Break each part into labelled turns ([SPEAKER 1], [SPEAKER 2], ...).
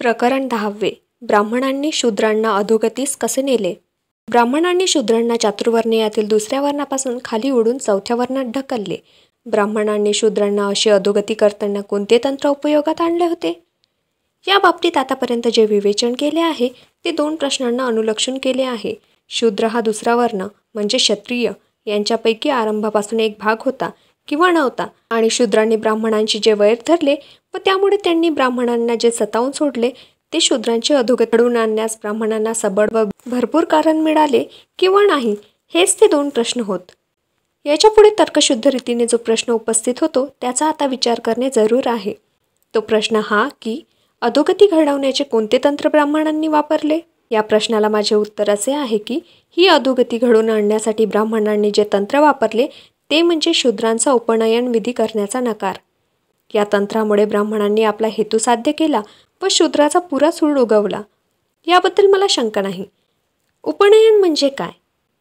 [SPEAKER 1] प्रकरण दहावे ब्राह्मणांनी शूद्रांना अधोगतीस कसे नेले ब्राह्मणांनी शूद्रांना यातील दुसऱ्या वर्णापासून खाली उडून चौथ्या वर्णात ढकलले ब्राह्मणांनी शूद्रांना अशी अधोगती करताना कोणते तंत्र उपयोगात आणले होते या बाबतीत आतापर्यंत जे विवेचन केले आहे ते दोन प्रश्नांना अनुलक्षण केले आहे शूद्र हा दुसरा वर्ण म्हणजे क्षत्रिय यांच्यापैकी आरंभापासून एक भाग होता किंवा नव्हता आणि शूद्रांनी ब्राह्मणांचे जे वैर धरले व त्यामुळे त्यांनी ब्राह्मणांना जे सतावून सोडले ते शूद्रांचे घडवून आणण्यास ब्राह्मणांना सबळ व भरपूर कारण मिळाले किंवा नाही हेच ते दोन प्रश्न होत याच्यापुढे तर्कशुद्ध रीतीने जो प्रश्न उपस्थित होतो त्याचा आता विचार करणे जरूर आहे तो प्रश्न हा की अधोगती घडवण्याचे कोणते तंत्र ब्राह्मणांनी वापरले या प्रश्नाला माझे उत्तर असे आहे की ही अधोगती घडवून आणण्यासाठी ब्राह्मणांनी जे तंत्र वापरले ते म्हणजे शूद्रांचा उपनयन विधी करण्याचा नकार या तंत्रामुळे ब्राह्मणांनी आपला हेतू साध्य केला व शूद्राचा पुरा सूड उगवला याबद्दल मला शंका नाही उपनयन म्हणजे काय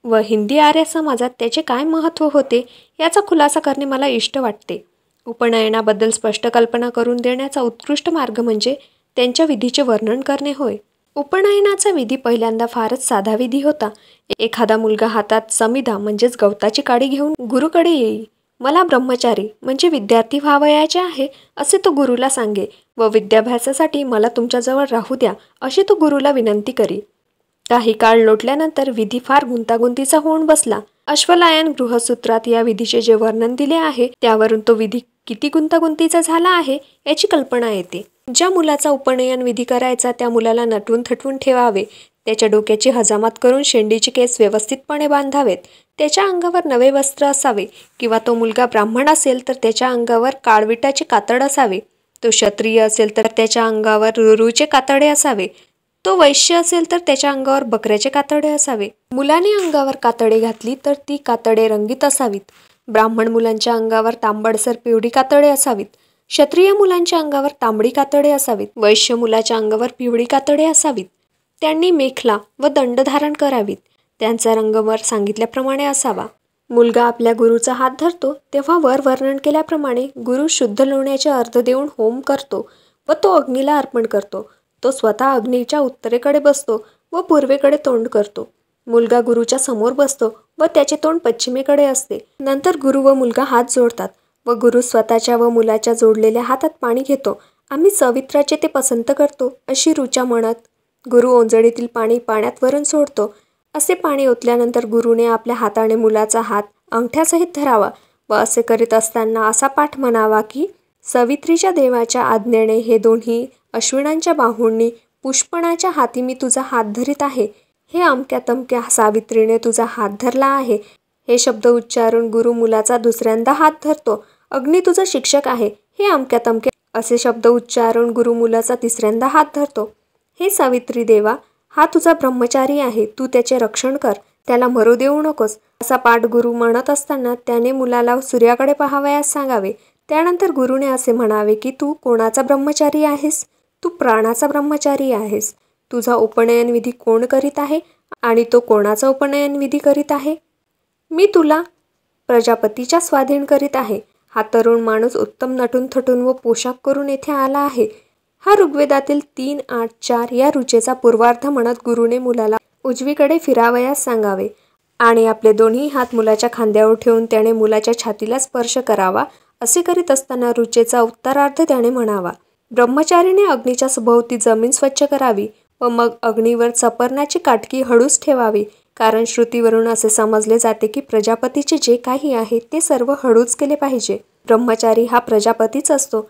[SPEAKER 1] व हिंदी आर्य समाजात त्याचे काय महत्त्व होते याचा खुलासा करणे मला इष्ट वाटते उपनयनाबद्दल स्पष्ट कल्पना करून देण्याचा उत्कृष्ट मार्ग म्हणजे त्यांच्या विधीचे वर्णन करणे होय उपनयनाचा विधी पहिल्यांदा फारच साधा विधी होता एखादा मुलगा हातात समिधा म्हणजेच गवताची काडी घेऊन गुरुकडे येई मला ब्रह्मचारी म्हणजे विद्यार्थी व्हावयाचे आहे असे तो गुरुला सांगे व विद्याभ्यासासाठी मला तुमच्याजवळ राहू द्या अशी तो गुरुला विनंती करी काही काळ लोटल्यानंतर विधी फार गुंतागुंतीचा होऊन बसला अश्वलायन गृहसूत्रात या विधीचे जे वर्णन दिले आहे त्यावरून तो विधी किती गुंतागुंतीचा झाला आहे याची कल्पना येते ज्या मुलाचा उपनयन विधी करायचा त्या मुलाला नटवून थटवून ठेवावे त्याच्या डोक्याची हजामात करून शेंडीचे केस व्यवस्थितपणे बांधावेत त्याच्या अंगावर नवे वस्त्र असावे किंवा तो मुलगा ब्राह्मण असेल तर त्याच्या अंगावर काळविटाचे कातड असावे तो क्षत्रिय असेल तर त्याच्या अंगावर रुरूचे कातडे असावे तो वैश्य असेल तर त्याच्या अंगावर बकऱ्याचे कातडे असावे मुलाने अंगावर कातडे घातली तर ती कातडे रंगीत असावीत ब्राह्मण मुलांच्या अंगावर तांबडसर पिवळी कातडे असावीत क्षत्रिय मुलांच्या अंगावर तांबडी कातडे असावीत वैश्य मुलाच्या अंगावर पिवळी कातडे असावीत त्यांनी मेखला व दंड धारण करावीत त्यांचा रंग वर सांगितल्याप्रमाणे असावा मुलगा आपल्या गुरुचा हात धरतो तेव्हा वर वर्णन केल्याप्रमाणे गुरु शुद्ध लोण्याचे अर्ध देऊन होम करतो व तो अग्नीला अर्पण करतो तो स्वतः अग्नीच्या उत्तरेकडे बसतो व पूर्वेकडे तोंड करतो मुलगा गुरुच्या समोर बसतो व त्याचे तोंड पश्चिमेकडे असते नंतर गुरु व मुलगा हात जोडतात व गुरु स्वतःच्या व मुलाच्या जोडलेल्या हातात पाणी घेतो आम्ही सवित्राचे ते पसंत करतो अशी रुचा म्हणत गुरु ओंजळीतील पाणी पाण्यात वरून सोडतो असे पाणी ओतल्यानंतर गुरुने आपल्या हाताने मुलाचा हात अंगठ्यासहित धरावा व असे करीत असताना असा पाठ म्हणावा की सवित्रीच्या देवाच्या आज्ञेने हे दोन्ही अश्विनांच्या बाहूंनी पुष्पणाच्या हाती मी तुझा हात धरीत आहे हे अमक्या तमक्या सावित्रीने तुझा हात धरला आहे हे शब्द उच्चारून गुरु मुलाचा दुसऱ्यांदा हात धरतो अग्नी तुझा शिक्षक आहे हे अमक्या तमक्या असे शब्द उच्चारून गुरु मुलाचा तिसऱ्यांदा हात धरतो हे सावित्री देवा हा तुझा ब्रह्मचारी आहे तू त्याचे रक्षण कर त्याला मरू देऊ नकोस असा पाठ गुरु म्हणत असताना त्याने मुलाला सूर्याकडे पाहावयास सांगावे त्यानंतर गुरुने असे म्हणावे की तू कोणाचा ब्रह्मचारी आहेस तू प्राणाचा ब्रह्मचारी आहेस तुझा उपनयन विधी कोण करीत आहे आणि तो कोणाचा उपनयन विधी करीत आहे मी तुला प्रजापतीच्या स्वाधीन करीत आहे हा तरुण माणूस उत्तम नटून थटून व पोशाख करून येथे आला आहे हा ऋग्वेदातील तीन आठ चार या रुचेचा पूर्वार्थ म्हणत गुरुने मुलाला उजवीकडे फिरावयास सांगावे आणि आपले दोन्ही हात मुलाच्या खांद्यावर ठेवून त्याने मुलाच्या छातीला स्पर्श करावा असे करीत असताना रुचेचा उत्तरार्थ त्याने म्हणावा ब्रह्मचारीने अग्नीच्या सुभोवती जमीन स्वच्छ करावी व मग अग्नीवर चपरण्याची काटकी हळूच ठेवावी कारण श्रुतीवरून असे समजले जाते की प्रजापतीचे जे काही आहे ते सर्व हळूच केले पाहिजे ब्रह्मचारी हा प्रजापतीच असतो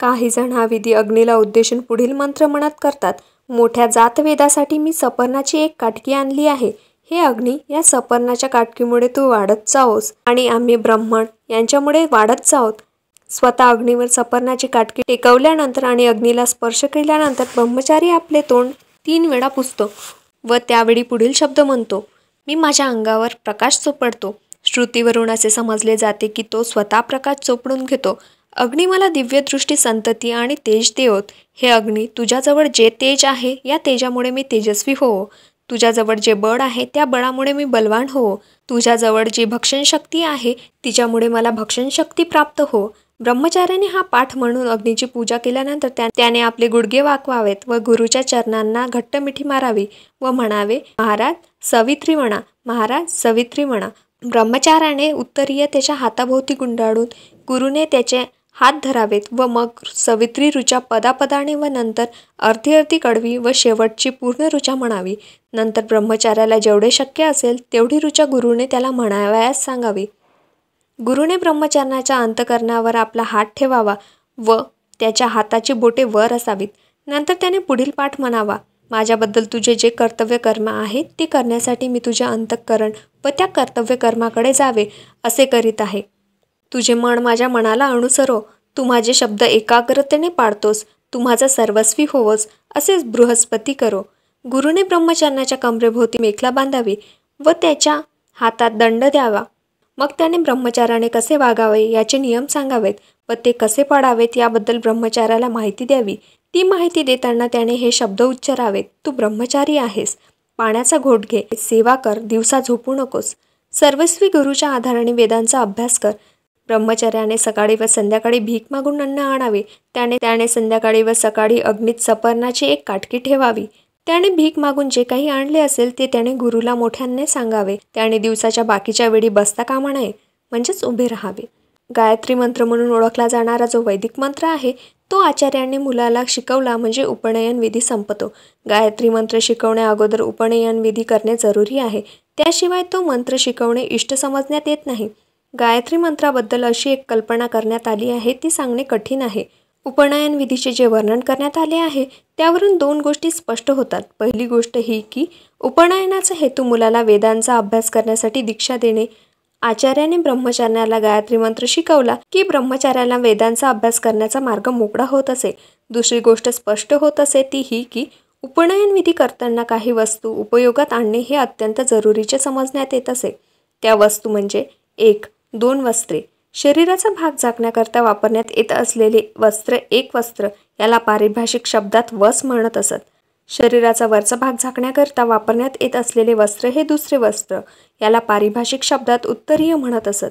[SPEAKER 1] काही जण हा विधी अग्नीला उद्देशून पुढील मंत्र म्हणत करतात मोठ्या जातवेदासाठी मी सपर्णाची एक काटकी आणली आहे हे अग्नी या सपर्णाच्या काटकीमुळे तू वाढत जाओस आणि आम्ही ब्राह्मण यांच्यामुळे वाढत जाओत स्वतः अग्नीवर सपर्णाची काटकी टेकवल्यानंतर आणि अग्नीला स्पर्श केल्यानंतर ब्रह्मचारी आपले तोंड तीन वेळा पुसतो व त्यावेळी पुढील शब्द म्हणतो मी माझ्या अंगावर प्रकाश चोपडतो श्रुतीवरून असे समजले जाते की तो स्वतः प्रकाश चोपडून घेतो अग्नी मला दिव्यदृष्टी संतती आणि तेज देवत हे अग्नी तुझ्याजवळ जे तेज आहे या तेजामुळे मी तेजस्वी होवो तुझ्याजवळ जे बळ आहे त्या बळामुळे मी बलवान होवो तुझ्याजवळ जी भक्षणशक्ती आहे तिच्यामुळे मला भक्षणशक्ती प्राप्त हो ब्रह्मचार्याने हा पाठ म्हणून अग्नीची पूजा केल्यानंतर त्या त्याने आपले गुडगे वाकवावेत व वा गुरुच्या चरणांना घट्ट मिठी मारावी व म्हणावे महाराज सवित्री म्हणा महाराज सवित्री म्हणा ब्रह्मचाराने उत्तरीय त्याच्या हाताभोवती गुंडाळून गुरुने त्याचे हात धरावेत व मग सवित्री ऋचा पदापदाने व नंतर अर्धी अर्धी कडवी व शेवटची पूर्ण ऋचा म्हणावी नंतर ब्रह्मचार्याला जेवढे शक्य असेल तेवढी ऋचा गुरुने त्याला म्हणावयास सांगावी गुरुने ब्रह्मचर्याच्या अंतकरणावर आपला हात ठेवावा व त्याच्या हाताची बोटे वर असावीत नंतर त्याने पुढील पाठ म्हणावा माझ्याबद्दल तुझे जे कर्तव्य कर्म आहे ते करण्यासाठी मी तुझे अंतःकरण व त्या कर्तव्य कर्माकडे जावे असे करीत आहे तुझे मन माझ्या मनाला अनुसरो तू माझे शब्द एकाग्रतेने पाळतोस तू माझा सर्वस्वी होवोस असे बृहस्पती करो गुरुने ब्रह्मचरणाच्या कमरेभोवती मेखला बांधावी व त्याच्या हातात दंड द्यावा मग त्याने ब्रह्मचाराने कसे वागावे याचे नियम सांगावेत व ते कसे पाडावेत याबद्दल ब्रह्मचाराला माहिती द्यावी ती माहिती देताना त्याने हे शब्द उच्चारावेत तू ब्रह्मचारी आहेस पाण्याचा घोट घे सेवा कर दिवसा झोपू नकोस सर्वस्वी गुरुच्या आधाराने वेदांचा अभ्यास कर ब्रह्मचार्याने सकाळी व संध्याकाळी भीक मागून अन्न आणावे त्याने त्याने संध्याकाळी व सकाळी अग्नीत सपर्णाची एक काटकी ठेवावी त्याने भीक मागून जे काही आणले असेल ते त्याने गुरुला मोठ्याने सांगावे त्याने दिवसाच्या बाकीच्या वेळी बसता कामा नये म्हणजेच उभे राहावे गायत्री मंत्र म्हणून ओळखला जाणारा जो वैदिक मंत्र आहे तो आचार्यांनी मुलाला शिकवला म्हणजे उपनयन विधी संपतो गायत्री मंत्र शिकवण्या अगोदर उपनयन विधी करणे जरुरी आहे त्याशिवाय तो मंत्र शिकवणे इष्ट समजण्यात येत नाही गायत्री मंत्राबद्दल अशी एक कल्पना करण्यात आली आहे ती सांगणे कठीण आहे उपनयन विधीचे जे वर्णन करण्यात आले आहे त्यावरून दोन गोष्टी स्पष्ट होतात पहिली गोष्ट ही की उपनयनाचा हेतू मुलाला वेदांचा अभ्यास करण्यासाठी दीक्षा देणे आचार्याने ब्रह्मचार्याला गायत्री मंत्र शिकवला की ब्रह्मचार्याला वेदांचा अभ्यास करण्याचा मार्ग मोकळा होत असे दुसरी गोष्ट स्पष्ट होत असे ती ही की उपनयन विधी करताना काही वस्तू उपयोगात आणणे हे अत्यंत जरुरीचे समजण्यात येत असे त्या वस्तू म्हणजे एक दोन वस्त्रे शरीराचा भाग झाकण्याकरता वापरण्यात येत असलेले वस्त्र एक वस्त्र याला पारिभाषिक शब्दात वस म्हणत असत शरीराचा वरचा भाग झाकण्याकरता वापरण्यात येत असलेले वस्त्र हे दुसरे वस्त्र याला पारिभाषिक शब्दात उत्तरीय म्हणत असत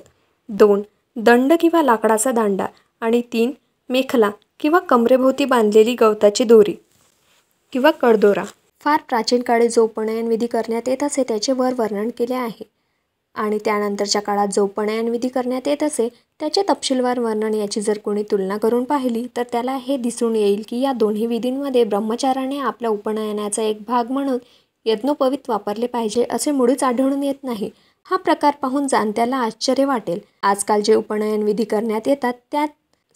[SPEAKER 1] दोन दंड किंवा लाकडाचा दांडा आणि तीन मेखला किंवा कमरेभोवती बांधलेली गवताची दोरी किंवा कडदोरा फार प्राचीन काळी जो उपनयन विधी करण्यात येत असे त्याचे वर वर्णन केले आहे आणि त्यानंतरच्या काळात जो विधी करण्यात येत असे त्याचे तपशीलवार वर्णन याची जर कोणी तुलना करून पाहिली तर त्याला हे दिसून येईल की या दोन्ही विधींमध्ये ब्रह्मचाराने आपल्या उपनयनाचा एक भाग म्हणून यज्ञोपवित वापरले पाहिजे असे मुळीच आढळून येत नाही हा प्रकार पाहून जाणत्याला आश्चर्य वाटेल आजकाल जे उपनयन विधी करण्यात येतात त्यात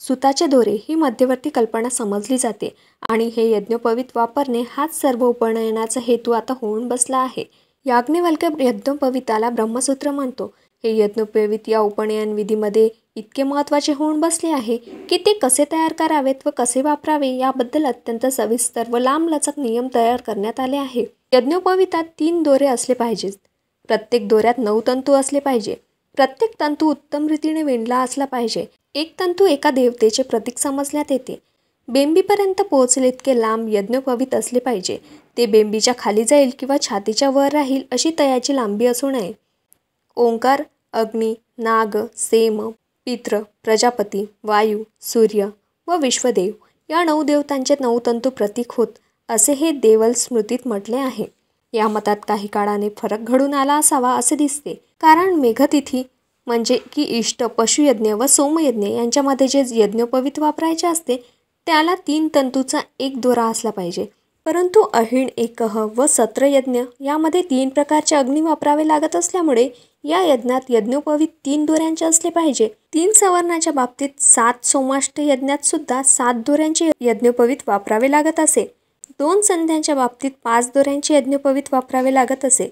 [SPEAKER 1] सुताचे दोरे ही मध्यवर्ती कल्पना समजली जाते आणि हे यज्ञोपवित वापरणे हाच सर्व उपनयनाचा हेतू आता होऊन बसला आहे याज्ञवल्क्य यज्ञोपविताला ब्रह्मसूत्र म्हणतो हे यज्ञोपवित या उपनयन विधीमध्ये इतके महत्त्वाचे होऊन बसले आहे की ते कसे तयार करावेत व कसे वापरावे याबद्दल अत्यंत सविस्तर व लांबलचक नियम तयार करण्यात आले आहे यज्ञोपवितात तीन दोरे असले पाहिजेत प्रत्येक दोऱ्यात नऊ तंतू असले पाहिजे प्रत्येक तंतू उत्तम रीतीने विणला असला पाहिजे एक तंतू एका देवतेचे प्रतीक समजण्यात येते बेंबीपर्यंत पोहोचले इतके लांब यज्ञोपवित असले पाहिजे ते बेंबीच्या खाली जाईल किंवा छातीच्या वर राहील अशी तयाची लांबी असू नये ओंकार अग्नी नाग सेम पित्र प्रजापती वायू सूर्य व विश्वदेव या नऊ देवतांचे नऊ तंतू प्रतीक होत असे हे देवल स्मृतीत म्हटले आहे या मतात काही काळाने फरक घडून आला असावा असे दिसते कारण मेघतिथी म्हणजे की इष्ट पशुयज्ञ व सोमयज्ञ यांच्यामध्ये जे यज्ञोपवित वापरायचे असते त्याला तीन तंतूचा एक दोरा असला पाहिजे परंतु अहिण एकह व सत्रयज्ञ यामध्ये तीन प्रकारचे अग्नी वापरावे लागत असल्यामुळे या यज्ञात यज्ञोपवीत तीन दोऱ्यांचे असले पाहिजे तीन सवर्णाच्या बाबतीत सात सोमाष्ट यज्ञात सुद्धा सात दोऱ्यांचे यज्ञोपवीत वापरावे लागत असे दोन संध्यांच्या बाबतीत पाच दोऱ्यांचे यज्ञोपवीत वापरावे लागत असे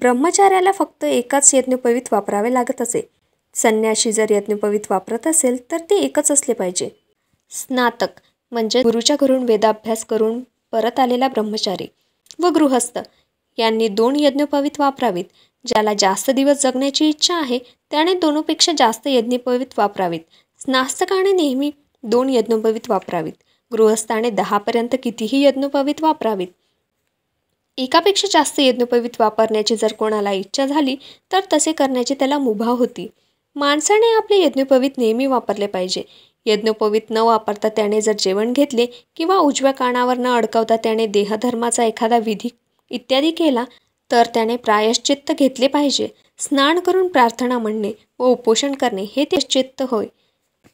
[SPEAKER 1] ब्रह्मचार्याला फक्त एकाच यज्ञोपवीत वापरावे लागत असे संन्याशी जर यज्ञोपवीत वापरत असेल तर ते एकच असले पाहिजे स्नातक म्हणजे गुरुच्या घरून वेदाभ्यास करून परत आलेला ब्रह्मचारी व गृहस्थ यांनी दोन यज्ञोपवीत वापरावीत ज्याला जास्त दिवस जगण्याची इच्छा आहे त्याने पेक्षा जास्त यज्ञपवित वापरावीत स्नास्तकाने नेहमी दोन यज्ञोपवीत वापरावीत गृहस्थाने दहापर्यंत कितीही यज्ञोपवीत वापरावीत एकापेक्षा जास्त यज्ञोपवीत वापरण्याची जर कोणाला इच्छा झाली तर तसे करण्याची त्याला मुभा होती माणसाने आपले यज्ञोपवीत नेहमी वापरले पाहिजे यज्ञोपवीत न वापरता त्याने जर जेवण घेतले किंवा उजव्या कानावर न अडकवता त्याने देहधर्माचा एखादा विधी इत्यादी केला तर त्याने प्रायश्चित्त घेतले पाहिजे स्नान करून प्रार्थना म्हणणे व उपोषण करणे हे ते होय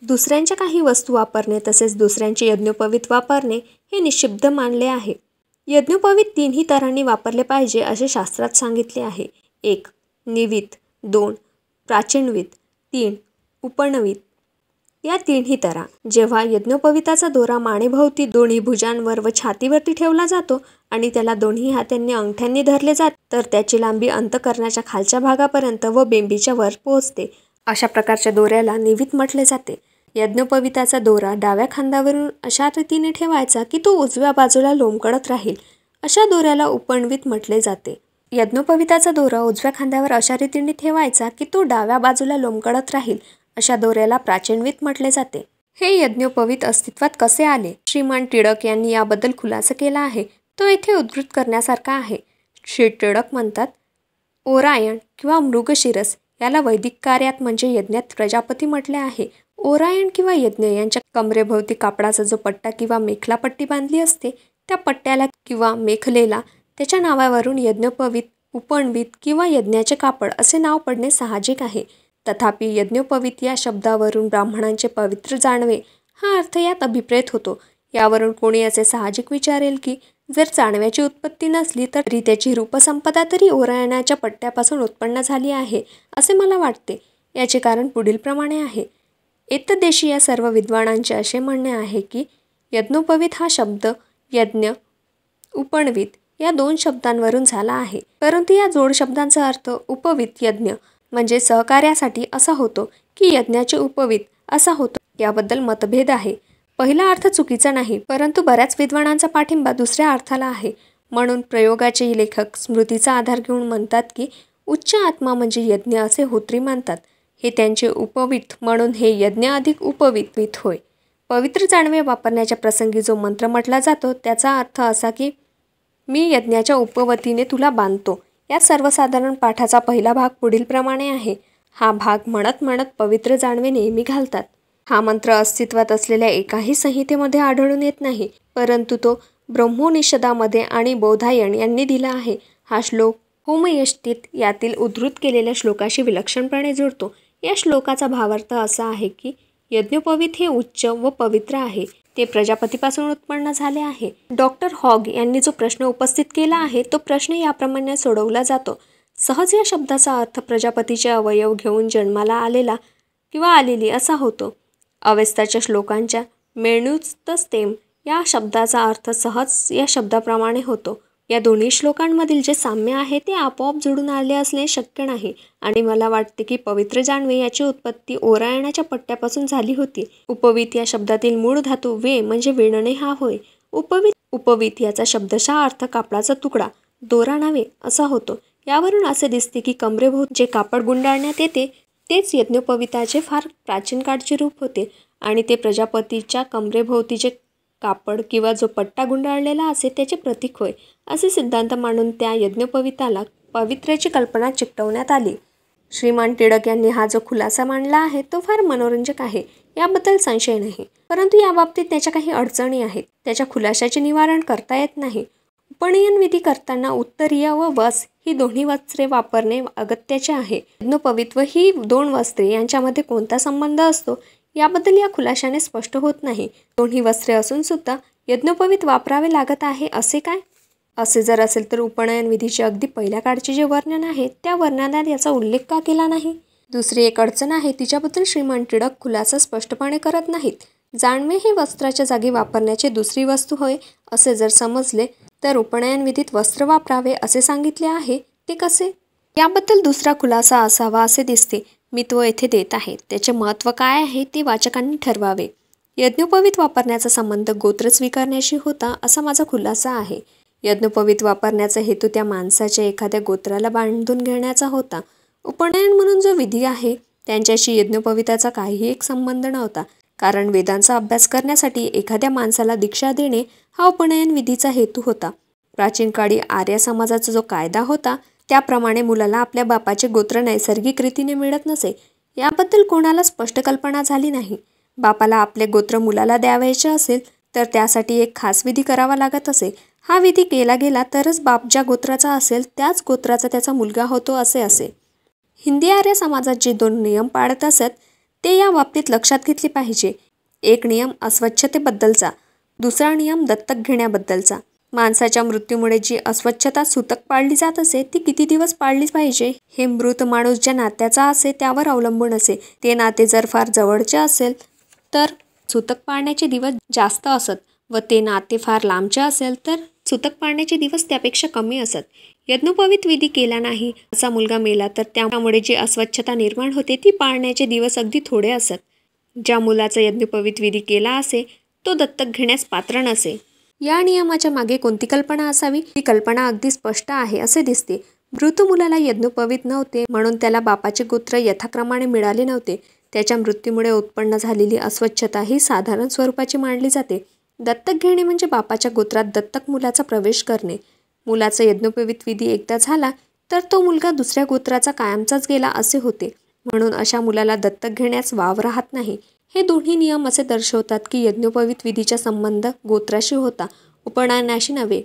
[SPEAKER 1] दुसऱ्यांच्या काही वस्तू वापरणे तसेच दुसऱ्यांचे यज्ञोपवीत वापरणे हे निषिद्ध मानले आहे यज्ञोपवीत तीनही तरांनी वापरले पाहिजे असे शास्त्रात सांगितले आहे एक निवित दोन प्राचीनवित तीन उपणवित या तिन्ही तरा जेव्हा यज्ञोपविताचा दोरा माणेभोवती दोन्ही भुजांवर व छातीवरती ठेवला जातो आणि त्याला दोन्ही हात्यांनी अंगठ्यांनी धरले जात तर त्याची लांबी अंतकरणाच्या खालच्या भागापर्यंत व बेंबीच्या वर पोहोचते अशा प्रकारच्या दोऱ्याला निवित म्हटले जाते यज्ञोपविताचा दोरा डाव्या खांद्यावरून अशा रीतीने ठेवायचा की तो उजव्या बाजूला लोंबकडत राहील अशा दोऱ्याला उपणवीत म्हटले जाते यज्ञोपविताचा दोरा उजव्या खांद्यावर अशा रीतीने ठेवायचा की तो डाव्या बाजूला लोंबकडत राहील अशा दोऱ्याला प्राचीनवीत म्हटले जाते हे यज्ञोपवीत अस्तित्वात कसे आले श्रीमान टिळक यांनी याबद्दल खुलासा केला आहे तो येथे उद्धृत करण्यासारखा आहे श्री टिळक म्हणतात ओरायण किंवा मृगशिरस याला वैदिक कार्यात म्हणजे यज्ञात प्रजापती म्हटले आहे ओरायण किंवा यज्ञ यांच्या कमरेभोवती कापडाचा जो पट्टा किंवा मेखला पट्टी बांधली असते त्या पट्ट्याला किंवा मेखलेला त्याच्या नावावरून यज्ञोपवीत उपणवीत किंवा यज्ञाचे कापड असे नाव पडणे साहजिक आहे तथापि यज्ञोपवित या शब्दावरून ब्राह्मणांचे पवित्र जाणवे हा अर्थ यात अभिप्रेत होतो यावरून कोणी असे साहजिक विचारेल की जर जाणव्याची उत्पत्ती नसली तरी त्याची रूपसंपदा तरी ओरायणाच्या पट्ट्यापासून उत्पन्न झाली आहे असे मला वाटते याचे कारण पुढीलप्रमाणे आहे एतदेशी या सर्व विद्वानांचे असे म्हणणे आहे की यज्ञोपवित हा शब्द यज्ञ उपणवित या दोन शब्दांवरून झाला आहे परंतु या जोड शब्दांचा अर्थ उपवित यज्ञ म्हणजे सहकार्यासाठी असा होतो की यज्ञाचे उपवित असा होतो याबद्दल मतभेद आहे पहिला अर्थ चुकीचा नाही परंतु बऱ्याच विद्वानांचा पाठिंबा दुसऱ्या अर्थाला आहे म्हणून प्रयोगाचे लेखक स्मृतीचा आधार घेऊन म्हणतात की उच्च आत्मा म्हणजे यज्ञ असे होत्री मानतात हे त्यांचे उपवित म्हणून हे यज्ञ अधिक उपविथ होय पवित्र जाणवे वापरण्याच्या प्रसंगी जो मंत्र म्हटला जातो त्याचा अर्थ असा की मी यज्ञाच्या उपवतीने तुला बांधतो या सर्वसाधारण पाठाचा पहिला भाग पुढीलप्रमाणे आहे हा भाग म्हणत म्हणत पवित्र जाणवे नेहमी घालतात हा मंत्र अस्तित्वात असलेल्या एकाही संहितेमध्ये आढळून येत नाही परंतु तो ब्रह्मोनिषदामध्ये आणि बौधायन यांनी दिला आहे हा श्लोक होमयष्टीत यातील उद्धृत केलेल्या श्लोकाशी विलक्षणपणे जुळतो या श्लोकाचा भावार्थ असा आहे की यज्ञोपवीत हे उच्च व पवित्र आहे ते प्रजापतीपासून उत्पन्न झाले आहे डॉक्टर हॉग यांनी जो प्रश्न उपस्थित केला आहे तो प्रश्न याप्रमाणे सोडवला जातो सहज या शब्दाचा अर्थ प्रजापतीचे अवयव घेऊन जन्माला आलेला किंवा आलेली असा होतो अवेस्ताच्या श्लोकांच्या मेणूच तस्तेम या शब्दाचा अर्थ सहज या शब्दाप्रमाणे होतो या दोन्ही श्लोकांमधील जे साम्य आहे ते आपोआप जुडून आले असणे शक्य नाही आणि मला वाटते की पवित्र जानवे याची उत्पत्ती ओरायणाच्या पट्ट्यापासून झाली होती उपवीत या शब्दातील मूळ धातू वे म्हणजे विणणे हा होय उपवीत उपवीत याचा शब्दशः अर्थ कापडाचा तुकडा दोरा नावे असा होतो यावरून असे दिसते की कमरेभोत जे कापड गुंडाळण्यात येते तेच यज्ञोपविताचे फार प्राचीन काळचे रूप होते आणि ते प्रजापतीच्या कमरेभोवती कापड किंवा जो पट्टा गुंडाळलेला असे त्याचे प्रतीक होय असे सिद्धांत मांडून त्या यज्ञोपविताला पवित्र्याची कल्पना चिकटवण्यात आली श्रीमान टिळक यांनी हा जो खुलासा मांडला आहे तो फार मनोरंजक आहे याबद्दल संशय नाही परंतु याबाबतीत त्याच्या काही अडचणी आहेत त्याच्या खुलाशाचे निवारण करता येत नाही उपनयन विधी करताना उत्तरीय व वस ही दोन्ही वस्त्रे वापरणे अगत्याचे आहे यज्ञपवित्व ही दोन वस्त्रे यांच्यामध्ये कोणता संबंध असतो याबद्दल या खुलाशाने स्पष्ट होत नाही दोन्ही वस्त्रे असून सुद्धा यज्ञोपवीत वापरावे लागत आहे असे काय असे जर असेल तर उपनयन विधीच्या अगदी पहिल्या काळचे जे वर्णन आहे त्या वर्णनात याचा उल्लेख का केला नाही दुसरी एक अडचण आहे तिच्याबद्दल श्रीमान टिळक खुलासा स्पष्टपणे करत नाहीत जाणवे हे वस्त्राच्या जागी वापरण्याचे दुसरी वस्तू होय असे जर समजले तर उपनयन विधीत वस्त्र वापरावे असे सांगितले आहे ते कसे याबद्दल दुसरा खुलासा असावा असे दिसते मी तो येथे देत आहे त्याचे महत्त्व काय आहे ते वाचकांनी ठरवावे यज्ञोपवित वापरण्याचा संबंध गोत्र स्वीकारण्याशी होता असा माझा खुलासा आहे यज्ञोपवीत वापरण्याचा हेतू त्या माणसाच्या एखाद्या गोत्राला बांधून घेण्याचा होता उपनयन म्हणून जो विधी आहे त्यांच्याशी यज्ञोपविताचा काहीही एक संबंध नव्हता कारण वेदांचा अभ्यास करण्यासाठी एखाद्या माणसाला दीक्षा देणे हा उपनयन विधीचा हेतू होता प्राचीन काळी आर्य समाजाचा जो कायदा होता त्याप्रमाणे मुलाला आपल्या बापाचे गोत्र नैसर्गिक रीतीने मिळत नसे याबद्दल कोणाला स्पष्ट कल्पना झाली नाही बापाला आपले गोत्र मुलाला द्यावायचे असेल तर त्यासाठी एक खास विधी करावा लागत असे हा विधी केला गेला तरच बाप ज्या गोत्राचा असेल त्याच गोत्राचा त्याचा मुलगा होतो असे असे हिंदी आर्य समाजात जे दोन नियम पाळत असत ते या बाबतीत लक्षात घेतले पाहिजे एक नियम अस्वच्छतेबद्दलचा दुसरा नियम दत्तक घेण्याबद्दलचा माणसाच्या मृत्यूमुळे जी अस्वच्छता सुतक पाळली जात असे ती किती दिवस पाळलीच पाहिजे हे मृत माणूस ज्या नात्याचा असे त्यावर अवलंबून असे ते नाते जर फार जवळचे असेल तर सुतक पाळण्याचे दिवस जास्त असत व ते नाते फार लांबचे असेल तर सुतक पाळण्याचे दिवस त्यापेक्षा कमी असत यज्ञोपवित विधी केला नाही असा मुलगा मेला तर त्यामुळे जी अस्वच्छता निर्माण होते ती पाळण्याचे दिवस अगदी थोडे असत ज्या मुलाचा यज्ञोपवित विधी केला असे तो दत्तक घेण्यास पात्र नसे या नियमाच्या मागे कोणती कल्पना असावी ही कल्पना अगदी स्पष्ट आहे असे दिसते मृत मुलाला यज्ञोपवित नव्हते म्हणून त्याला बापाचे गोत्र यथाक्रमाने मिळाले नव्हते त्याच्या मृत्यूमुळे उत्पन्न झालेली अस्वच्छता ही साधारण स्वरूपाची मानली जाते दत्तक घेणे म्हणजे बापाच्या गोत्रात दत्तक मुलाचा प्रवेश करणे मुलाचा यज्ञोपवीत विधी एकदा झाला तर तो मुलगा दुसऱ्या गोत्राचा कायमचाच गेला असे होते म्हणून अशा मुलाला दत्तक घेण्यास वाव राहत नाही हे दोन्ही नियम असे दर्शवतात की यज्ञोपवीत विधीचा संबंध गोत्राशी होता उपनायनाशी नव्हे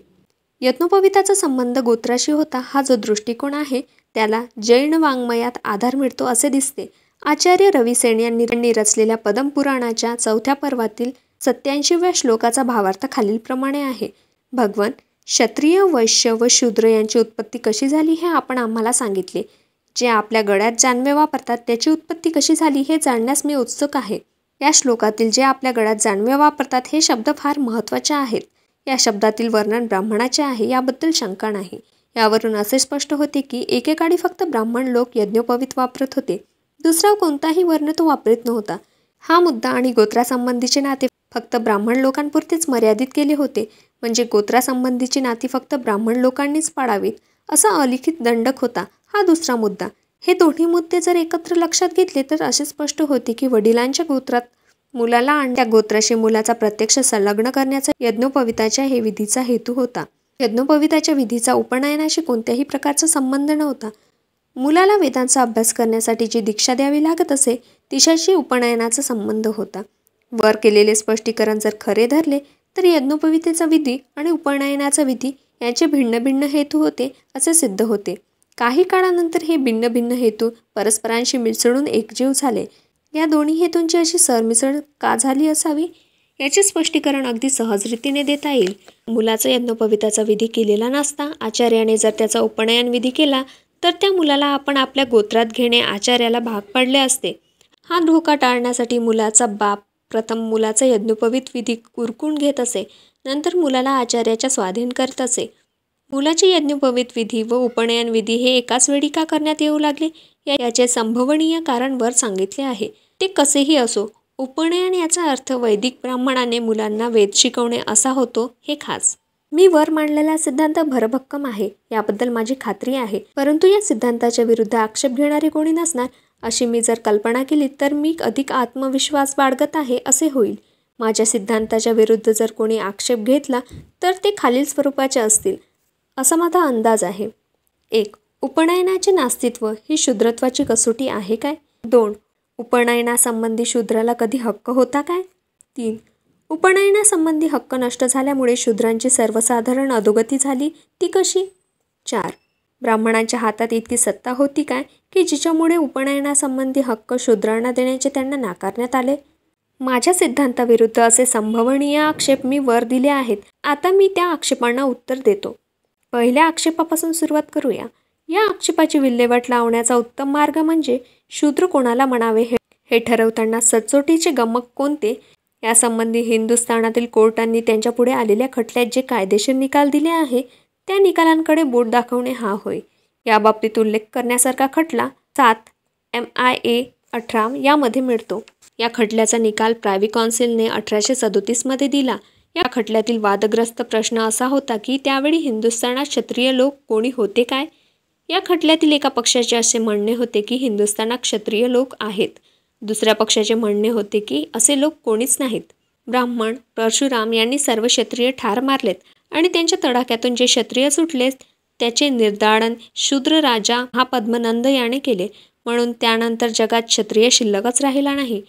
[SPEAKER 1] यज्ञोपविताचा संबंध गोत्राशी होता हा जो दृष्टिकोन आहे त्याला जैन वाङ्मयात आधार मिळतो असे दिसते आचार्य रवीसेन यांनी रचलेल्या पदमपुराणाच्या चौथ्या पर्वातील सत्याऐंशीव्या श्लोकाचा भावार्थ खालीलप्रमाणे आहे भगवन क्षत्रिय वैश्य व शूद्र यांची उत्पत्ती कशी झाली हे आपण आम्हाला सांगितले जे आपल्या गळ्यात जानवे वापरतात त्याची उत्पत्ती कशी झाली हे जाणण्यास मी उत्सुक आहे या श्लोकातील जे आपल्या गळ्यात जाणवे वापरतात हे शब्द फार महत्त्वाचे आहेत या शब्दातील वर्णन ब्राह्मणाचे आहे याबद्दल शंका नाही यावरून असे स्पष्ट होते की एकेकाळी फक्त ब्राह्मण लोक यज्ञोपवित वापरत होते दुसरा कोणताही वर्ण तो वापरत नव्हता हा मुद्दा आणि गोत्रासंबंधीचे नाते फक्त ब्राह्मण लोकांपुरतेच मर्यादित केले होते म्हणजे गोत्रासंबंधीची नाती फक्त ब्राह्मण लोकांनीच पाळावीत असा अलिखित दंडक होता हा दुसरा मुद्दा हे दोन्ही मुद्दे जर एकत्र लक्षात घेतले तर असे स्पष्ट होते की वडिलांच्या गोत्रात मुलाला आणि त्या गोत्राशी मुलाचा प्रत्यक्ष संलग्न करण्याचा यज्ञोपविताच्या हे विधीचा हेतू होता यज्ञोपविताच्या विधीचा उपनयनाशी कोणत्याही प्रकारचा संबंध नव्हता मुलाला वेदांचा अभ्यास करण्यासाठी जी दीक्षा द्यावी लागत असे तिशाशी उपनयनाचा संबंध होता वर केलेले स्पष्टीकरण जर खरे धरले तर यज्ञोपवितेचा विधी आणि उपनयनाचा विधी यांचे भिन्न भिन्न हेतू होते असे सिद्ध होते काही काळानंतर हे भिन्न भिन्न हेतू परस्परांशी मिसळून एकजीव झाले या दोन्ही हेतूंची अशी सरमिसळ का झाली असावी याचे स्पष्टीकरण अगदी सहजरीतीने देता येईल मुलाचा यज्ञोपविताचा विधी केलेला नसता आचार्याने जर त्याचा उपनयन विधी केला तर त्या मुलाला आपण आपल्या गोत्रात घेणे आचार्याला भाग पडले असते हा धोका टाळण्यासाठी मुलाचा बाप प्रथम मुलाचा यज्ञोपवित विधी उरकून घेत असे नंतर मुलाला आचार्याच्या स्वाधीन करत असे मुलाची यज्ञोपवित विधी व उपनयन विधी हे एकाच वेळी का करण्यात येऊ लागले याचे संभवनीय कारण वर सांगितले आहे ते कसेही असो उपनयन याचा अर्थ वैदिक ब्राह्मणाने मुलांना वेद शिकवणे असा होतो हे खास मी वर मांडलेला सिद्धांत भरभक्कम आहे याबद्दल माझी खात्री आहे परंतु या सिद्धांताच्या विरुद्ध आक्षेप घेणारे कोणी नसणार अशी मी जर कल्पना केली तर मी अधिक आत्मविश्वास बाळगत आहे असे होईल माझ्या सिद्धांताच्या विरुद्ध जर कोणी आक्षेप घेतला तर ते खालील स्वरूपाचे असतील असा माझा अंदाज आहे एक उपनयनाचे नास्तित्व ही शूद्रत्वाची कसोटी आहे काय दोन उपनयनासंबंधी शूद्राला कधी हक्क होता काय तीन उपनयनासंबंधी हक्क नष्ट झाल्यामुळे शूद्रांची सर्वसाधारण अधोगती झाली ती कशी चार ब्राह्मणांच्या हातात इतकी सत्ता होती काय की जिच्यामुळे उपनयनासंबंधी हक्क शूद्रांना देण्याचे त्यांना नाकारण्यात आले माझ्या सिद्धांताविरुद्ध असे संभवनीय आक्षेप मी वर दिले आहेत आता मी त्या आक्षेपांना उत्तर देतो पहिल्या आक्षेपापासून सुरुवात करूया या आक्षेपाची विल्हेवाट लावण्याचा उत्तम मार्ग म्हणजे शूद्र कोणाला म्हणावे हे हे ठरवताना सचोटीचे गमक कोणते यासंबंधी हिंदुस्थानातील कोर्टांनी त्यांच्यापुढे आलेल्या खटल्यात जे कायदेशीर निकाल दिले आहे त्या निकालांकडे बोट दाखवणे हा होय याबाबतीत उल्लेख करण्यासारखा खटला सात एम आय ए अठरा यामध्ये मिळतो या खटल्याचा निकाल प्रायव्ही कॉन्सिलने अठराशे सदोतीसमध्ये दिला या खटल्यातील वादग्रस्त प्रश्न असा होता की त्यावेळी हिंदुस्थानात क्षत्रिय लोक कोणी होते काय या खटल्यातील एका पक्षाचे असे म्हणणे होते की हिंदुस्थानात क्षत्रिय लोक आहेत दुसऱ्या पक्षाचे म्हणणे होते की असे लोक कोणीच नाहीत ब्राह्मण परशुराम यांनी सर्व क्षत्रिय ठार मारलेत आणि त्यांच्या तडाख्यातून जे क्षत्रिय सुटले त्याचे निर्धारण शूद्र राजा हा पद्मनंद याने केले म्हणून त्यानंतर जगात क्षत्रिय शिल्लकच राहिला नाही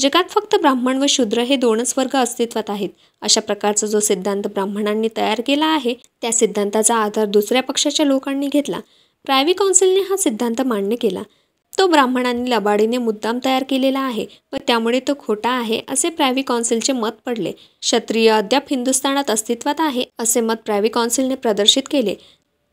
[SPEAKER 1] जगात फक्त ब्राह्मण व शूद्र हे दोनच वर्ग अस्तित्वात आहेत अशा प्रकारचा जो सिद्धांत ब्राह्मणांनी तयार केला आहे त्या सिद्धांताचा आधार दुसऱ्या पक्षाच्या लोकांनी घेतला प्रायव्ही कौन्सिलने हा सिद्धांत मान्य केला तो ब्राह्मणांनी लबाडीने मुद्दाम तयार केलेला आहे व त्यामुळे तो खोटा आहे असे प्रायव्ही कौन्सिलचे मत पडले क्षत्रिय अद्याप हिंदुस्थानात अस्तित्वात आहे असे मत प्रायव्ही कौन्सिलने प्रदर्शित केले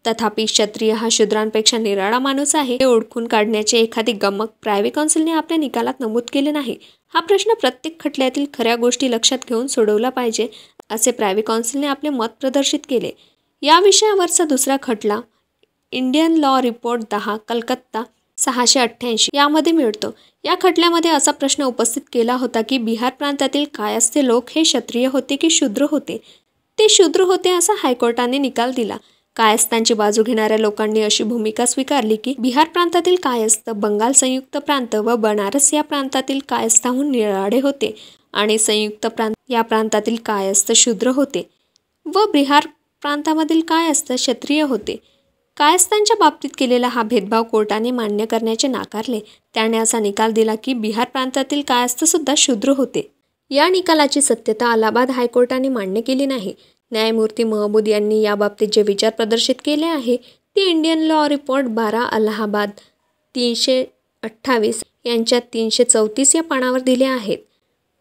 [SPEAKER 1] तथापि क्षत्रिय हा शूद्रांपेक्षा निराळा माणूस आहे हे ओळखून काढण्याचे एखादी गमक प्रायव्हे कौन्सिलने आपल्या निकालात नमूद केले नाही हा प्रश्न प्रत्येक खटल्यातील खऱ्या गोष्टी लक्षात घेऊन सोडवला पाहिजे असे प्रायव्हेट कौन्सिलने आपले मत प्रदर्शित केले या विषयावरचा दुसरा खटला इंडियन लॉ रिपोर्ट दहा कलकत्ता सहाशे अठ्ठ्याऐंशी यामध्ये मिळतो या खटल्यामध्ये असा प्रश्न उपस्थित केला होता की बिहार प्रांतातील कायस्थ लोक हे क्षत्रिय होते की शूद्र होते ते शूद्र होते असा हायकोर्टाने निकाल दिला कायस्थांची बाजू घेणाऱ्या लोकांनी अशी भूमिका स्वीकारली की बिहार प्रांतातील कायस्थ बंगाल संयुक्त प्रांत व बनारस या प्रांतातील कायस्थाहून निराळे होते आणि संयुक्त प्रांत या प्रांतातील कायस्थ शूद्र होते व बिहार प्रांतामधील कायस्थ क्षत्रिय होते कायस्थांच्या बाबतीत केलेला हा भेदभाव कोर्टाने मान्य करण्याचे नाकारले त्याने असा निकाल दिला की बिहार प्रांतातील सुद्धा शूद्र होते या निकालाची सत्यता अलाहाबाद हायकोर्टाने मान्य केली नाही न्यायमूर्ती महमूद यांनी याबाबतीत जे विचार प्रदर्शित केले आहे ते इंडियन लॉ रिपोर्ट बारा अलाहाबाद तीनशे अठ्ठावीस यांच्या तीनशे चौतीस या पानावर दिले आहेत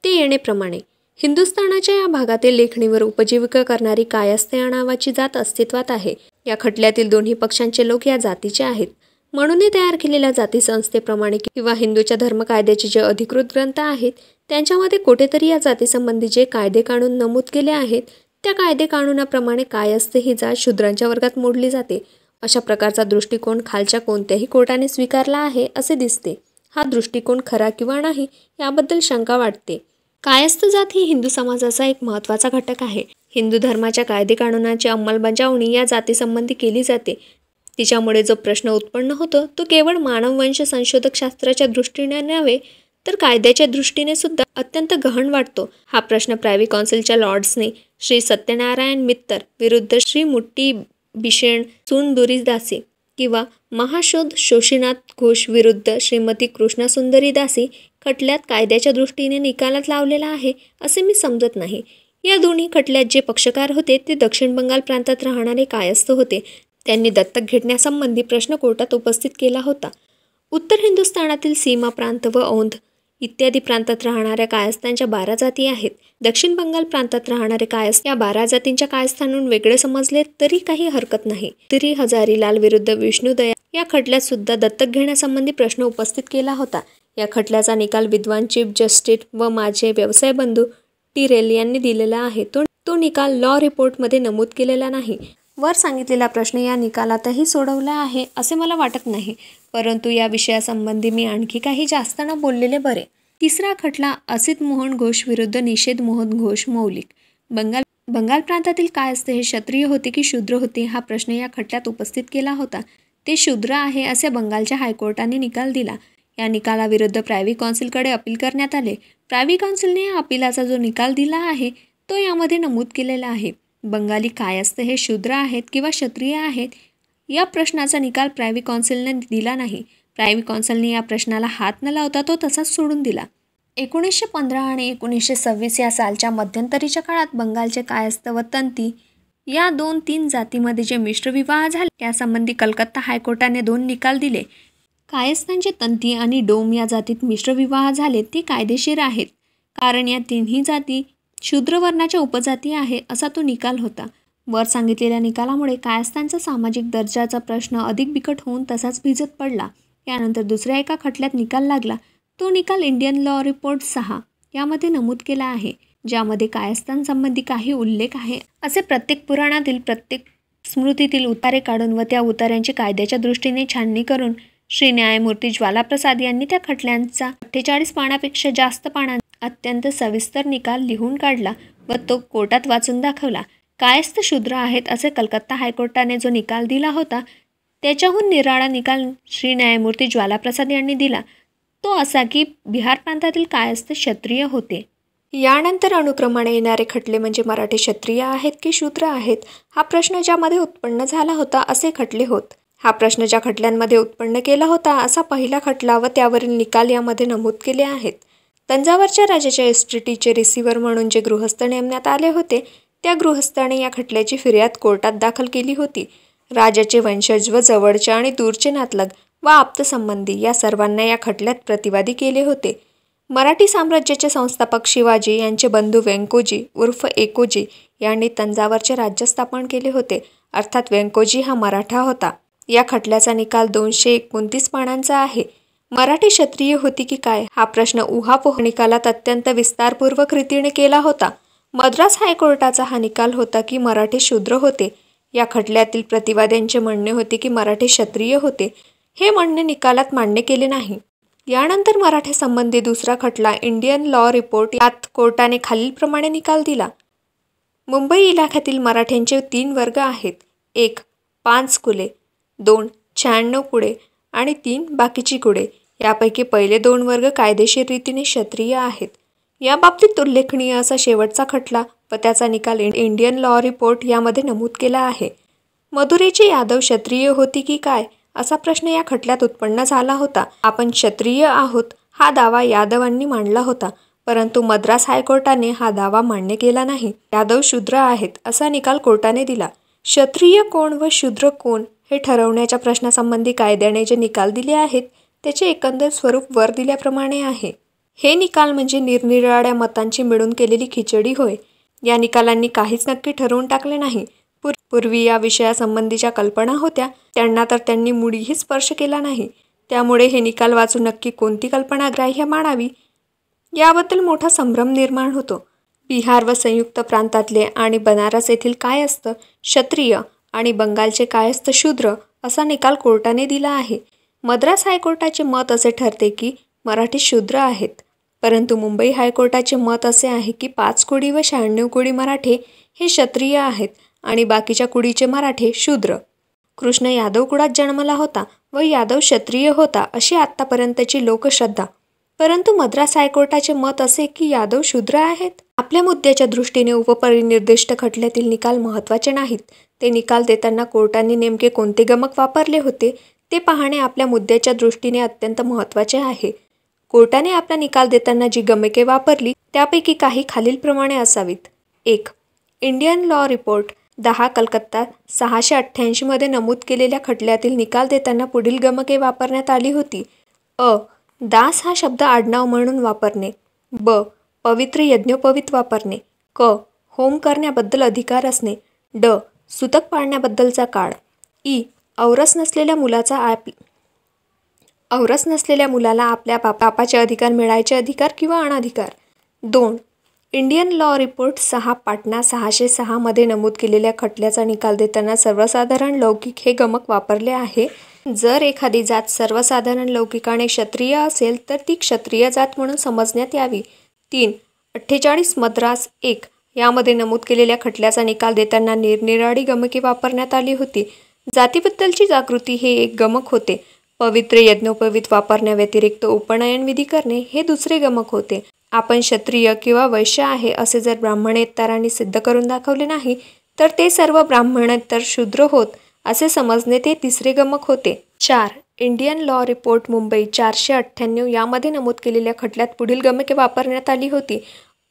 [SPEAKER 1] ते येणेप्रमाणे हिंदुस्थानाच्या या भागातील लेखणीवर उपजीविका करणारी कायस्थ या नावाची जात अस्तित्वात आहे या खटल्यातील दोन्ही पक्षांचे लोक या जातीचे आहेत म्हणूनही तयार केलेल्या जाती संस्थेप्रमाणे किंवा हिंदूच्या धर्म कायद्याचे जे अधिकृत ग्रंथ आहेत त्यांच्यामध्ये कुठेतरी या जातीसंबंधी जे कायदे काढून नमूद केले आहेत त्या कायदे कानुनाप्रमाणे काय असते ही जात शूद्रांच्या वर्गात मोडली जाते अशा प्रकारचा दृष्टिकोन खालच्या कोणत्याही कोर्टाने स्वीकारला आहे असे दिसते हा दृष्टिकोन खरा किंवा नाही याबद्दल शंका वाटते कायस्थ जात ही हिंदू समाजाचा एक महत्त्वाचा घटक आहे हिंदू धर्माच्या कायदे कानुनाची अंमलबजावणी या जातीसंबंधी केली जाते तिच्यामुळे जो प्रश्न उत्पन्न होतो तो केवळ मानववंश संशोधक शास्त्राच्या दृष्टीने नव्हे तर कायद्याच्या दृष्टीने सुद्धा अत्यंत गहन वाटतो हा प्रश्न प्रायव्हेट कौन्सिलच्या लॉर्ड्सने श्री सत्यनारायण मित्तर विरुद्ध श्री मुट्टी बिशेण सुनदुरी दासी किंवा महाशोध शोशीनाथ घोष विरुद्ध श्रीमती कृष्णासुंदरी दासी खटल्यात कायद्याच्या दृष्टीने निकालात लावलेला आहे असे मी समजत नाही या दोन्ही खटल्यात जे पक्षकार होते ते दक्षिण बंगाल प्रांतात राहणारे कायस्थ होते त्यांनी दत्तक घेण्यासंबंधी प्रश्न कोर्टात उपस्थित केला होता उत्तर हिंदुस्थानातील सीमा प्रांत व औंध इत्यादी प्रांतात राहणाऱ्या कायस्थांच्या बारा जाती आहेत दक्षिण बंगाल प्रांतात राहणारे कायस्थ या बारा जातींच्या कायस्थांहून वेगळे समजले तरी काही हरकत नाही तरी हजारी लाल विरुद्ध विष्णुदया या खटल्यात सुद्धा दत्तक घेण्यासंबंधी प्रश्न उपस्थित केला होता या खटल्याचा निकाल विद्वान चीफ जस्टिस व माझे व्यवसाय बंधू टिरेल यांनी दिलेला आहे तो तो निकाल लॉ रिपोर्टमध्ये नमूद केलेला नाही वर सांगितलेला प्रश्न या निकालातही सोडवला आहे असे मला वाटत नाही परंतु या विषयासंबंधी मी आणखी काही जास्त न बोललेले बरे तिसरा खटला असित मोहन घोष विरुद्ध निषेध मोहन घोष मौलिक बंगाल बंगाल प्रांतातील काय असते हे क्षत्रिय होते की शूद्र होते हा प्रश्न या खटल्यात उपस्थित केला होता ते शूद्र आहे असे बंगालच्या हायकोर्टाने निकाल दिला या निकालाविरुद्ध प्रायव्ही कौन्सिलकडे अपील करण्यात आले प्रायव्ही कौन्सिलने या अपिलाचा जो निकाल दिला आहे तो यामध्ये नमूद केलेला आहे बंगाली काय असतं हे शूद्र आहेत किंवा क्षत्रिय आहेत या प्रश्नाचा निकाल प्रायव्ही कॉन्सिलने दिला नाही प्रायव्ही कॉन्सिलने या प्रश्नाला हात न लावता तो तसाच सोडून दिला एकोणीसशे पंधरा आणि एकोणीसशे सव्वीस या सालच्या मध्यंतरीच्या काळात बंगालचे कायस्थ व तंती या दोन तीन जातीमध्ये जे मिश्रविवाह झाले त्यासंबंधी कलकत्ता हायकोर्टाने दोन निकाल दिले कायस्थांचे तंती आणि डोम या जातीत मिश्रविवाह झाले ते कायदेशीर आहेत कारण या तिन्ही जाती शूद्रवर्णाच्या उपजाती आहे असा तो निकाल होता वर सांगितलेल्या निकालामुळे कायस्थांचा सामाजिक दर्जाचा प्रश्न अधिक बिकट होऊन तसाच भिजत पडला यानंतर दुसऱ्या एका खटल्यात निकाल लागला तो निकाल इंडियन लॉ रिपोर्ट सहा यामध्ये नमूद केला आहे ज्यामध्ये कायस्थांसंबंधी काही उल्लेख आहे असे प्रत्येक पुराणातील प्रत्येक स्मृतीतील उतारे काढून व त्या उतार्यांची कायद्याच्या दृष्टीने छाननी करून श्री न्यायमूर्ती ज्वालाप्रसाद यांनी त्या खटल्यांचा अठ्ठेचाळीस पानापेक्षा जास्त पानां अत्यंत सविस्तर निकाल लिहून काढला व तो कोर्टात वाचून दाखवला कायस्थ शूद्र आहेत असे कलकत्ता हायकोर्टाने जो निकाल दिला होता त्याच्याहून निराळा निकाल श्री न्यायमूर्ती ज्वालाप्रसाद यांनी दिला तो असा की बिहार प्रांतातील कायस्थ क्षत्रिय होते यानंतर अनुक्रमाने येणारे खटले म्हणजे मराठी क्षत्रिय आहेत की शूद्र आहेत हा प्रश्न ज्यामध्ये उत्पन्न झाला होता असे खटले होत हा प्रश्न ज्या खटल्यांमध्ये उत्पन्न केला होता असा पहिला खटला व त्यावरील निकाल यामध्ये नमूद केले आहेत तंजावरच्या राजाच्या एसटीटीचे रिसिव्हर म्हणून जे गृहस्थ नेमण्यात आले होते त्या गृहस्थाने या खटल्याची फिर्याद कोर्टात दाखल केली होती राजाचे वंशज व जवळचे आणि दूरचे नातलग व आप्तसंबंधी या सर्वांना या खटल्यात प्रतिवादी केले होते मराठी साम्राज्याचे संस्थापक शिवाजी यांचे बंधू व्यंकोजी उर्फ एकोजी यांनी तंजावरचे राज्य स्थापन केले होते अर्थात व्यंकोजी हा मराठा होता या खटल्याचा निकाल दोनशे एकोणतीस पानांचा आहे मराठी क्षत्रिय होती की काय हा प्रश्न उहापोह निकालात अत्यंत विस्तारपूर्वक रीतीने केला होता मद्रास हायकोर्टाचा हा निकाल होता की मराठी शूद्र होते या खटल्यातील प्रतिवाद्यांचे म्हणणे होते की मराठी क्षत्रिय होते हे म्हणणे निकालात मान्य केले नाही यानंतर मराठी संबंधी दुसरा खटला इंडियन लॉ रिपोर्ट यात कोर्टाने खालीलप्रमाणे निकाल दिला मुंबई इलाख्यातील मराठ्यांचे तीन वर्ग आहेत एक पाच कुले दोन शहाण्णव कुळे आणि तीन बाकीची कुडे यापैकी पहिले दोन वर्ग कायदेशीर रीतीने क्षत्रिय आहेत याबाबतीत उल्लेखनीय असा शेवटचा खटला व त्याचा निकाल इंडियन लॉ रिपोर्ट यामध्ये नमूद केला आहे मधुरेची यादव क्षत्रिय होती की काय असा प्रश्न या खटल्यात उत्पन्न झाला होता आपण क्षत्रिय आहोत हा दावा यादवांनी मांडला होता परंतु मद्रास हायकोर्टाने हा दावा मान्य केला नाही यादव शूद्र आहेत असा निकाल कोर्टाने दिला क्षत्रिय कोण व शूद्र कोण हे ठरवण्याच्या प्रश्नासंबंधी कायद्याने जे निकाल दिले आहेत त्याचे एकंदर स्वरूप वर दिल्याप्रमाणे आहे हे निकाल म्हणजे निरनिराळ्या मतांची मिळून केलेली खिचडी होय या निकालांनी काहीच नक्की ठरवून टाकले नाही पूर्वी या विषयासंबंधीच्या कल्पना होत्या त्यांना तर त्यांनी मुळीही स्पर्श केला नाही त्यामुळे हे निकाल वाचून नक्की कोणती कल्पना ग्राह्य मानावी याबद्दल मोठा संभ्रम निर्माण होतो बिहार व संयुक्त प्रांतातले आणि बनारस येथील काय असतं क्षत्रिय आणि बंगालचे कायस्थ शूद्र असा निकाल कोर्टाने दिला आहे मद्रास हायकोर्टाचे मत असे ठरते की मराठी शूद्र आहेत परंतु मुंबई हायकोर्टाचे मत असे आहे की पाच कोडी व शहाण्णव कोडी मराठे हे क्षत्रिय आहेत आणि बाकीच्या कुडीचे मराठे शूद्र कृष्ण यादव कुळात जन्मला होता व यादव क्षत्रिय होता अशी आत्तापर्यंतची लोकश्रद्धा परंतु मद्रास हायकोर्टाचे मत असे की यादव शूद्र आहेत आपल्या मुद्द्याच्या दृष्टीने उपपरिनिर्दिष्ट खटल्यातील निकाल महत्वाचे नाहीत ते निकाल देताना कोर्टाने नेमके कोणते गमक वापरले होते ते पाहणे आपल्या मुद्द्याच्या दृष्टीने अत्यंत महत्त्वाचे आहे कोर्टाने आपला निकाल देताना जी गमके वापरली त्यापैकी काही खालीलप्रमाणे असावीत एक इंडियन लॉ रिपोर्ट दहा कलकत्ता सहाशे अठ्ठ्याऐंशीमध्ये नमूद केलेल्या खटल्यातील निकाल देताना पुढील गमके वापरण्यात आली होती अ दास हा शब्द आडनाव म्हणून वापरणे ब पवित्र यज्ञोपवित वापरणे क होम करण्याबद्दल अधिकार असणे ड सुतक पाळण्याबद्दलचा काळ ई औरस नसलेल्या मुलाचा आप औरस नसलेल्या मुलाला आपल्या बाप बापाचे अधिकार मिळायचे अधिकार किंवा अनाधिकार दोन इंडियन लॉ रिपोर्ट सहा पाटणा सहाशे सहामध्ये नमूद केलेल्या खटल्याचा निकाल देताना सर्वसाधारण लौकिक हे गमक वापरले आहे जर एखादी जात सर्वसाधारण लौकिकाने क्षत्रिय असेल तर ती क्षत्रिय जात म्हणून समजण्यात यावी तीन अठ्ठेचाळीस मद्रास एक यामध्ये नमूद केलेल्या खटल्याचा निकाल देताना निरनिराळी गमके वापरण्यात आली होती जातीबद्दलची जागृती हे एक गमक होते पवित्र यज्ञोपवीत वापरण्याव्यतिरिक्त उपनयन विधी करणे हे दुसरे गमक होते आपण क्षत्रिय किंवा वैश्य आहे असे जर ब्राह्मणेतरांनी सिद्ध करून दाखवले नाही तर ते सर्व ब्राह्मणेतर शूद्र होत असे समजणे ते तिसरे गमक होते चार इंडियन लॉ रिपोर्ट मुंबई चारशे अठ्ठ्याण्णव यामध्ये नमूद केलेल्या खटल्यात पुढील गमके वापरण्यात आली होती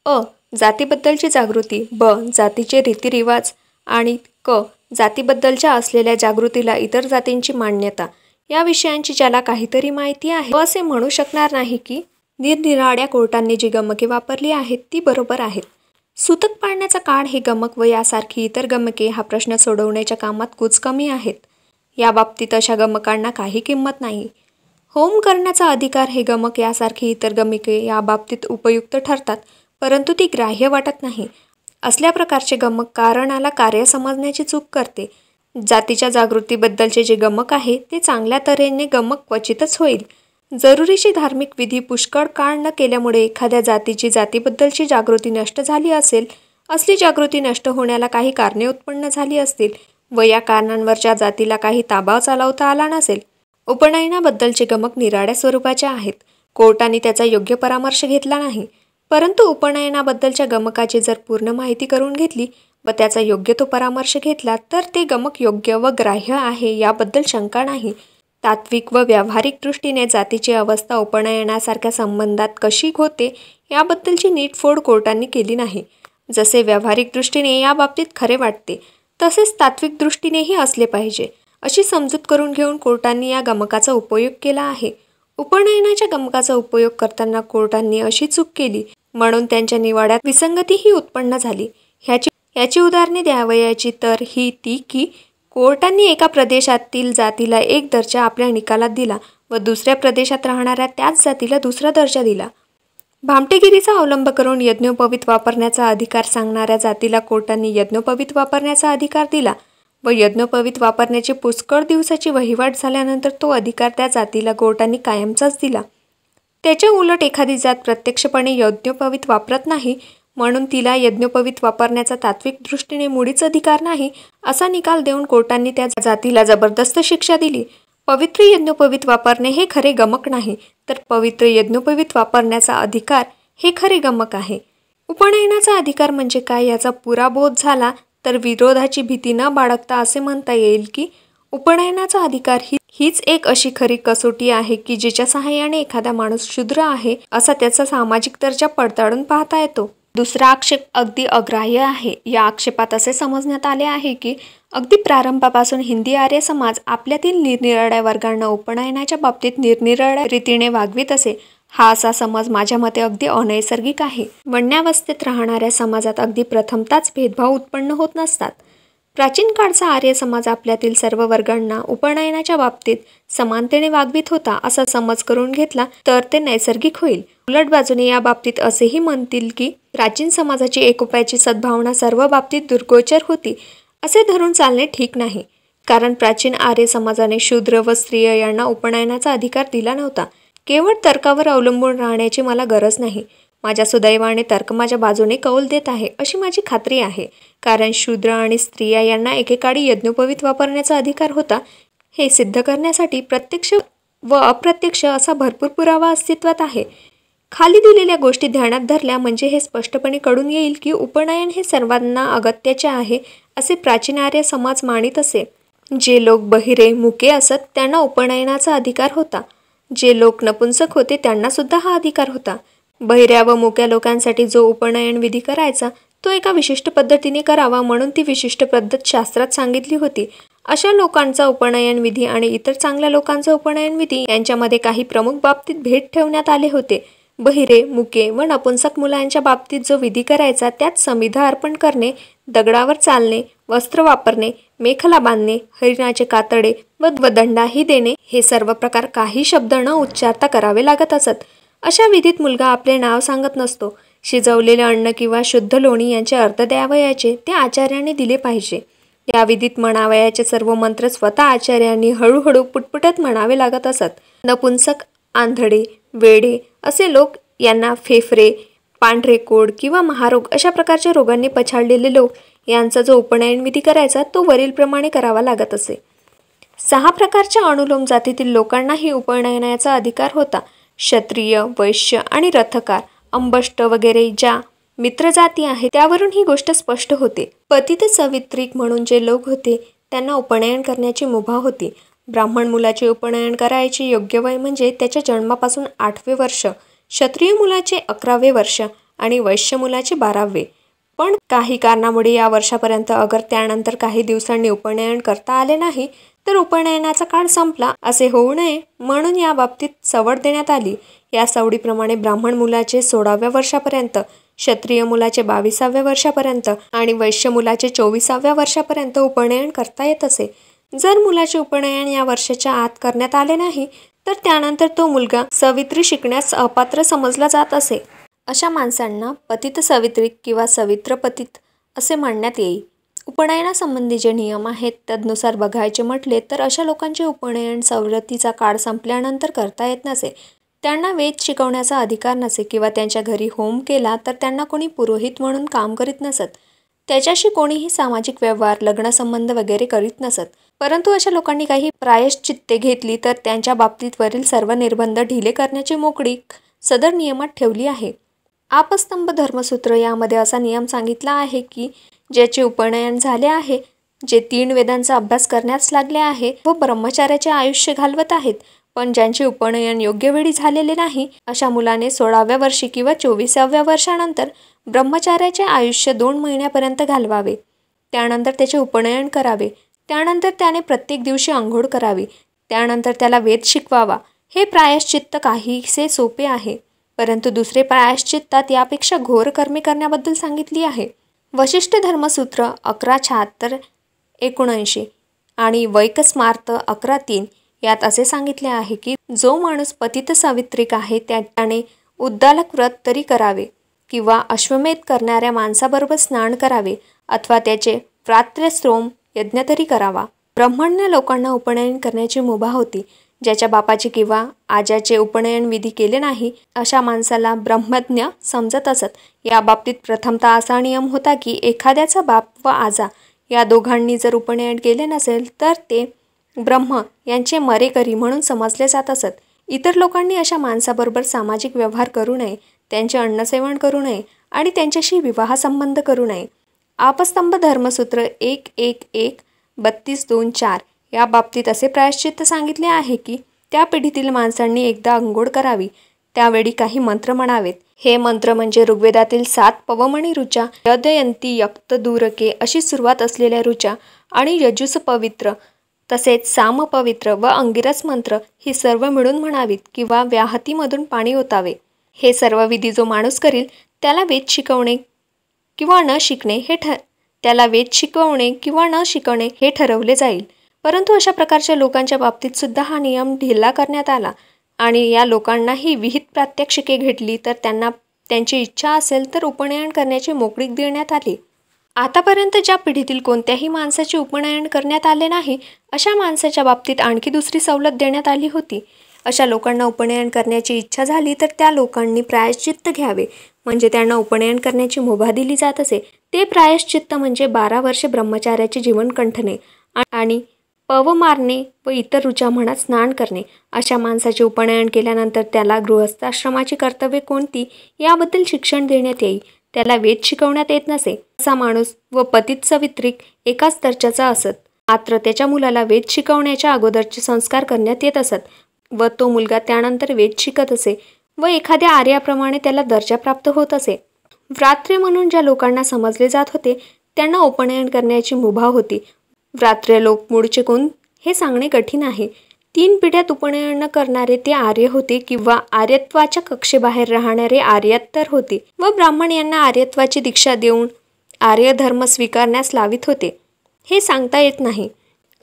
[SPEAKER 1] अ जातीबद्दलची जागृती ब जातीचे रीतिरिवाज आणि क जातीबद्दलच्या असलेल्या जागृतीला इतर जातींची मान्यता या विषयांची ज्याला काहीतरी माहिती आहे असे म्हणू शकणार नाही की निरनिराळ्या कोर्टांनी जी गमके वापरली आहेत ती बरोबर आहेत सुतक पाळण्याचा काळ हे गमक व यासारखी इतर गमके हा प्रश्न सोडवण्याच्या कामात कुच कमी आहेत या बाबतीत अशा गमकांना काही किंमत नाही होम करण्याचा अधिकार हे गमक यासारखी इतर गमके या बाबतीत उपयुक्त ठरतात परंतु ती ग्राह्य वाटत नाही असल्या प्रकारचे गमक कारणाला कार्य समजण्याची चूक करते जातीच्या जागृतीबद्दलचे जे गमक आहे ते चांगल्या तऱ्हेने गमक क्वचितच होईल जरुरीशी धार्मिक विधी पुष्कळ काळ न केल्यामुळे एखाद्या जातीची जातीबद्दलची जागृती नष्ट झाली असेल असली जागृती नष्ट होण्याला काही कारणे उत्पन्न झाली असतील व या कारणांवरच्या जातीला काही ताबाव चालवता आला नसेल उपनयनाबद्दलचे गमक निराड्या स्वरूपाचे आहेत कोर्टाने त्याचा योग्य परामर्श घेतला नाही परंतु उपनयनाबद्दलच्या गमकाची जर पूर्ण माहिती करून घेतली व त्याचा योग्य तो परामर्श घेतला तर ते गमक योग्य व ग्राह्य आहे याबद्दल शंका नाही तात्विक व व्यावहारिक दृष्टीने जातीची अवस्था उपनयनासारख्या संबंधात कशी होते याबद्दलची नीटफोड कोर्टांनी केली नाही जसे व्यावहारिक दृष्टीने याबाबतीत खरे वाटते तसेच तात्विक दृष्टीनेही असले पाहिजे अशी समजूत करून घेऊन कोर्टांनी या गमकाचा उपयोग केला आहे उपनयनाच्या गमकाचा उपयोग करताना कोर्टांनी अशी चूक केली म्हणून त्यांच्या निवाड्यात विसंगतीही उत्पन्न झाली ह्याची याची उदाहरणे द्यावयाची तर ही ती की कोर्टांनी एका प्रदेशातील जातीला एक दर्जा आपल्या निकालात दिला व दुसऱ्या प्रदेशात राहणाऱ्या त्याच जातीला दुसरा दर्जा दिला भामटेगिरीचा अवलंब करून यज्ञोपवित वापरण्याचा अधिकार सांगणाऱ्या जातीला कोर्टांनी यज्ञोपवित वापरण्याचा अधिकार दिला व यज्ञोपवित वापरण्याची पुष्कळ दिवसाची वहिवाट झाल्यानंतर तो अधिकार त्या जातीला गोटांनी कायमचाच दिला त्याच्या उलट एखादी जात प्रत्यक्षपणे यज्ञोपवित वापरत नाही म्हणून तिला यज्ञोपवित वापरण्याचा तात्विक दृष्टीने मुळीच अधिकार नाही असा निकाल देऊन कोर्टांनी त्या जातीला जबरदस्त शिक्षा दिली पवित्र यज्ञोपवित वापरणे हे खरे गमक नाही तर पवित्र यज्ञोपवित वापरण्याचा अधिकार हे खरे गमक आहे उपनयनाचा अधिकार म्हणजे काय याचा पुराबोध झाला तर विरोधाची भीती न बाळगता असे म्हणता येईल की उपनयनाचा अधिकार ही हीच एक अशी खरी कसोटी आहे की जिच्या सहाय्याने एखादा माणूस शूद्र आहे असा त्याचा सामाजिक दर्जा पडताळून पाहता येतो दुसरा आक्षेप अगदी अग्राह्य आहे या आक्षेपात असे समजण्यात आले आहे की अगदी प्रारंभापासून हिंदी आर्य समाज आपल्यातील निरनिराळ्या वर्गांना उपनयनाच्या बाबतीत निरनिराळ्या रीतीने वागवित असे हा असा समाज माझ्या मते अगदी अनैसर्गिक आहे वण्यावस्थेत राहणाऱ्या समाजात अगदी प्रथमताच भेदभाव उत्पन्न होत नसतात प्राचीन काळचा आर्य समाज आपल्यातील सर्व वर्गांना उपनयनाच्या बाबतीत समानतेने वागवित होता असा समज करून घेतला तर ते नैसर्गिक होईल उलट बाजूने या बाबतीत असेही म्हणतील की प्राचीन समाजाची एकोप्याची सद्भावना सर्व बाबतीत दुर्गोचर होती असे धरून चालणे ठीक नाही कारण प्राचीन आर्य समाजाने शूद्र व स्त्रिय यांना उपनयनाचा अधिकार दिला नव्हता केवळ तर्कावर अवलंबून राहण्याची मला गरज नाही माझ्या सुदैवाने तर्क माझ्या बाजूने कौल देत आहे अशी माझी खात्री आहे कारण शूद्र आणि स्त्रिया यांना एकेकाळी यज्ञोपवीत वापरण्याचा अधिकार होता हे सिद्ध करण्यासाठी प्रत्यक्ष व अप्रत्यक्ष असा भरपूर पुरावा अस्तित्वात आहे खाली दिलेल्या गोष्टी ध्यानात धरल्या म्हणजे हे स्पष्टपणे कळून येईल की उपनयन हे सर्वांना अगत्याचे आहे असे प्राचीन आर्य समाज मानित असे जे लोक बहिरे मुके असत त्यांना उपनयनाचा अधिकार होता जे लोक नपुंसक होते त्यांना सुद्धा हा अधिकार होता बहिऱ्या व मोक्या लोकांसाठी जो उपनयन विधी करायचा तो एका विशिष्ट पद्धतीने करावा म्हणून ती विशिष्ट पद्धत शास्त्रात सांगितली होती अशा लोकांचा उपनयन विधी आणि इतर चांगल्या लोकांचा उपनयन विधी यांच्यामध्ये काही प्रमुख बाबतीत भेट ठेवण्यात आले होते बहिरे मुके व नपुंसक मुलांच्या बाबतीत जो विधी करायचा त्यात समिधा अर्पण करणे दगडावर चालणे वस्त्र वापरणे मेखला बांधणे हरिणाचे कातडे व दंडाही देणे हे सर्व प्रकार काही शब्द न उच्चारता करावे लागत असत अशा विधीत मुलगा आपले नाव सांगत नसतो शिजवलेले अन्न किंवा शुद्ध लोणी यांचे अर्थ द्यावयाचे ते आचार्याने दिले पाहिजे या विधीत म्हणावयाचे सर्व मंत्र स्वतः आचार्यांनी हळूहळू पुटपुटत म्हणावे लागत असत नपुंसक आंधळे वेडे असे लोक यांना फेफरे पांढरे कोड किंवा महारोग अशा प्रकारच्या रोगांनी पछाडलेले लोक यांचा जो उपनयन विधी करायचा तो वरीलप्रमाणे करावा लागत असे सहा प्रकारच्या अनुलोम जातीतील लोकांनाही उपनयनाचा अधिकार होता क्षत्रिय वैश्य आणि रथकार अंबष्ट वगैरे ज्या मित्रजाती आहेत त्यावरून ही गोष्ट स्पष्ट होते पतित सवित्रिक म्हणून जे लोक होते त्यांना उपनयन करण्याची मुभा होती ब्राह्मण मुलाचे उपनयन करायचे योग्य वय म्हणजे त्याच्या जन्मापासून आठवे वर्ष क्षत्रिय मुलाचे अकरावे वर्ष आणि वैश्य मुलाचे बारावे पण काही कारणामुळे या वर्षापर्यंत अगर त्यानंतर काही दिवसांनी उपनयन करता आले नाही तर उपनयनाचा काळ संपला असे होऊ नये म्हणून या बाबतीत सवड देण्यात आली या सवडीप्रमाणे ब्राह्मण मुलाचे सोळाव्या वर्षापर्यंत क्षत्रिय मुलाचे बावीसाव्या वर्षापर्यंत आणि वैश्य मुलाचे चोवीसाव्या वर्षापर्यंत उपनयन करता येत असे जर मुलाचे उपनयन या वर्षाच्या आत करण्यात आले नाही तर त्यानंतर तो मुलगा सवित्री शिकण्यास अपात्र समजला जात असे अशा माणसांना पतित सवित्रिक किंवा सवित्र पतित असे म्हणण्यात येईल उपनयनासंबंधी जे नियम आहेत तदनुसार बघायचे म्हटले तर अशा लोकांचे उपनयन सवलतीचा काळ संपल्यानंतर करता येत नसे त्यांना वेद शिकवण्याचा अधिकार नसे किंवा त्यांच्या घरी होम केला तर त्यांना कोणी पुरोहित म्हणून काम करीत नसत त्याच्याशी कोणीही सामाजिक व्यवहार लग्नसंबंध वगैरे करीत नसत परंतु अशा लोकांनी काही प्रायश्चित्ते घेतली तर त्यांच्या बाबतीतवरील सर्व निर्बंध ढिले करण्याची मोकळीक सदर नियमात ठेवली आहे आपस्तंभ धर्मसूत्र यामध्ये असा नियम सांगितला आहे की ज्याचे उपनयन झाले आहे जे तीन वेदांचा अभ्यास करण्यास लागले आहे व ब्रह्मचार्याचे आयुष्य घालवत आहेत पण ज्यांचे उपनयन योग्य वेळी झालेले नाही अशा मुलाने सोळाव्या वर्षी किंवा चोवीसाव्या वर्षानंतर ब्रह्मचार्याचे आयुष्य दोन महिन्यापर्यंत घालवावे त्यानंतर त्याचे उपनयन करावे त्यानंतर त्याने प्रत्येक दिवशी आंघोळ करावी त्यानंतर त्याला वेद शिकवावा हे प्रायश्चित्त काहीसे सोपे आहे परंतु दुसरे प्रायश्चित्तात यापेक्षा घोर कर्मे करण्याबद्दल सांगितली आहे वशिष्ठ धर्मसूत्र अकरा शहात्तर एकोणऐंशी आणि वैकस्मार्थ अकरा तीन यात असे सांगितले आहे की जो माणूस पतित सावित्रिक आहे त्याने उद्दालक व्रत तरी करावे किंवा अश्वमेध करणाऱ्या माणसाबरोबर स्नान करावे अथवा त्याचे प्रात्रस्रोम यज्ञ तरी करावा ब्रह्मण्य लोकांना उपनयन करण्याची मुभा होती ज्याच्या बापाचे किंवा आजाचे उपनयन विधी केले नाही अशा माणसाला ब्रह्मज्ञ समजत असत या बाबतीत प्रथमतः असा नियम होता की एखाद्याचा बाप व आजा या दोघांनी जर उपनयन केले नसेल तर ते ब्रह्म यांचे मरेकरी म्हणून समजले जात असत इतर लोकांनी अशा माणसाबरोबर सामाजिक व्यवहार करू नये त्यांचे अन्नसेवन करू नये आणि त्यांच्याशी विवाहसंबंध करू नये आपस्तंभ धर्मसूत्र एक एक एक बत्तीस दोन चार या बाबतीत असे प्रायश्चित्त सांगितले आहे की त्या पिढीतील माणसांनी एकदा अंघोळ करावी त्यावेळी काही मंत्र म्हणावेत हे मंत्र म्हणजे ऋग्वेदातील सात पवमणी ऋचा यदयंती यक्त दूरके अशी सुरुवात असलेल्या ऋचा आणि यजुस पवित्र तसेच साम पवित्र व अंगिरस मंत्र ही सर्व मिळून म्हणावीत किंवा व्याहतीमधून पाणी ओतावे हे सर्व विधी जो माणूस करील त्याला वेद शिकवणे किंवा न शिकणे हे ठर त्याला वेद शिकवणे किंवा न शिकवणे हे ठरवले जाईल परंतु अशा प्रकारच्या लोकांच्या बाबतीतसुद्धा हा नियम ढिल्ला करण्यात आला आणि या लोकांनाही विहित प्रात्यक्षिके घेतली तर त्यांना त्यांची इच्छा असेल तर उपनयन करण्याची मोकळीक देण्यात आली आतापर्यंत ज्या पिढीतील कोणत्याही माणसाचे उपनयन करण्यात आले नाही अशा माणसाच्या बाबतीत आणखी दुसरी सवलत देण्यात आली होती अशा लोकांना उपनयन करण्याची इच्छा झाली तर त्या लोकांनी प्रायश्चित्त घ्यावे म्हणजे त्यांना उपनयन करण्याची मुभा दिली जात असे ते प्रायश्चित्त म्हणजे बारा वर्षे ब्रह्मचार्याचे जीवन कंठणे आणि पव मारणे व इतर रुचामणात स्नान करणे अशा माणसाचे उपनयन केल्यानंतर त्याला गृहस्थाश्रमाची कर्तव्ये कोणती याबद्दल शिक्षण देण्यात येईल त्याला वेद शिकवण्यात येत नसे असा माणूस व पतित सवित्रिक एकाच दर्जाचा असत मात्र त्याच्या मुलाला वेद शिकवण्याच्या अगोदरचे संस्कार करण्यात येत असत व तो मुलगा त्यानंतर वेद शिकत असे व एखाद्या आर्याप्रमाणे त्याला दर्जा प्राप्त होत असे व्रात्रे म्हणून ज्या लोकांना समजले जात होते त्यांना उपनयन करण्याची मुभा होती लोक मूळचे कोण हे सांगणे कठीण आहे तीन पिढ्यात उपनयन करणारे ते आर्य होते किंवा आर्यत्वाच्या कक्षेबाहेर राहणारे आर्यात्तर होते व ब्राह्मण यांना आर्यत्वाची दीक्षा देऊन आर्य धर्म स्वीकारण्यास लावित होते हे सांगता येत नाही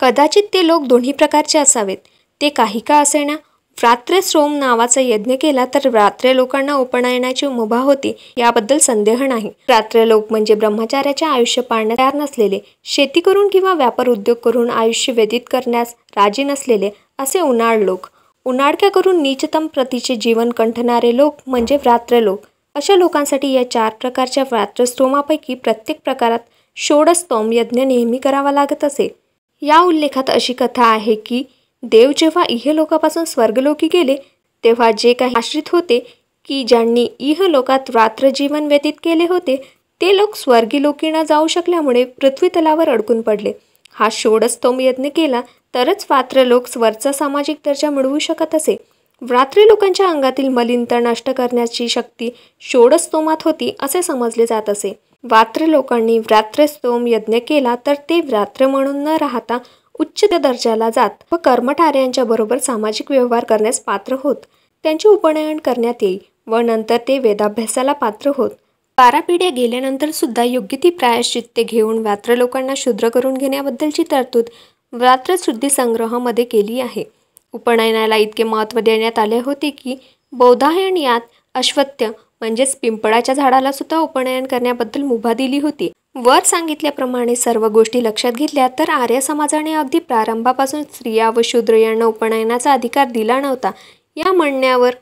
[SPEAKER 1] कदाचित ते लोक दोन्ही प्रकारचे असावेत ते काही का असेना रात्रेश्रोम नावाचा यज्ञ केला तर रात्र लोकांना उपनयनाची मुभा होती याबद्दल संदेह नाही रात्र लोक म्हणजे ब्रह्मचार्याचे आयुष्य पाळण्यात तयार नसलेले शेती करून किंवा व्यापार उद्योग करून आयुष्य व्यतीत करण्यास राजी नसलेले असे उन्हाळ लोक उन्हाळक्या करून नीचतम प्रतीचे जीवन कंठणारे लोक म्हणजे व्रात्र लोक अशा लोकांसाठी या चार प्रकारच्या व्रात्रस्तोमापैकी प्रत्येक प्रकारात षोडस्तोम यज्ञ नेहमी करावा लागत असे या उल्लेखात अशी कथा आहे की देव जेव्हा इहलोकापासून स्वर्गलोकी गेले तेव्हा जे काही आश्रित होते की ज्यांनी इहलोकात रात्र जीवन व्यतीत केले होते ते लोक स्वर्गी लोकीना जाऊ शकल्यामुळे पृथ्वीतलावर अडकून पडले हा षोडस्तोम यज्ञ केला तरच पात्र लोक स्वरचा सामाजिक दर्जा मिळवू शकत असे रात्री लोकांच्या अंगातील मलिनता नष्ट करण्याची शक्ती षोडस्तोमात होती असे समजले जात असे वात्र लोकांनी व्रात्रस्तोम यज्ञ केला तर ते व्रात्र म्हणून न राहता उच्च दर्जाला जात व कर्मठाऱ्यांच्या बरोबर सामाजिक व्यवहार करण्यास पात्र होत त्यांचे उपनयन करण्यात येईल व नंतर ते वेदाभ्यासाला पात्र होत बारा पिढ्या गेल्यानंतर सुद्धा योग्य ती प्रायश्चित्ते घेऊन व्यात्र लोकांना शुद्र करून घेण्याबद्दलची तरतूद व्यात्रशुद्धी संग्रहामध्ये केली आहे उपनयनाला इतके महत्त्व देण्यात आले होते की बौधायन यात अश्वत्य म्हणजेच पिंपळाच्या झाडाला सुद्धा उपनयन करण्याबद्दल मुभा दिली होती वर सांगितल्याप्रमाणे सर्व गोष्टी लक्षात घेतल्या तर आर्य समाजाने अगदी प्रारंभापासून स्त्रिया व शूद्र यांना उपनयनाचा अधिकार दिला नव्हता या म्हणण्यावर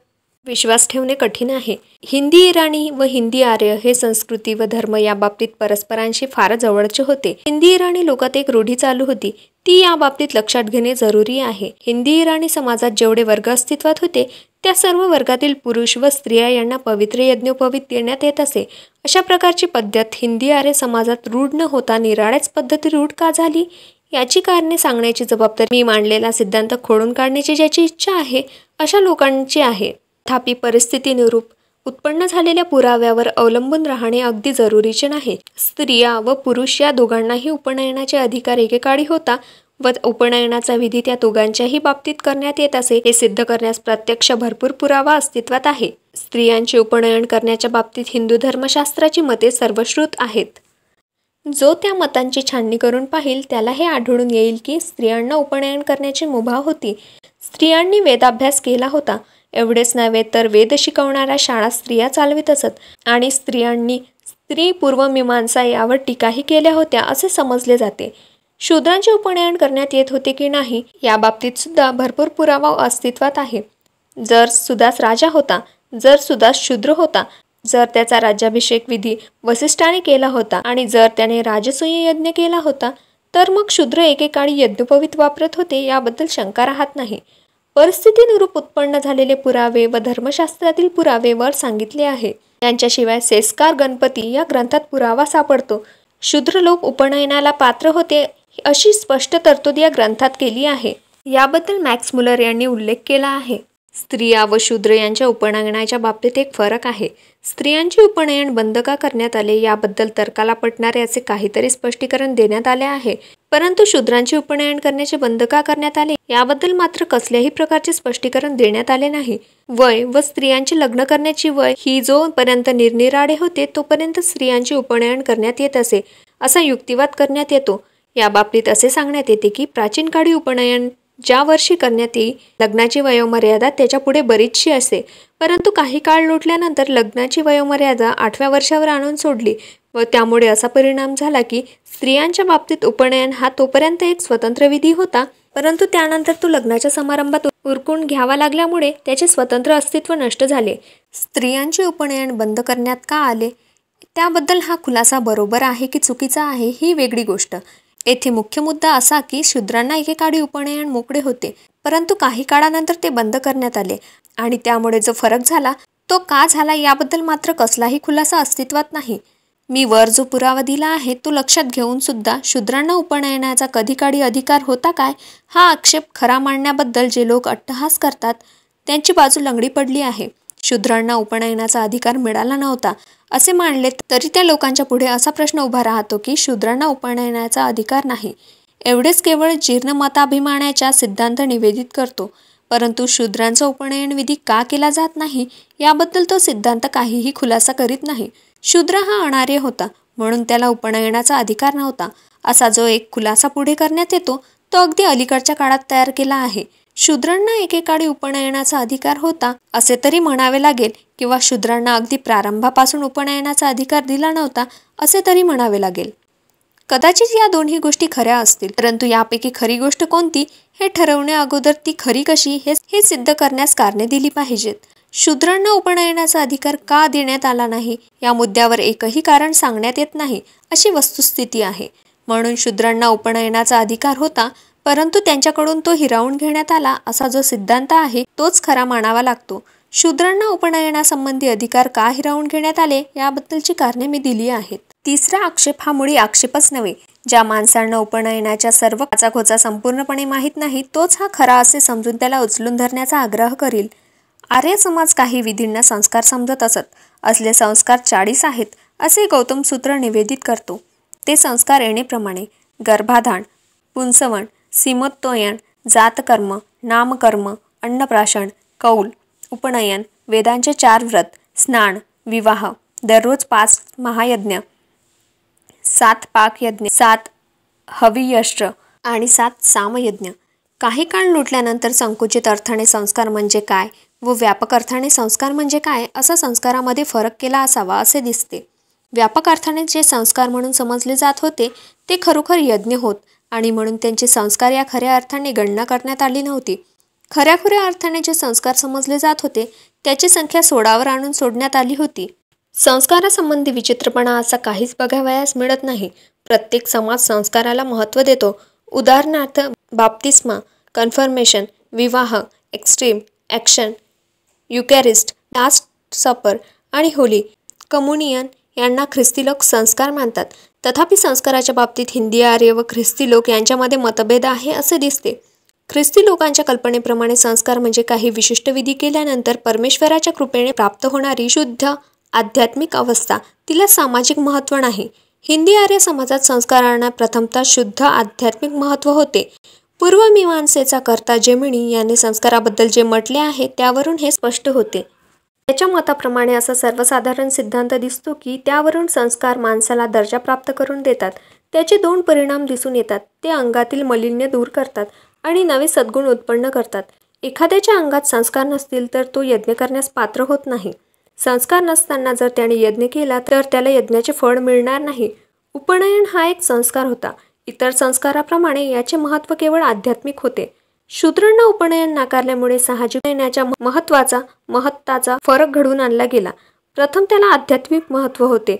[SPEAKER 1] विश्वास ठेवणे कठीण आहे हिंदी इराणी व हिंदी आर्य हे संस्कृती व धर्म या बाबतीत परस्परांशी फार जवळचे होते हिंदी इराणी लोकात एक रूढी चालू होती ती या बाबतीत लक्षात घेणे जरुरी आहे हिंदी इराणी समाजात जेवढे वर्ग अस्तित्वात होते त्या सर्व वर्गातील पुरुष व स्त्रिया यांना पवित्र यज्ञोपवीत देण्यात येत असे अशा प्रकारची पद्धत हिंदी आर्य समाजात रूढ न होता निराळ्याच पद्धती रूढ का झाली याची कारणे सांगण्याची जबाबदारी मी मांडलेला सिद्धांत खोडून काढण्याची ज्याची इच्छा आहे अशा लोकांची आहे तथापि परिस्थितीनुरूप उत्पन्न झालेल्या पुराव्यावर अवलंबून राहणे अगदी जरुरीचे नाही स्त्रिया व पुरुष या दोघांनाही उपनयनाचे अधिकार एकेकाळी होता व उपनयनाचा विधी त्या दोघांच्याही बाबतीत करण्यात येत असे हे सिद्ध करण्यास प्रत्यक्ष भरपूर पुरावा अस्तित्वात आहे स्त्रियांचे उपनयन करण्याच्या बाबतीत हिंदू धर्मशास्त्राची मते सर्वश्रुत आहेत जो त्या मतांची छाननी करून पाहिल त्याला हे आढळून येईल की स्त्रियांना उपनयन करण्याची मुभा होती स्त्रियांनी वेदाभ्यास केला होता एवढेच नव्हे तर वेद शिकवणाऱ्या शाळा स्त्रिया चालवित असत आणि स्त्रियांनी स्त्री पूर्वमीमांसा यावर टीकाही केल्या होत्या असे समजले जाते शूद्रांचे उपनयन करण्यात येत होते की नाही या बाबतीत सुद्धा भरपूर पुरावा अस्तित्वात आहे जर सुदास राजा होता जर सुदास शूद्र होता जर त्याचा राज्याभिषेक विधी वसिष्ठाने केला होता आणि जर त्याने राजसूय यज्ञ केला होता तर मग शूद्र एकेकाळी यज्ञपवित वापरत होते याबद्दल शंका राहत नाही परिस्थितीनुरूप उत्पन्न झालेले पुरावे व धर्मशास्त्रातील पुरावे वर सांगितले आहे त्यांच्याशिवाय सेस्कार गणपती या ग्रंथात पुरावा सापडतो शूद्र लोक उपनयनाला पात्र होते अशी स्पष्ट तरतूद या ग्रंथात केली आहे याबद्दल मॅक्स मुलर यांनी उल्लेख केला आहे स्त्रिया व शूद्र यांच्या उपनयनाच्या बाबतीत एक फरक आहे स्त्रियांची उपनयन बंद का करण्यात आले याबद्दल तर्काला पटणारे असे काहीतरी स्पष्टीकरण देण्यात आले आहे परंतु शूद्रांची उपनयन करण्याचे बंद का करण्यात आले याबद्दल मात्र कसल्याही प्रकारचे स्पष्टीकरण देण्यात आले नाही वय व स्त्रियांचे लग्न करण्याची वय ही जोपर्यंत निरनिराळे होते तोपर्यंत स्त्रियांचे उपनयन करण्यात येत असे असा युक्तिवाद करण्यात येतो या बाबतीत असे सांगण्यात येते की प्राचीन काळी उपनयन ज्या वर्षी करण्यात येईल लग्नाची वयोमर्यादा त्याच्या पुढे बरीचशी असे परंतु काही काळ लोटल्यानंतर लग्नाची वयोमर्यादा आठव्या वर्षावर आणून सोडली व त्यामुळे असा परिणाम झाला की स्त्रियांच्या बाबतीत उपनयन हा तोपर्यंत एक स्वतंत्र विधी होता परंतु त्यानंतर तो लग्नाच्या समारंभात उरकून घ्यावा लागल्यामुळे त्याचे स्वतंत्र अस्तित्व नष्ट झाले स्त्रियांचे उपनयन बंद करण्यात का आले त्याबद्दल हा खुलासा बरोबर आहे की चुकीचा आहे ही वेगळी गोष्ट येथे मुख्य मुद्दा असा की शूद्रांना एकेकाळी उपनयन मोकळे होते परंतु काही काळानंतर ते बंद करण्यात आले आणि त्यामुळे जो फरक झाला तो का झाला याबद्दल मात्र कसलाही खुलासा अस्तित्वात नाही मी वर जो पुरावा दिला आहे तो लक्षात घेऊन सुद्धा शूद्रांना उपनयनाचा कधी काळी अधिकार होता काय हा आक्षेप खरा मांडण्याबद्दल जे लोक अट्टहास करतात त्यांची बाजू लंगडी पडली आहे शूद्रांना उपनयनाचा अधिकार मिळाला नव्हता असे मानले तरी त्या लोकांच्या पुढे असा प्रश्न उभा राहतो की शूद्रांना उपनयनाचा अधिकार नाही एवढेच केवळ जीर्ण मताभिमानाच्या सिद्धांत निवेदित करतो परंतु शूद्रांचा उपनयन विधी का केला जात नाही याबद्दल तो सिद्धांत काहीही खुलासा करीत नाही शूद्र हा अनार्य होता म्हणून त्याला उपनयनाचा अधिकार नव्हता असा जो एक खुलासा पुढे करण्यात येतो तो अगदी अलीकडच्या काळात तयार केला आहे शूद्रांना एकेकाळी उपनयनाचा अधिकार होता असे तरी म्हणावे लागेल किंवा शूद्रांना अगदी प्रारंभापासून उपनयनाचा अधिकार दिला नव्हता असे तरी म्हणावे लागेल कदाचित या दोन्ही गोष्टी खऱ्या असतील परंतु यापैकी खरी गोष्ट कोणती हे ठरवण्या अगोदर ती खरी कशी हे हे सिद्ध करण्यास कारणे दिली पाहिजेत शूद्रांना उपनयनाचा अधिकार का देण्यात आला नाही या मुद्द्यावर एकही कारण सांगण्यात येत नाही अशी वस्तुस्थिती आहे म्हणून शूद्रांना उपनयनाचा अधिकार होता परंतु त्यांच्याकडून तो हिरावून घेण्यात आला असा जो सिद्धांत आहे तोच खरा मानावा लागतो शूद्रांना उपनयनासंबंधी अधिकार का हिरावून घेण्यात आले याबद्दलची कारणे मी दिली आहेत तिसरा आक्षेप हा मुळी आक्षेपच नव्हे ज्या माणसांना उपनयनाच्या सर्व काचाखोचा संपूर्णपणे माहीत नाही तोच हा खरा असे समजून त्याला उचलून धरण्याचा आग्रह करील आर्य समाज काही विधींना संस्कार समजत असत असले संस्कार चाळीस आहेत असे गौतम सूत्र निवेदित करतो ते संस्कार येणेप्रमाणे गर्भाधान पुंसवण सीमोत्तोयन जातकर्म नामकर्म अन्नप्राशन कौल उपनयन वेदांचे चार व्रत स्नान विवाह दररोज पाच महायज्ञ सात पाकयज्ञ सात हवीयश्र आणि सात सामयज्ञ काही काळ लुटल्यानंतर संकुचित अर्थाने संस्कार म्हणजे काय व व्यापक अर्थाने संस्कार म्हणजे काय असा संस्कारामध्ये फरक केला असावा असे दिसते व्यापक अर्थाने जे संस्कार म्हणून समजले जात होते ते खरोखर यज्ञ होत आणि म्हणून त्यांचे संस्कार या खऱ्या अर्थाने गणना करण्यात आली नव्हती खऱ्या अर्थाने जे संस्कार समजले जात होते त्याची संख्या सोळावर आणून सोडण्यात आली होती संस्कारासंबंधी विचित्रपणा असा काहीच बघावयास मिळत नाही प्रत्येक समाज संस्काराला महत्त्व देतो उदाहरणार्थ बाप्तिस्मा कन्फर्मेशन विवाह extreme unction Eucharist last supper आणि होली कम्युनियन यांना ख्रिस्ती लोक संस्कार मानतात तथापि संस्काराच्या बाबतीत हिंदी आर्य व ख्रिस्ती लोक यांच्यामध्ये मतभेद आहे असे दिसते ख्रिस्ती लोकांच्या कल्पनेप्रमाणे संस्कार म्हणजे काही विशिष्ट विधी केल्यानंतर परमेश्वराच्या कृपेने प्राप्त होणारी शुद्ध आध्यात्मिक अवस्था तिला सामाजिक महत्त्व नाही हिंदी आर्य समाजात संस्कारांना प्रथमतः शुद्ध आध्यात्मिक महत्त्व होते पूर्वमीमांसेचा कर्ता जेमिणी यांनी संस्काराबद्दल जे म्हटले आहे त्यावरून हे स्पष्ट होते त्याच्या मताप्रमाणे असा सर्वसाधारण सिद्धांत दिसतो की त्यावरून संस्कार माणसाला दर्जा प्राप्त करून देतात त्याचे दोन परिणाम दिसून येतात ते अंगातील मलिन्य दूर करतात आणि नवे सद्गुण उत्पन्न करतात एखाद्याच्या अंगात संस्कार नसतील तर तो यज्ञ करण्यास पात्र होत नाही संस्कार नसताना जर त्याने यज्ञ केला तर त्याला यज्ञाचे फळ मिळणार नाही उपनयन हा एक संस्कार होता इतर संस्काराप्रमाणे याचे महत्त्व केवळ आध्यात्मिक होते शूद्रांना उपनयन नाकारल्यामुळे साहजिक येण्याच्या महत्वाचा महत्ताचा फरक घडून आणला गेला प्रथम त्याला आध्यात्मिक महत्त्व होते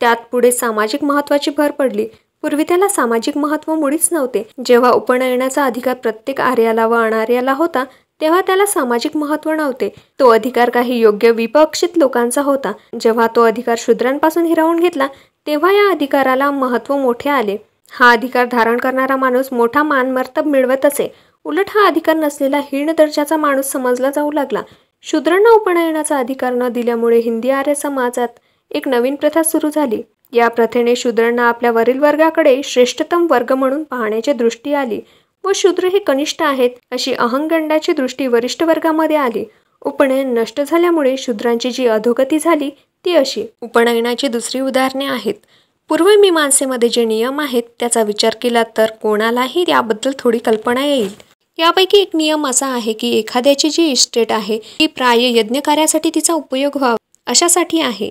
[SPEAKER 1] त्यात पुढे सामाजिक महत्त्वाची भर पडली पूर्वी त्याला सामाजिक महत्त्व मुळीच नव्हते जेव्हा उपनयनाचा अधिकार प्रत्येक आर्याला व अनार्याला होता तेव्हा त्याला सामाजिक महत्त्व नव्हते तो अधिकार काही योग्य विपक्षित लोकांचा होता जेव्हा तो अधिकार शूद्रांपासून हिरावून घेतला तेव्हा या अधिकाराला महत्त्व मोठे आले हा अधिकार धारण करणारा माणूस मोठा मानमर्तब मिळवत असे उलट हा अधिकार नसलेला हीण दर्जाचा माणूस समजला जाऊ लागला शूद्रांना उपनयनाचा अधिकार न दिल्यामुळे हिंदी आर्य समाजात एक नवीन प्रथा सुरू झाली या प्रथेने शूद्रांना आपल्या वरील वर्गाकडे श्रेष्ठतम वर्ग म्हणून पाहण्याची दृष्टी आली व शूद्र हे कनिष्ठ आहेत अशी अहंगंडाची दृष्टी वरिष्ठ वर्गामध्ये आली उपनयन नष्ट झाल्यामुळे शूद्रांची जी अधोगती झाली ती अशी उपनयनाची दुसरी उदाहरणे आहेत पूर्व मीमांसेमध्ये जे नियम आहेत त्याचा विचार केला तर कोणालाही याबद्दल थोडी कल्पना येईल यापैकी एक नियम असा आहे की एखाद्याची जी इस्टेट आहे ती प्राय यज्ञकार्यासाठी तिचा उपयोग व्हावा अशासाठी आहे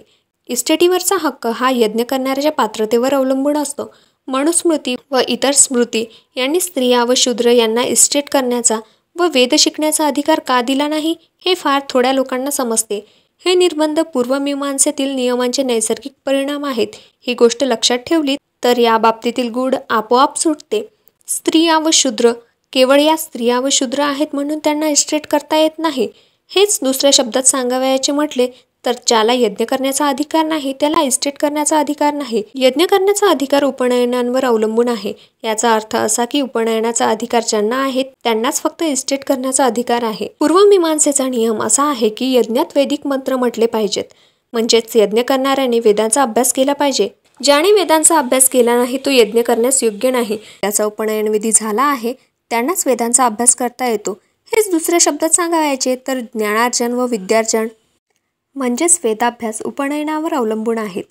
[SPEAKER 1] इस्टेटीवरचा हक्क हा यज्ञ करणाऱ्याच्या पात्रतेवर अवलंबून असतो मनुस्मृती व इतर स्मृती यांनी स्त्रिया व शूद्र यांना इस्टेट करण्याचा व वेद शिकण्याचा अधिकार का दिला नाही हे फार थोड्या लोकांना समजते हे निर्बंध पूर्वमीमांसेतील नियमांचे नैसर्गिक परिणाम आहेत ही गोष्ट लक्षात ठेवली तर या बाबतीतील गूढ आपोआप सुटते स्त्रिया व शूद्र केवळ या स्त्रिया व शूद्र आहेत म्हणून त्यांना इस्ट्रेट करता येत नाही हेच दुसऱ्या शब्दात सांगावयाचे म्हटले तर ज्याला यज्ञ करण्याचा अधिकार नाही त्याला इस्टेट करण्याचा अधिकार नाही यज्ञ करण्याचा अधिकार उपनयनांवर अवलंबून आहे याचा अर्थ असा की उपनयनाचा अधिकार ज्यांना आहे त्यांनाच फक्त इस्टेट करण्याचा अधिकार आहे पूर्व मीमांसेचा नियम असा आहे की यज्ञात वैदिक मंत्र म्हटले पाहिजेत म्हणजेच यज्ञ करणाऱ्याने वेदांचा अभ्यास केला पाहिजे ज्याने वेदांचा अभ्यास केला नाही तो यज्ञ करण्यास योग्य नाही त्याचा उपनयन विधी झाला आहे त्यांनाच वेदांचा अभ्यास करता येतो हेच दुसऱ्या शब्दात सांगायचे तर ज्ञानार्जन व विद्यार्जन म्हणजेच वेदाभ्यास उपनयनावर अवलंबून आहेत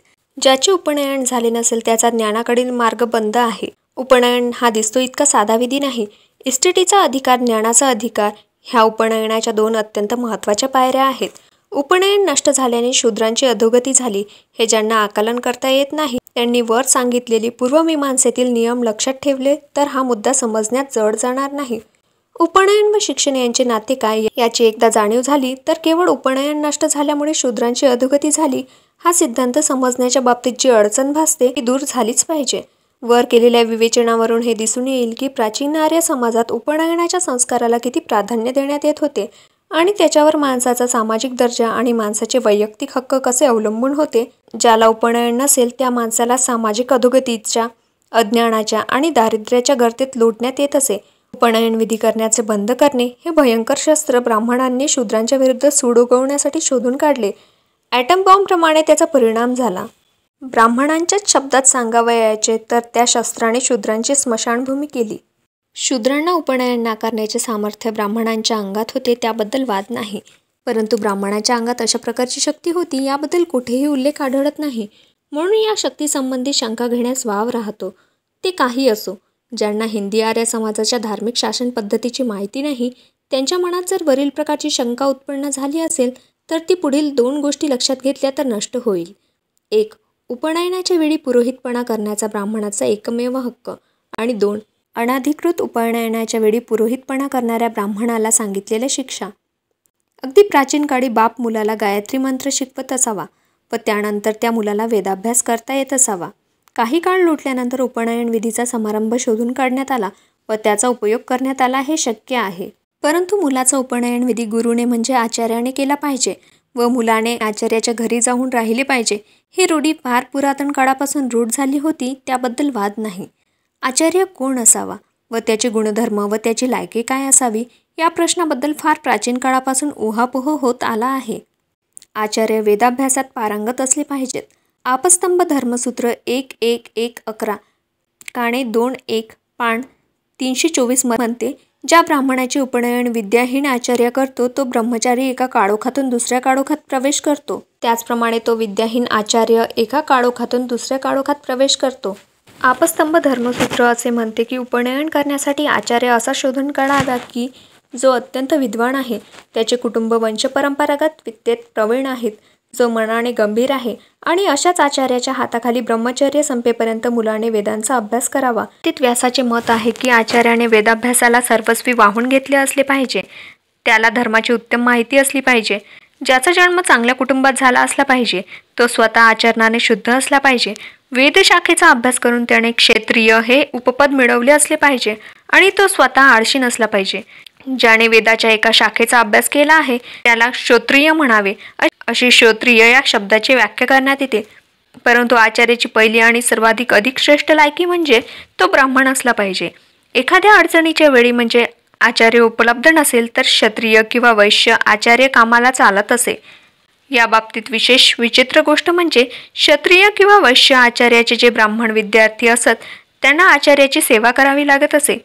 [SPEAKER 1] ज्याचे उपनयन झाले नसेल त्याचा ज्ञानाकडील मार्ग बंद आहे उपनयन हा दिसतो इतका साधा विधी नाही इस्टिटीचा अधिकार ज्ञानाचा अधिकार ह्या उपनयनाच्या दोन अत्यंत महत्त्वाच्या पायऱ्या आहेत उपनयन नष्ट झाल्याने शूद्रांची अधोगती झाली हे ज्यांना आकलन करता येत नाही यांनी वर सांगितलेली पूर्वमीमांसेतील नियम लक्षात ठेवले तर हा मुद्दा समजण्यात जड जाणार नाही उपनयन व शिक्षण यांचे नाते काय याची एकदा जाणीव झाली तर केवळ उपनयन नष्ट झाल्यामुळे शूद्रांची अधोगती झाली हा सिद्धांत समजण्याच्या बाबतीत जी अडचण भासते ती दूर झालीच पाहिजे वर केलेल्या विवेचनावरून हे दिसून येईल की प्राचीन आर्य समाजात उपनयनाच्या संस्काराला किती प्राधान्य देण्यात येत होते आणि त्याच्यावर माणसाचा सामाजिक दर्जा आणि माणसाचे वैयक्तिक हक्क कसे अवलंबून होते ज्याला उपनयन नसेल त्या माणसाला सामाजिक अधोगतीच्या अज्ञानाच्या आणि दारिद्र्याच्या गर्तेत लोटण्यात येत असे उपनयन विधी करण्याचे बंद करणे हे भयंकर शस्त्र ब्राह्मणांनी शूद्रांच्या विरुद्ध सूड उगवण्यासाठी शोधून काढले ॲटम बॉम्बप्रमाणे त्याचा परिणाम झाला ब्राह्मणांच्याच शब्दात सांगावयाचे तर त्या शस्त्राने शूद्रांची स्मशानभूमी केली शूद्रांना उपनयन नाकारण्याचे सामर्थ्य ब्राह्मणांच्या अंगात होते त्याबद्दल वाद नाही परंतु ब्राह्मणाच्या अंगात अशा प्रकारची शक्ती होती याबद्दल कुठेही उल्लेख आढळत नाही म्हणून या शक्तीसंबंधी शंका घेण्यास वाव राहतो ते काही असो ज्यांना हिंदी आर्य समाजाच्या धार्मिक शासन पद्धतीची माहिती नाही त्यांच्या मनात जर वरील प्रकारची शंका उत्पन्न झाली असेल तर ती पुढील दोन गोष्टी लक्षात घेतल्या तर नष्ट होईल एक उपनयनाच्या वेळी पुरोहितपणा करण्याचा ब्राह्मणाचा एकमेव हक्क आणि दोन अनाधिकृत उपनयनाच्या वेळी पुरोहितपणा करणाऱ्या ब्राह्मणाला सांगितलेल्या शिक्षा अगदी प्राचीन काळी बाप मुलाला गायत्री मंत्र शिकवत असावा व त्यानंतर त्या मुलाला वेदाभ्यास करता येत असावा काही काळ लुटल्यानंतर उपनयन विधीचा समारंभ शोधून काढण्यात आला व त्याचा उपयोग करण्यात आला हे शक्य आहे परंतु मुलाचा उपनयन विधी गुरुने म्हणजे आचार्याने केला पाहिजे व मुलाने आचार्याच्या घरी जाऊन राहिले पाहिजे ही रूढी फार पुरातन काळापासून रूढ झाली होती त्याबद्दल वाद नाही आचार्य कोण असावा व त्याचे गुणधर्म व त्याची लायके काय असावी या प्रश्नाबद्दल फार प्राचीन काळापासून उहापोह होत आला आहे आचार्य वेदाभ्यासात पारंगत असले पाहिजेत आपस्तंभ धर्मसूत्र एक एक एक अकरा काणे दोन एक पाण तीनशे चोवीस म्हणते ज्या ब्राह्मणाची उपनयन विद्याहीन आचार्य करतो तो ब्रह्मचारी एका काळोखातून दुसऱ्या काळोखात प्रवेश करतो त्याचप्रमाणे तो विद्याहीन आचार्य एका काळोखातून दुसऱ्या काळोखात प्रवेश करतो आपस्तंभ धर्मसूत्र असे म्हणते की उपनयन करण्यासाठी आचार्य असा शोधून काढावा की जो अत्यंत विद्वान आहे त्याचे कुटुंब वंशपरंपरागत विद्येत प्रवीण आहेत जो मनाने गंभीर आहे आणि अशाच आचार्याच्या हाताखाली ब्रह्मचर्य संपेपर्यंत मुलाने वेदांचा अभ्यास करावा तित व्यासाचे मत आहे की आचार्याने वेदाभ्यासाला सर्वस्वी वाहून घेतले असले पाहिजे त्याला धर्माची उत्तम माहिती असली पाहिजे ज्याचा जन्म चांगल्या कुटुंबात झाला असला पाहिजे तो स्वतः आचरणाने शुद्ध असला पाहिजे वेदशाखेचा अभ्यास करून त्याने क्षेत्रिय हे उपपद मिळवले असले पाहिजे आणि तो स्वतः आळशी नसला पाहिजे ज्याने वेदाच्या एका शाखेचा अभ्यास केला आहे त्याला श्रोत्रिय म्हणावे अशी श्रोत्रिय या शब्दाची व्याख्या करण्यात येते परंतु आचार्याची पहिली आणि सर्वाधिक अधिक श्रेष्ठ लायकी म्हणजे तो ब्राह्मण असला पाहिजे एखाद्या अडचणीच्या वेळी म्हणजे आचार्य उपलब्ध नसेल तर क्षत्रिय किंवा वैश्य आचार्य कामाला चालत असे या बाबतीत विशेष विचित्र गोष्ट म्हणजे क्षत्रिय किंवा वैश्य आचार्याचे जे ब्राह्मण विद्यार्थी असत त्यांना आचार्याची सेवा करावी लागत असे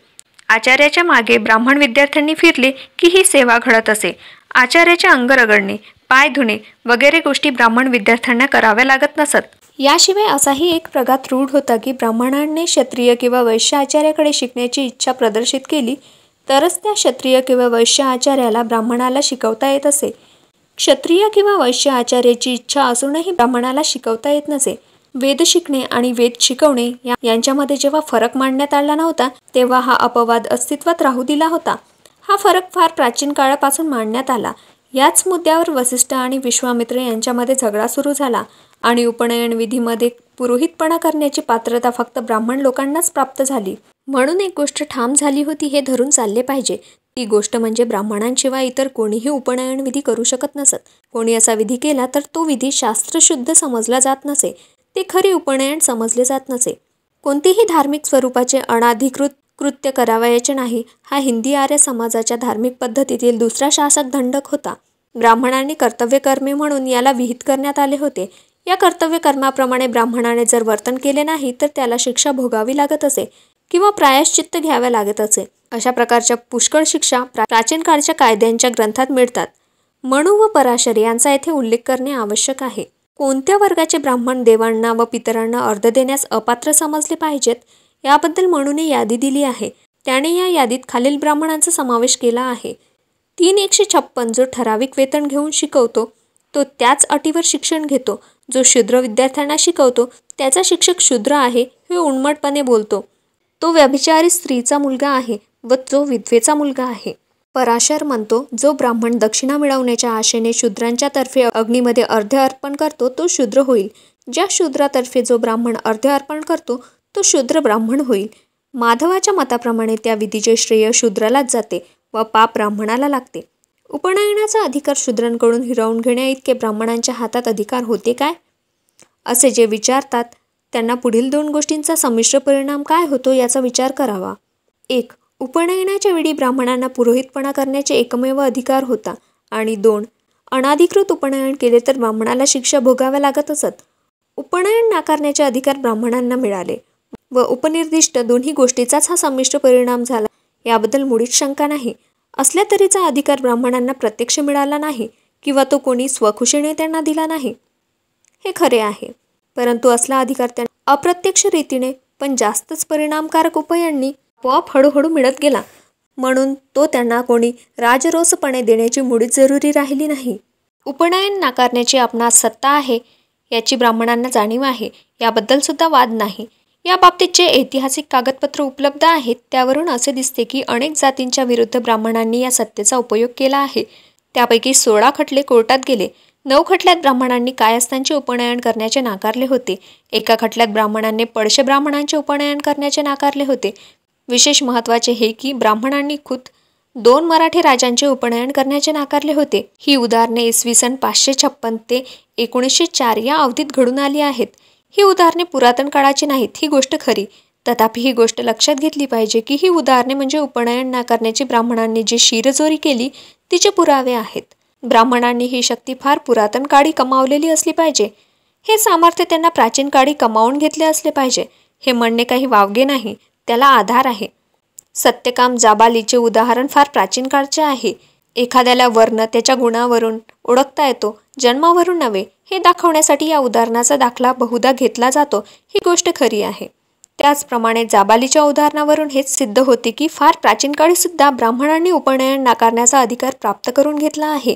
[SPEAKER 1] आचार्याच्या मागे ब्राह्मण विद्यार्थ्यांनी फिरले की ही सेवा घडत असे आचार्याचे अंग रगडणे पाय धुणे वगैरे गोष्टी ब्राह्मण विद्यार्थ्यांना कराव्या लागत नसत याशिवाय असाही एक प्रगात रूढ होता की ब्राह्मणांनी क्षत्रिय किंवा वैश्य आचार्याकडे शिकण्याची इच्छा प्रदर्शित केली तरच त्या क्षत्रिय किंवा वैश्य आचार्याला ब्राह्मणाला शिकवता येत असे क्षत्रिय किंवा वैश्य आचार्याची इच्छा असूनही ब्राह्मणाला शिकवता येत नसे वेद शिकणे आणि वेद शिकवणे यांच्यामध्ये जेव्हा फरक मांडण्यात आला नव्हता तेव्हा हा अपवाद अस्तित्वात राहू दिला होता हा फरक फार प्राचीन काळापासून मांडण्यात आला याच मुद्द्यावर वसिष्ठ आणि विश्वामित्र यांच्यामध्ये झगडा सुरू झाला आणि उपनयन विधीमध्ये पुरोहितपणा करण्याची पात्रता फक्त ब्राह्मण लोकांनाच प्राप्त झाली म्हणून एक गोष्ट ठाम झाली होती हे धरून चालले पाहिजे ती गोष्ट म्हणजे ब्राह्मणांशिवाय इतर कोणीही उपनयन विधी करू शकत नसत कोणी असा विधी केला तर तो विधी शास्त्रशुद्ध समजला जात नसे ते खरे उपनयन समजले जात नसे कोणतेही धार्मिक स्वरूपाचे अनाधिकृत कृत्य करावयाचे नाही हा हिंदी आर्य समाजाच्या धार्मिक पद्धतीतील दुसरा शासक दंडक होता ब्राह्मणांनी कर्तव्यकर्मे म्हणून याला विहित करण्यात आले होते या कर्तव्यकर्माप्रमाणे ब्राह्मणाने जर वर्तन केले नाही तर त्याला शिक्षा भोगावी लागत असे किंवा प्रायश्चित्त घ्याव्या लागत असे अशा प्रकारच्या पुष्कळ शिक्षा प्राचीन काळच्या कायद्यांच्या ग्रंथात मिळतात मणू व पराशर यांचा येथे उल्लेख करणे आवश्यक आहे कोणत्या वर्गाचे ब्राह्मण देवांना व पितरांना अर्ध देण्यास अपात्र समजले पाहिजेत याबद्दल म्हणूनने यादी दिली आहे त्याने या यादीत खालील ब्राह्मणांचा समावेश केला आहे तीन एकशे छप्पन जो ठराविक वेतन घेऊन शिकवतो तो त्याच अटीवर शिक्षण घेतो जो शूद्र विद्यार्थ्यांना शिकवतो त्याचा शिक्षक शूद्र आहे हे उन्मटपणे बोलतो तो व्यभिचारी स्त्रीचा मुलगा आहे व जो विधवेचा मुलगा आहे पराशर म्हणतो जो ब्राह्मण दक्षिणा मिळवण्याच्या आशेने शूद्रांच्या तर्फे अग्नीमध्ये अर्धे अर्पण करतो तो शूद्र होईल ज्या शूद्रातर्फे जो ब्राह्मण अर्ध्य अर्पण करतो तो शूद्र ब्राह्मण होईल माधवाच्या मताप्रमाणे त्या विधीचे श्रेय शूद्रालाच जाते व पाप ब्राह्मणाला लागते उपनयनाचा अधिकार शूद्रांकडून हिरावून घेण्याइतके ब्राह्मणांच्या हातात अधिकार होते काय असे जे विचारतात त्यांना पुढील दोन गोष्टींचा संमिश्र परिणाम काय होतो याचा विचार करावा एक उपनयनाच्या वेळी ब्राह्मणांना पुरोहितपणा करण्याचे एकमेव अधिकार होता आणि दोन अनाधिकृत उपनयन केले तर ब्राह्मणाला शिक्षा भोगाव्या लागत असत उपनयन नाकारण्याचे अधिकार ब्राह्मणांना मिळाले व उपनिर्दिष्ट दोन्ही गोष्टीचाच हा संमिश्र परिणाम झाला याबद्दल मुळीच शंका नाही असल्या तरीचा अधिकार ब्राह्मणांना प्रत्यक्ष मिळाला नाही किंवा तो कोणी स्वखुशीने त्यांना दिला नाही हे खरे आहे परंतु असला अधिकार त्यांना अप्रत्यक्ष रीतीने पण जास्तच परिणामकारक उपायांनी पॉप हळूहळू मिळत गेला म्हणून तो त्यांना कोणी राजरोसपणे देण्याची मुळीच जरुरी राहिली नाही उपनयन नाकारण्याची आपणास सत्ता आहे याची ब्राह्मणांना जाणीव आहे याबद्दल सुद्धा वाद नाही या बाबतीत जे ऐतिहासिक कागदपत्र उपलब्ध आहेत त्यावरून असे दिसते की अनेक जातींच्या विरुद्ध ब्राह्मणांनी या सत्तेचा उपयोग केला आहे त्यापैकी सोळा खटले कोर्टात गेले नऊ खटल्यात ब्राह्मणांनी कायस्थांचे उपनयन करण्याचे नाकारले होते एका खटल्यात ब्राह्मणांनी पडशे ब्राह्मणांचे उपनयन करण्याचे नाकारले होते विशेष महत्त्वाचे हे की ब्राह्मणांनी खुद दोन मराठी राजांचे उपनयन करण्याचे नाकारले होते ही उदाहरणे इसवी सन पाचशे छप्पन ते एकोणीसशे चार या अवधीत घडून आली आहेत ही उदाहरणे पुरातन काळाची नाहीत ही गोष्ट खरी तथापि ही गोष्ट लक्षात घेतली पाहिजे की ही उदाहरणे म्हणजे उपनयन नाकारण्याची ब्राह्मणांनी जी शिरजोरी केली तिचे पुरावे आहेत ब्राह्मणांनी ही शक्ती फार पुरातन काळी कमावलेली असली पाहिजे हे सामर्थ्य त्यांना प्राचीन काळी कमावून घेतले असले पाहिजे हे म्हणणे काही वावगे नाही त्याला आधार आहे सत्यकाम जाबालीचे उदाहरण फार प्राचीन काळचे आहे एखाद्याला वर्ण त्याच्या गुणावरून ओळखता येतो जन्मावरून नव्हे हे दाखवण्यासाठी या उदाहरणाचा दाखला बहुधा घेतला जातो ही गोष्ट खरी आहे त्याचप्रमाणे जाबालीच्या उदाहरणावरून हेच सिद्ध होते की फार प्राचीन काळीसुद्धा ब्राह्मणांनी उपनयन नाकारण्याचा अधिकार प्राप्त करून घेतला आहे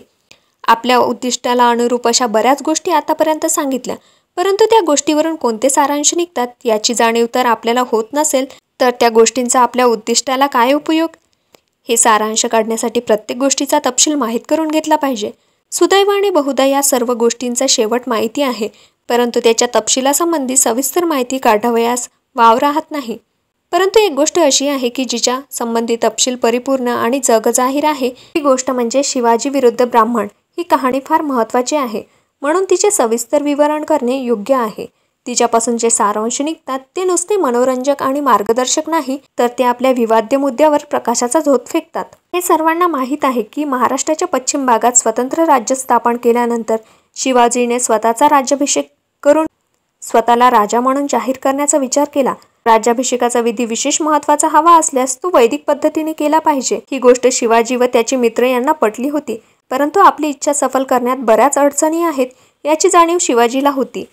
[SPEAKER 1] आपल्या उद्दिष्टाला अनुरूप अशा बऱ्याच गोष्टी आतापर्यंत सांगितल्या परंतु त्या गोष्टीवरून कोणते सारांश निघतात याची जाणीव तर आपल्याला होत नसेल तर त्या गोष्टींचा आपल्या उद्दिष्टाला काय उपयोग हे सारांश काढण्यासाठी प्रत्येक गोष्टीचा तपशील माहीत करून घेतला पाहिजे सुदैवाने बहुधा या सर्व गोष्टींचा शेवट माहिती आहे परंतु त्याच्या तपशिलासंबंधी सविस्तर माहिती काढावयास वाव राहत नाही परंतु एक गोष्ट अशी आहे की जिच्या संबंधी तपशील परिपूर्ण आणि जगजाहीर आहे ती गोष्ट म्हणजे शिवाजी विरुद्ध ब्राह्मण ही कहाणी फार महत्त्वाची आहे म्हणून तिचे सविस्तर विवरण करणे योग्य आहे तिच्यापासून जे सारांश निघतात ते नुसते मनोरंजक आणि मार्गदर्शक नाही तर ते आपल्या विवाद्य मुद्द्यावर प्रकाशाचा झोत फेकतात हे सर्वांना माहीत आहे की महाराष्ट्राच्या पश्चिम भागात स्वतंत्र राज्य स्थापन केल्यानंतर शिवाजीने स्वतःचा राज्याभिषेक करून स्वतःला राजा म्हणून जाहीर करण्याचा विचार केला राज्याभिषेकाचा विधी विशेष महत्वाचा हवा असल्यास तो वैदिक पद्धतीने केला पाहिजे ही गोष्ट शिवाजी व त्याचे मित्र यांना पटली होती परंतु आपली इच्छा सफल करण्यात बऱ्याच अडचणी आहेत याची जाणीव शिवाजीला होती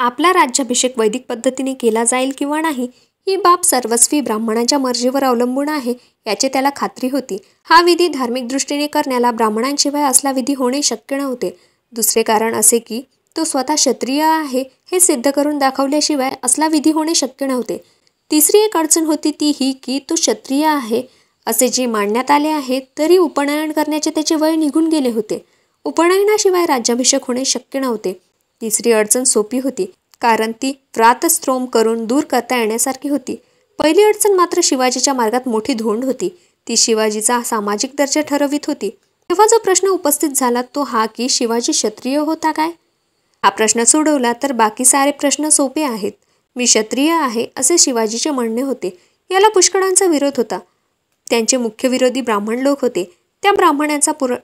[SPEAKER 1] आपला राज्याभिषेक वैदिक पद्धतीने केला जाईल किंवा नाही ही बाब सर्वस्वी ब्राह्मणांच्या मर्जीवर अवलंबून आहे याची त्याला खात्री होती हा विधी धार्मिक दृष्टीने करण्याला ब्राह्मणांशिवाय असला विधी होणे शक्य नव्हते दुसरे कारण असे की तो स्वतः क्षत्रिय आहे हे सिद्ध करून दाखवल्याशिवाय असला विधी होणे शक्य नव्हते तिसरी एक अडचण होती ती ही की तो क्षत्रिय आहे असे जे मांडण्यात आले आहे तरी उपनयन करण्याचे त्याचे वय निघून गेले होते उपनयनाशिवाय राज्याभिषेक होणे शक्य नव्हते तिसरी अडचण सोपी होती कारण ती व्रातस्त्रोम करून दूर करता येण्यासारखी होती पहिली अडचण मात्र शिवाजीच्या मार्गात मोठी धोंड होती ती शिवाजीचा सामाजिक दर्जा ठरवित होती तेव्हा जो प्रश्न उपस्थित झाला तो हा की शिवाजी क्षत्रिय होता काय हा प्रश्न सोडवला तर बाकी सारे प्रश्न सोपे आहेत मी क्षत्रिय आहे असे शिवाजीचे म्हणणे होते याला पुष्कळांचा विरोध होता त्यांचे मुख्य विरोधी ब्राह्मण लोक होते त्या ब्राह्मणांचा पुर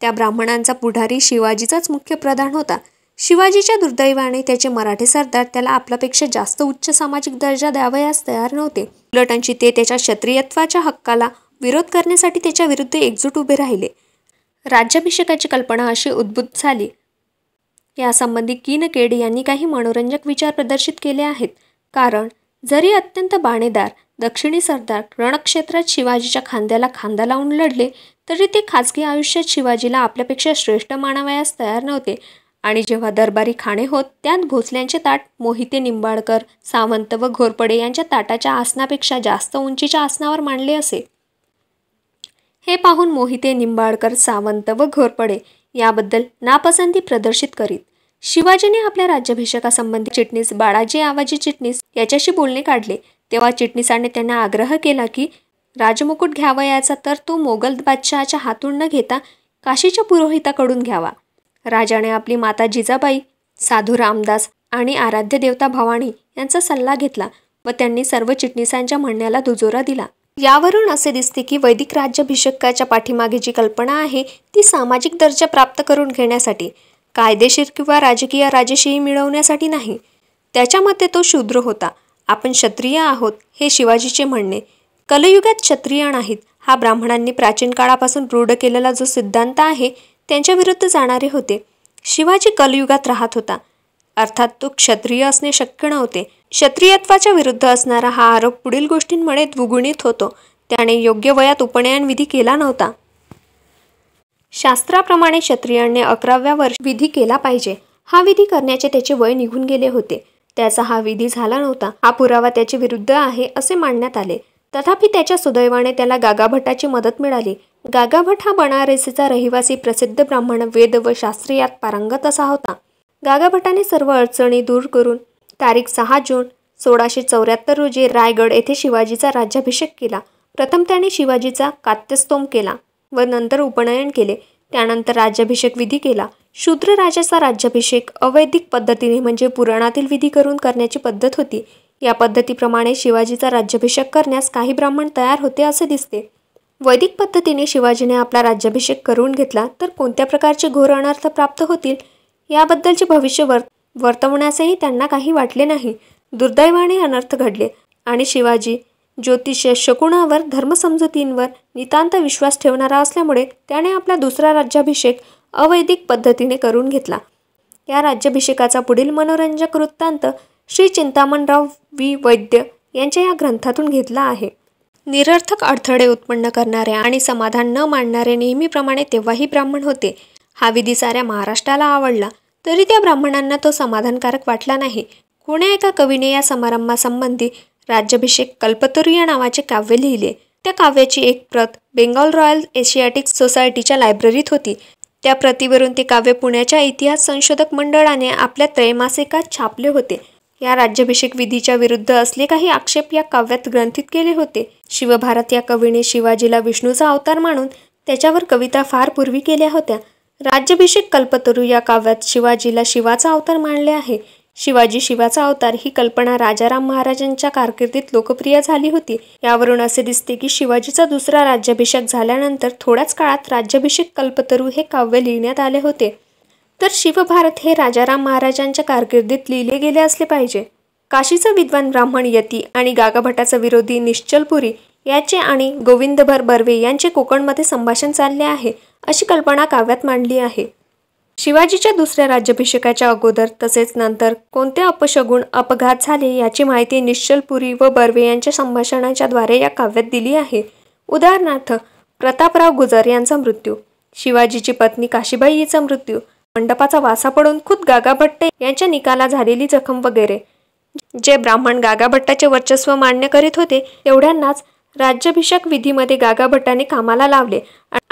[SPEAKER 1] त्या ब्राह्मणांचा पुढारी शिवाजीचाच मुख्य प्रधान होता शिवाजीच्या दुर्दैवाने त्याचे मराठी सरदार त्याला आपल्यापेक्षा जास्त उच्च सामाजिक दर्जा द्यावयास तयार नव्हते उलटांची ते त्याच्या क्षत्रियत्वाच्या हक्काला विरोध करण्यासाठी त्याच्या विरुद्ध एकजूट उभे राहिले राज्याभिषेकाची कल्पना अशी उद्भूत झाली यासंबंधी किन केड यांनी काही मनोरंजक विचार प्रदर्शित केले आहेत कारण जरी अत्यंत बाणेदार दक्षिणी सरदार रणक्षेत्रात शिवाजीच्या खांद्याला खांदा लावून लढले तरी ते खाजगी आयुष्यात शिवाजीला आपल्यापेक्षा श्रेष्ठ मानावयास तयार नव्हते आणि जेव्हा दरबारी खाणे होत त्यात भोसल्यांचे ताट मोहिते निंबाळकर सावंत व घोरपडे यांच्या ताटाच्या आसनापेक्षा जास्त उंचीच्या आसनावर मांडले असे हे पाहून मोहिते निंबाळकर सावंत व घोरपडे याबद्दल नापसंती प्रदर्शित करीत शिवाजीने आपल्या राज्याभिषेकासंबंधी चिटणीस बाळाजी आवाजी चिटणीस याच्याशी बोलणे काढले तेव्हा चिटणीसाने त्यांना आग्रह केला की राजमुकुट घ्यावयाचा तर तो मोगल बादशहाच्या हातून न घेता काशीच्या पुरोहिताकडून घ्यावा राजाने आपली माता जिजाबाई साधू रामदास आणि आराध्य देवता भवानी यांचा सल्ला घेतला व त्यांनी सर्व चिटणीसांच्या म्हणण्याला दुजोरा दिला यावरून असे दिसते की वैदिक राज्याभिषेकाच्या पाठीमागे जी कल्पना आहे ती सामाजिक दर्जा प्राप्त करून घेण्यासाठी कायदेशीर किंवा राजकीय राजेशीही मिळवण्यासाठी नाही त्याच्या मते तो शूद्र होता आपण क्षत्रिय आहोत हे शिवाजीचे म्हणणे कलयुगात क्षत्रिय नाहीत हा ब्राह्मणांनी प्राचीन काळापासून रूढ केलेला जो सिद्धांत आहे त्यांच्याविरुद्ध जाणारे होते शिवाजी कलयुगात राहत होता अर्थात तो क्षत्रिय असणे शक्य नव्हते क्षत्रियत्वाच्या विरुद्ध असणारा हा आरोप पुढील गोष्टींमुळे द्विगुणित होतो त्याने योग्य वयात विधी केला नव्हता शास्त्राप्रमाणे क्षत्रियांनी अकराव्या वर्ष विधी केला पाहिजे हा विधी करण्याचे त्याचे वय निघून गेले होते त्याचा हा विधी झाला नव्हता हा पुरावा त्याच्या विरुद्ध आहे असे मांडण्यात आले तथापि त्याच्या सुदैवाने त्याला गागाभटाची मदत मिळाली गागाभट हा बनारसीचा रहिवासी प्रसिद्ध ब्राह्मण वेद व शास्त्रीयात पारंगत असा होता गागाभटाने सर्व अडचणी दूर करून तारीख सहा जून सोळाशे चौऱ्याहत्तर रोजी रायगड येथे शिवाजीचा राज्याभिषेक केला प्रथम त्याने शिवाजीचा कात्यस्तोम केला व नंतर उपनयन केले त्यानंतर राज्याभिषेक विधी केला शूद्र राजाचा राज्याभिषेक अवैधिक पद्धतीने म्हणजे पुराणातील विधी करून करण्याची पद्धत होती या पद्धतीप्रमाणे शिवाजीचा राज्याभिषेक करण्यास काही ब्राह्मण तयार होते असे दिसते वैदिक पद्धतीने शिवाजीने आपला राज्याभिषेक करून घेतला तर कोणत्या प्रकारचे घोर अनर्थ प्राप्त होतील याबद्दलचे भविष्य वर् वर्तवण्याचेही त्यांना काही वाटले नाही दुर्दैवाने अनर्थ घडले आणि शिवाजी ज्योतिष शकुणावर धर्मसमजुतींवर नितांत विश्वास ठेवणारा असल्यामुळे त्याने आपला दुसरा राज्याभिषेक अवैदिक पद्धतीने करून घेतला या राज्याभिषेकाचा पुढील मनोरंजक वृत्तांत श्री चिंतामणराव वी वैद्य यांच्या या ग्रंथातून घेतला आहे निरर्थक अडथळे उत्पन्न करणाऱ्या आणि समाधान न मानणारे नेहमीप्रमाणे तेव्हाही ब्राह्मण होते हा विधी साऱ्या महाराष्ट्राला आवडला तरी त्या ब्राह्मणांना तो समाधानकारक वाटला नाही कोण्या एका कवीने या समारंभासंबंधी राज्याभिषेक कल्पतरू या नावाचे काव्य लिहिले त्या काव्याची एक प्रत बेंगॉल रॉयल एशियाटिक सोसायटीच्या लायब्ररीत होती त्या प्रतीवरून ते काव्य पुण्याच्या इतिहास संशोधक मंडळाने आपल्या त्रैमासिकात छापले होते या राज्याभिषेक विधीच्या विरुद्ध असले काही आक्षेप या काव्यात ग्रंथित केले होते शिवभारत या कवीने शिवाजीला विष्णूचा अवतार मानून त्याच्यावर कविता फार पूर्वी केल्या होत्या राज्याभिषेक कल्पतरू या काव्यात शिवाजीला शिवाचा अवतार मानले आहे शिवाजी शिवाचा अवतार ही कल्पना राजाराम महाराजांच्या कारकिर्दीत लोकप्रिय झाली होती यावरून असे दिसते की शिवाजीचा दुसरा राज्याभिषेक झाल्यानंतर थोड्याच काळात राज्याभिषेक कल्पतरू हे काव्य लिहिण्यात आले होते तर शिवभारत हे राजाराम महाराजांच्या कारकिर्दीत लिहिले गेले असले पाहिजे काशीचा विद्वान ब्राह्मण यती आणि गागाभटाचा विरोधी निश्चलपुरी याचे आणि गोविंदभर बर्वे यांचे कोकणमध्ये संभाषण चालले आहे अशी कल्पना काव्यात मांडली आहे शिवाजीच्या दुसऱ्या राज्याभिषेकाच्या अगोदर तसेच नंतर कोणते अपशगुण अपघात झाले याची माहिती निश्चलपुरी व बर्वे यांच्या संभाषणाच्याद्वारे या काव्यात दिली आहे उदाहरणार्थ प्रतापराव गुजर यांचा मृत्यू शिवाजीची पत्नी काशीबाई हिचा मृत्यू मंडपाचा वासा पडून खुद गागाभट्टे यांच्या निकाला झालेली जखम वगैरे जे ब्राह्मण गागाभट्टाचे वर्चस्व मान्य करीत होते एवढ्यांनाच राज्याभिषेक विधीमध्ये गागाभट्टाने कामाला लावले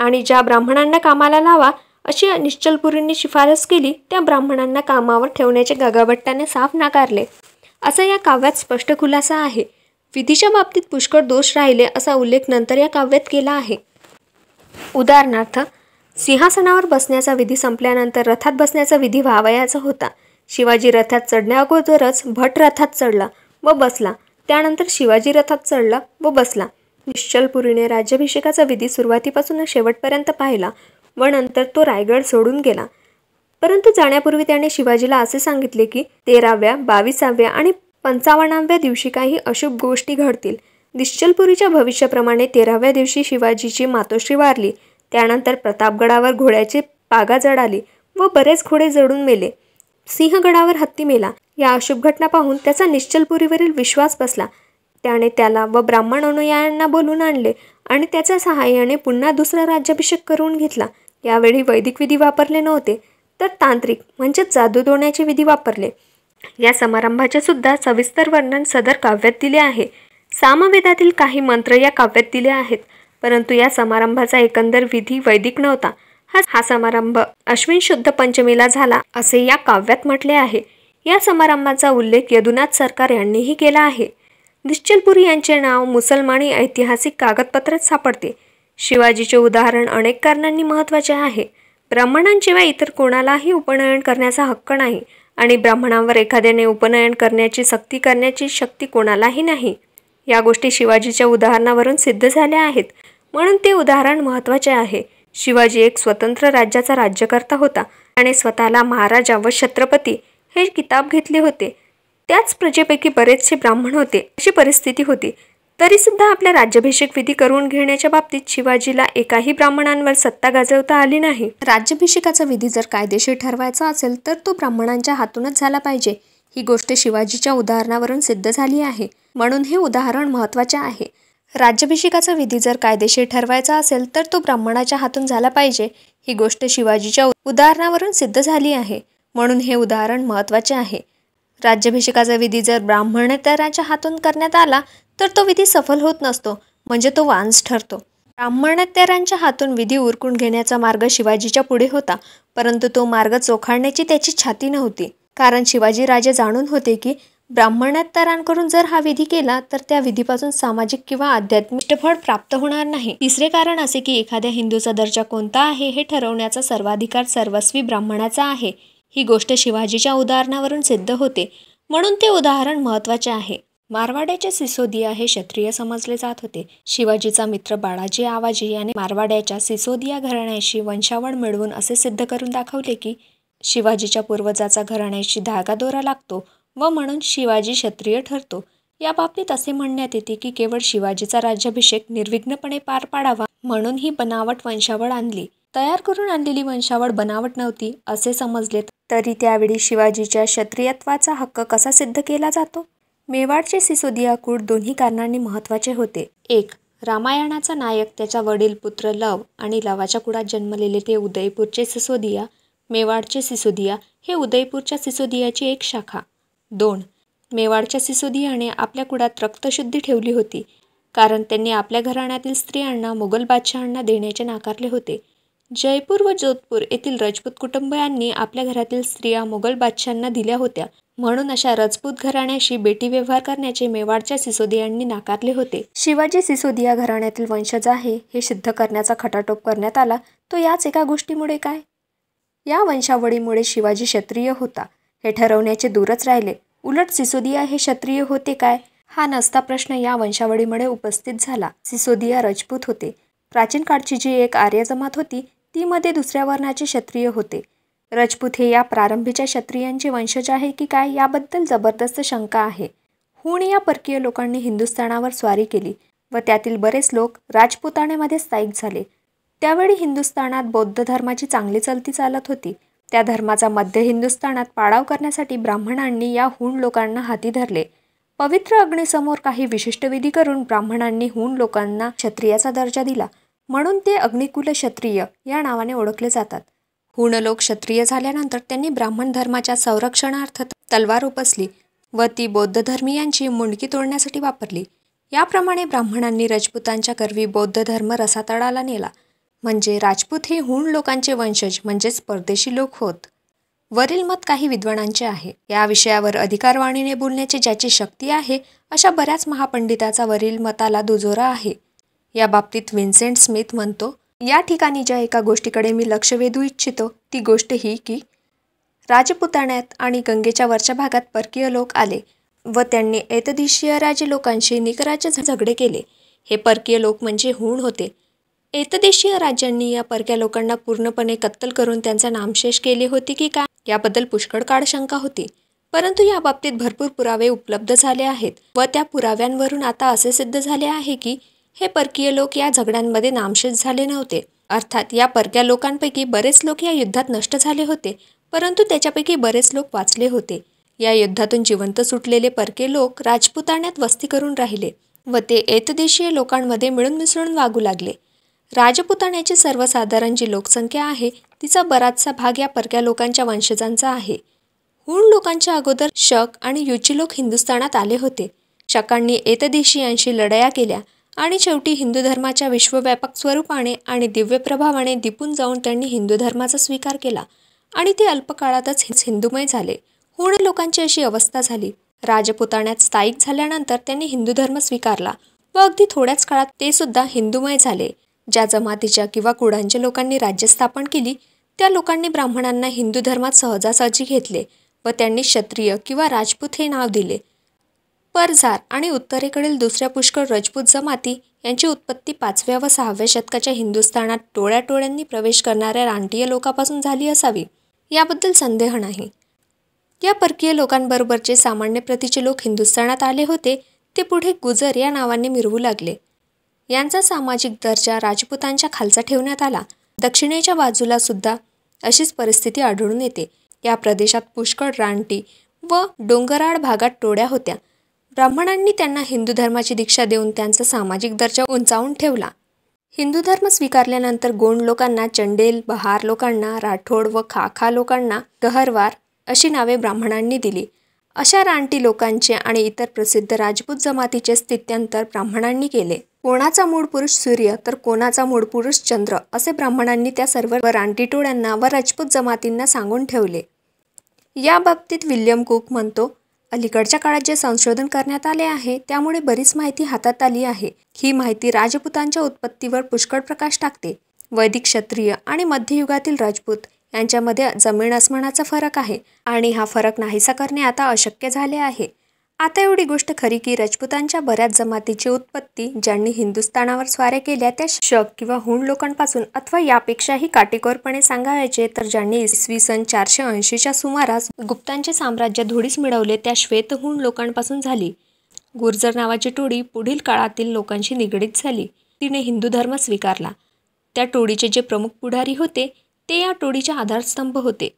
[SPEAKER 1] आणि ज्या ब्राह्मणांना कामाला लावा अशी निश्चलपुरींनी शिफारस केली त्या ब्राह्मणांना कामावर ठेवण्याचे गागाभट्टाने साफ नाकारले असा या काव्यात स्पष्ट खुलासा आहे विधीच्या बाबतीत पुष्कळ दोष राहिले असा उल्लेख नंतर या काव्यात केला आहे उदाहरणार्थ सिंहासनावर बसण्याचा विधी संपल्यानंतर रथात बसण्याचा विधी व्हावयाचा होता शिवाजी रथात चढण्याअगोदरच भट रथात चढला व बसला त्यानंतर शिवाजी रथात चढला व बसला निश्चलपुरीने राज्याभिषेकाचा विधी सुरुवातीपासून शेवटपर्यंत पाहिला व नंतर तो रायगड सोडून गेला परंतु जाण्यापूर्वी त्याने शिवाजीला असे सांगितले की तेराव्या बावीसाव्या आणि पंचावन्नाव्या दिवशी काही अशुभ गोष्टी घडतील निश्चलपुरीच्या भविष्याप्रमाणे तेराव्या दिवशी शिवाजीची मातोश्री वारली त्यानंतर प्रतापगडावर घोड्याचे पागा जड व बरेच घोडे जडून मेले सिंहगडावर हत्ती मेला या अशुभ घटना पाहून त्याचा निश्चलपुरीवरील विश्वास बसला त्याने त्याला व ब्राह्मण अनुयायांना बोलून आणले आणि त्याच्या सहाय्याने पुन्हा दुसरा राज्याभिषेक करून घेतला यावेळी वैदिक विधी वापरले नव्हते तर तांत्रिक म्हणजेच दोण्याचे विधी वापरले या समारंभाचे सुद्धा सविस्तर वर्णन सदर काव्यात दिले आहे सामवेदातील काही मंत्र या काव्यात दिले आहेत परंतु या समारंभाचा एकंदर विधी वैदिक नव्हता हा हा समारंभ अश्विन शुद्ध पंचमीला झाला असे या काव्यात म्हटले आहे या समारंभाचा उल्लेख यदुनाथ सरकार यांनीही केला आहे निश्चलपुरी यांचे नाव मुसलमानी ऐतिहासिक कागदपत्रात सापडते शिवाजीचे उदाहरण अनेक कारणांनी महत्त्वाचे आहे ब्राह्मणांशिवाय इतर कोणालाही उपनयन करण्याचा हक्क नाही आणि ब्राह्मणांवर एखाद्याने उपनयन करण्याची सक्ती करण्याची शक्ती कोणालाही नाही या गोष्टी शिवाजीच्या उदाहरणावरून सिद्ध झाल्या आहेत म्हणून ते उदाहरण महत्त्वाचे आहे शिवाजी एक स्वतंत्र राज्याचा राज्यकर्ता होता त्याने स्वतःला महाराजा व छत्रपती हे किताब घेतले होते त्याच प्रजेपैकी बरेचसे ब्राह्मण होते अशी परिस्थिती होती तरीसुद्धा आपल्या राज्याभिषेक विधी करून घेण्याच्या बाबतीत शिवाजीला एकाही ब्राह्मणांवर सत्ता गाजवता आली नाही राज्याभिषेकाचा विधी जर कायदेशीर ठरवायचा असेल तर तो ब्राह्मणांच्या हातूनच झाला पाहिजे ही गोष्ट शिवाजीच्या उदाहरणावरून सिद्ध झाली आहे म्हणून हे उदाहरण महत्त्वाचे आहे राज्याभिषेकाचा विधी जर कायदेशीर ठरवायचा असेल तर तो ब्राह्मणाच्या हातून झाला पाहिजे ही गोष्ट शिवाजीच्या उदाहरणावरून सिद्ध झाली आहे म्हणून हे उदाहरण महत्त्वाचे आहे राज्याभिषेकाचा विधी जर ब्राह्मणेतराच्या हातून करण्यात आला तर तो विधी सफल होत नसतो म्हणजे तो वांस ठरतो ब्राह्मणेतरांच्या हातून विधी उरकून घेण्याचा मार्ग शिवाजीच्या पुढे होता परंतु तो मार्ग चोखाडण्याची त्याची छाती नव्हती कारण शिवाजी राजे जाणून होते की ब्राह्मणोत्तरांकडून जर हा विधी केला तर त्या विधीपासून सामाजिक किंवा आध्यात्मिक फळ प्राप्त होणार नाही तिसरे कारण असे की एखाद्या हिंदूचा दर्जा कोणता आहे हे ठरवण्याचा सर्वाधिकार सर्वस्वी ब्राह्मणाचा आहे ही गोष्ट शिवाजीच्या उदाहरणावरून सिद्ध होते म्हणून ते उदाहरण महत्त्वाचे आहे मारवाड्याचे सिसोदिया हे क्षत्रिय समजले जात होते शिवाजीचा मित्र बाळाजी आवाजी याने मारवाड्याच्या सिसोदिया घराण्याशी वंशावळ मिळवून असे सिद्ध करून दाखवले की शिवाजीच्या पूर्वजाचा घराण्याशी धागा दोरा लागतो व म्हणून शिवाजी क्षत्रिय ठरतो या बाबतीत असे म्हणण्यात येते की केवळ शिवाजीचा राज्याभिषेक निर्विघ्नपणे पार पाडावा म्हणून ही बनावट वंशावळ आणली तयार करून आणलेली वंशावळ बनावट नव्हती असे समजले तरी त्यावेळी शिवाजीच्या क्षत्रियत्वाचा हक्क कसा सिद्ध केला जातो मेवाडचे सिसोदिया कुड दोन्ही कारणांनी महत्त्वाचे होते एक रामायणाचा नायक त्याचा वडील पुत्र लव आणि लवाच्या कुडात जन्मलेले ते उदयपूरचे सिसोदिया मेवाडचे सिसोदिया हे उदयपूरच्या सिसोदियाची एक शाखा दोन मेवाडच्या सिसोदियाने आपल्या कुळात रक्तशुद्धी ठेवली होती कारण त्यांनी आपल्या घराण्यातील स्त्रियांना मुघल बादशहांना देण्याचे नाकारले होते जयपूर व जोधपूर येथील रजपूत कुटुंबियांनी आपल्या घरातील स्त्रिया मुघल बादशांना दिल्या होत्या म्हणून अशा रजपूत घराण्याशी बेटी व्यवहार करण्याचे मेवाडच्या सिसोदियांनी नाकारले होते शिवाजी सिसोदिया घराण्यातील वंशज आहे हे सिद्ध करण्याचा खटाटोप करण्यात आला तो याच एका गोष्टीमुळे काय या वंशावळीमुळे शिवाजी क्षत्रिय होता हे ठरवण्याचे दूरच राहिले उलट सिसोदिया हे क्षत्रिय होते काय हा नसता प्रश्न या वंशावळीमुळे उपस्थित झाला सिसोदिया रजपूत होते प्राचीन काळची जी एक आर्य जमात होती ती मध्ये दुसऱ्या वर्णाचे क्षत्रिय होते रजपूत हे या प्रारंभीच्या क्षत्रियांचे वंशज आहे की काय याबद्दल जबरदस्त शंका आहे हुण या परकीय लोकांनी हिंदुस्थानावर स्वारी केली व त्यातील बरेच लोक राजपुतानेमध्ये स्थायिक झाले त्यावेळी हिंदुस्थानात बौद्ध धर्माची चांगली चलती चालत होती त्या धर्माचा मध्य हिंदुस्थानात पाडाव करण्यासाठी ब्राह्मणांनी या हुण लोकांना हाती धरले पवित्र अग्नीसमोर काही विशिष्ट विधी करून ब्राह्मणांनी हुण लोकांना क्षत्रियाचा दर्जा दिला म्हणून ते अग्निकुल क्षत्रिय या नावाने ओळखले जातात हुण लोक क्षत्रिय झाल्यानंतर त्यांनी ब्राह्मण धर्माच्या संरक्षणार्थ तलवार उपसली व ती बौद्ध धर्मीयांची मुंडकी तोडण्यासाठी वापरली याप्रमाणे ब्राह्मणांनी रजपूतांच्या करवी बौद्ध धर्म रसातळाला नेला म्हणजे राजपूत हे हुण लोकांचे वंशज म्हणजेच परदेशी लोक होत वरील मत काही विद्वानांचे आहे या विषयावर अधिकारवाणीने बोलण्याची ज्याची शक्ती आहे अशा बऱ्याच महापंडिताचा वरील मताला दुजोरा आहे या बाबतीत विन्सेंट स्मिथ म्हणतो या ठिकाणी ज्या एका गोष्टीकडे मी लक्ष वेधू इच्छितो ती गोष्ट ही की राजपुताण्यात आणि गंगेच्या वरच्या भागात परकीय लोक आले व त्यांनी ऐतदिशीय राजे लोकांशी निकराचे झगडे केले हे परकीय लोक म्हणजे हूण होते एतदेशीय राज्यांनी या परक्या लोकांना पूर्णपणे कत्तल करून त्यांचा नामशेष केले होते की काय याबद्दल पुष्कळ काळ शंका होती परंतु या बाबतीत भरपूर पुरावे उपलब्ध झाले आहेत व त्या पुराव्यांवरून आता असे सिद्ध झाले आहे की हे परकीय लोक या झगड्यांमध्ये नामशेष झाले नव्हते अर्थात या परक्या लोकांपैकी बरेच लोक या युद्धात नष्ट झाले होते परंतु त्याच्यापैकी बरेच लोक वाचले होते या युद्धातून जिवंत सुटलेले परके लोक राजपुताण्यात वस्ती करून राहिले व ते एतदेशीय लोकांमध्ये मिळून मिसळून वागू लागले राजपुताण्याची सर्वसाधारण जी लोकसंख्या आहे तिचा बराचसा भाग या परक्या लोकांच्या वंशजांचा आहे हुण लोकांच्या अगोदर शक आणि युची लोक हिंदुस्थानात आले होते शकांनी एतदेशीयांशी लढाया केल्या आणि शेवटी हिंदू धर्माच्या विश्वव्यापक स्वरूपाने आणि दिव्य प्रभावाने दिपून जाऊन त्यांनी हिंदू धर्माचा स्वीकार केला आणि ते अल्पकाळातच हिंदूमय झाले हुण लोकांची अशी अवस्था झाली राजपुताण्यात स्थायिक झाल्यानंतर त्यांनी हिंदू धर्म स्वीकारला व अगदी थोड्याच काळात ते सुद्धा हिंदूमय झाले ज्या जमातीच्या किंवा कुळांच्या लोकांनी राज्य स्थापन केली त्या लोकांनी ब्राह्मणांना हिंदू धर्मात सहजासहजी घेतले व त्यांनी क्षत्रिय किंवा राजपूत हे नाव दिले परझार आणि उत्तरेकडील दुसऱ्या पुष्कळ रजपूत जमाती यांची उत्पत्ती पाचव्या व सहाव्या शतकाच्या हिंदुस्थानात टोळ्यांनी प्रवेश करणाऱ्या रानटीय लोकापासून झाली असावी याबद्दल संदेह नाही या परकीय लोकांबरोबरचे सामान्य प्रतीचे लोक हिंदुस्थानात आले होते ते पुढे गुजर या नावाने मिरवू लागले यांचा सामाजिक दर्जा राजपुतांच्या खालचा ठेवण्यात आला दक्षिणेच्या बाजूला सुद्धा अशीच परिस्थिती आढळून येते या प्रदेशात पुष्कळ रानटी व डोंगराळ भागात टोळ्या होत्या ब्राह्मणांनी त्यांना हिंदू धर्माची दीक्षा देऊन त्यांचा सामाजिक दर्जा उंचावून ठेवला हिंदू धर्म स्वीकारल्यानंतर गोंड लोकांना चंडेल बहार लोकांना राठोड व खाखा लोकांना गहरवार अशी नावे ब्राह्मणांनी दिली अशा रानटी लोकांचे आणि इतर प्रसिद्ध राजपूत जमातीचे स्थित्यंतर ब्राह्मणांनी केले कोणाचा मूळ पुरुष सूर्य तर कोणाचा मूळ पुरुष चंद्र असे ब्राह्मणांनी त्या सर्व रानटी टोळ्यांना व राजपूत जमातींना सांगून ठेवले या बाबतीत विल्यम कुक म्हणतो अलीकडच्या काळात जे संशोधन करण्यात आले आहे त्यामुळे बरीच माहिती हातात आली आहे ही माहिती राजपूतांच्या उत्पत्तीवर पुष्कळ प्रकाश टाकते वैदिक क्षत्रिय आणि मध्ययुगातील राजपूत यांच्यामध्ये जमीन अस्मानाचा फरक आहे आणि हा फरक नाहीसा करणे आता अशक्य झाले आहे आता एवढी गोष्ट खरी की राजपूतांच्या बऱ्याच जमातीची उत्पत्ती ज्यांनी हिंदुस्थानावर स्वारे केल्या त्या शक किंवा हुण लोकांपासून अथवा यापेक्षाही काटेकोरपणे सांगायचे तर ज्यांनी इसवी सन चारशे ऐंशीच्या सुमारास गुप्तांचे साम्राज्य धुडीस मिळवले त्या श्वेत हूण लोकांपासून झाली गुर्जर नावाची टोळी पुढील काळातील लोकांशी निगडीत झाली तिने हिंदू धर्म स्वीकारला त्या टोळीचे जे प्रमुख पुढारी होते ते या टोळीचे आधारस्तंभ होते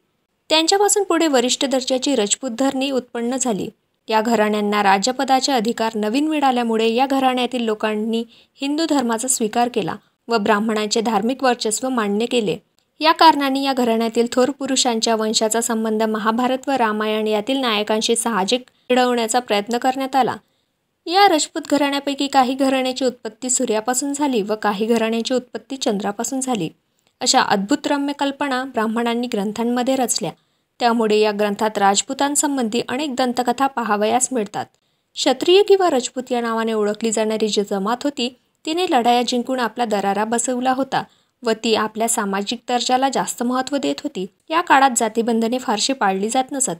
[SPEAKER 1] त्यांच्यापासून पुढे वरिष्ठ दर्जाची रजपूत धरणी उत्पन्न झाली या घराण्यांना राज्यपदाचे अधिकार नवीन मिळाल्यामुळे या घराण्यातील लोकांनी हिंदू धर्माचा स्वीकार केला व ब्राह्मणांचे धार्मिक वर्चस्व मान्य केले या कारणाने या घराण्यातील थोर पुरुषांच्या वंशाचा संबंध महाभारत व रामायण यातील नायकांशी साहजिक मिळवण्याचा प्रयत्न करण्यात आला या रजपूत घराण्यापैकी काही घराण्याची उत्पत्ती सूर्यापासून झाली व काही घराण्याची उत्पत्ती चंद्रापासून झाली अशा अद्भुत रम्य कल्पना ब्राह्मणांनी ग्रंथांमध्ये रचल्या त्यामुळे या ग्रंथात राजपूतांसंबंधी अनेक दंतकथा पाहावयास मिळतात क्षत्रिय किंवा राजपूत या नावाने ओळखली जाणारी जी जमात होती तिने लढाया जिंकून आपला दरारा बसवला होता व ती आपल्या सामाजिक दर्जाला जास्त महत्त्व देत होती या काळात जातीबंधने फारशी पाळली जात नसत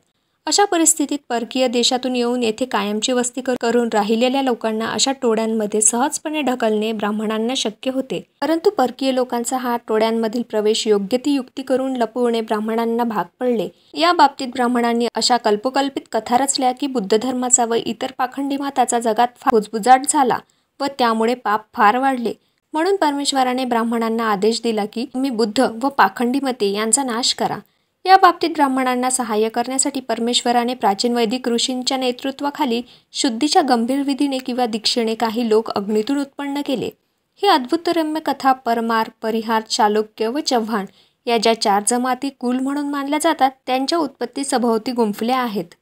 [SPEAKER 1] अशा परिस्थितीत परकीय देशातून येऊन येथे कायमची वस्ती करून राहिलेल्या लोकांना अशा टोळ्यांमध्ये सहजपणे ढकलणे ब्राह्मणांना शक्य होते परंतु परकीय लोकांचा हा टोळ्यांमधील प्रवेश योग्य ती युक्ती करून लपवणे ब्राह्मणांना भाग पडले या बाबतीत ब्राह्मणांनी अशा कल्पकल्पित कथा रचल्या की बुद्ध धर्माचा व इतर पाखंडी माताचा जगात फुजबुजाट झाला व त्यामुळे पाप फार वाढले म्हणून परमेश्वराने ब्राह्मणांना आदेश दिला की तुम्ही बुद्ध व पाखंडी मते यांचा नाश करा या बाबतीत ब्राह्मणांना सहाय्य करण्यासाठी परमेश्वराने प्राचीन वैदिक ऋषींच्या नेतृत्वाखाली शुद्धीच्या गंभीर विधीने किंवा दीक्षेने काही लोक अग्नीतून उत्पन्न केले ही अद्भुतरम्य कथा परमार परिहार चालुक्य व चव्हाण या ज्या चार जमाती कुल म्हणून मानल्या जातात त्यांच्या उत्पत्ती सभोवती गुंफल्या आहेत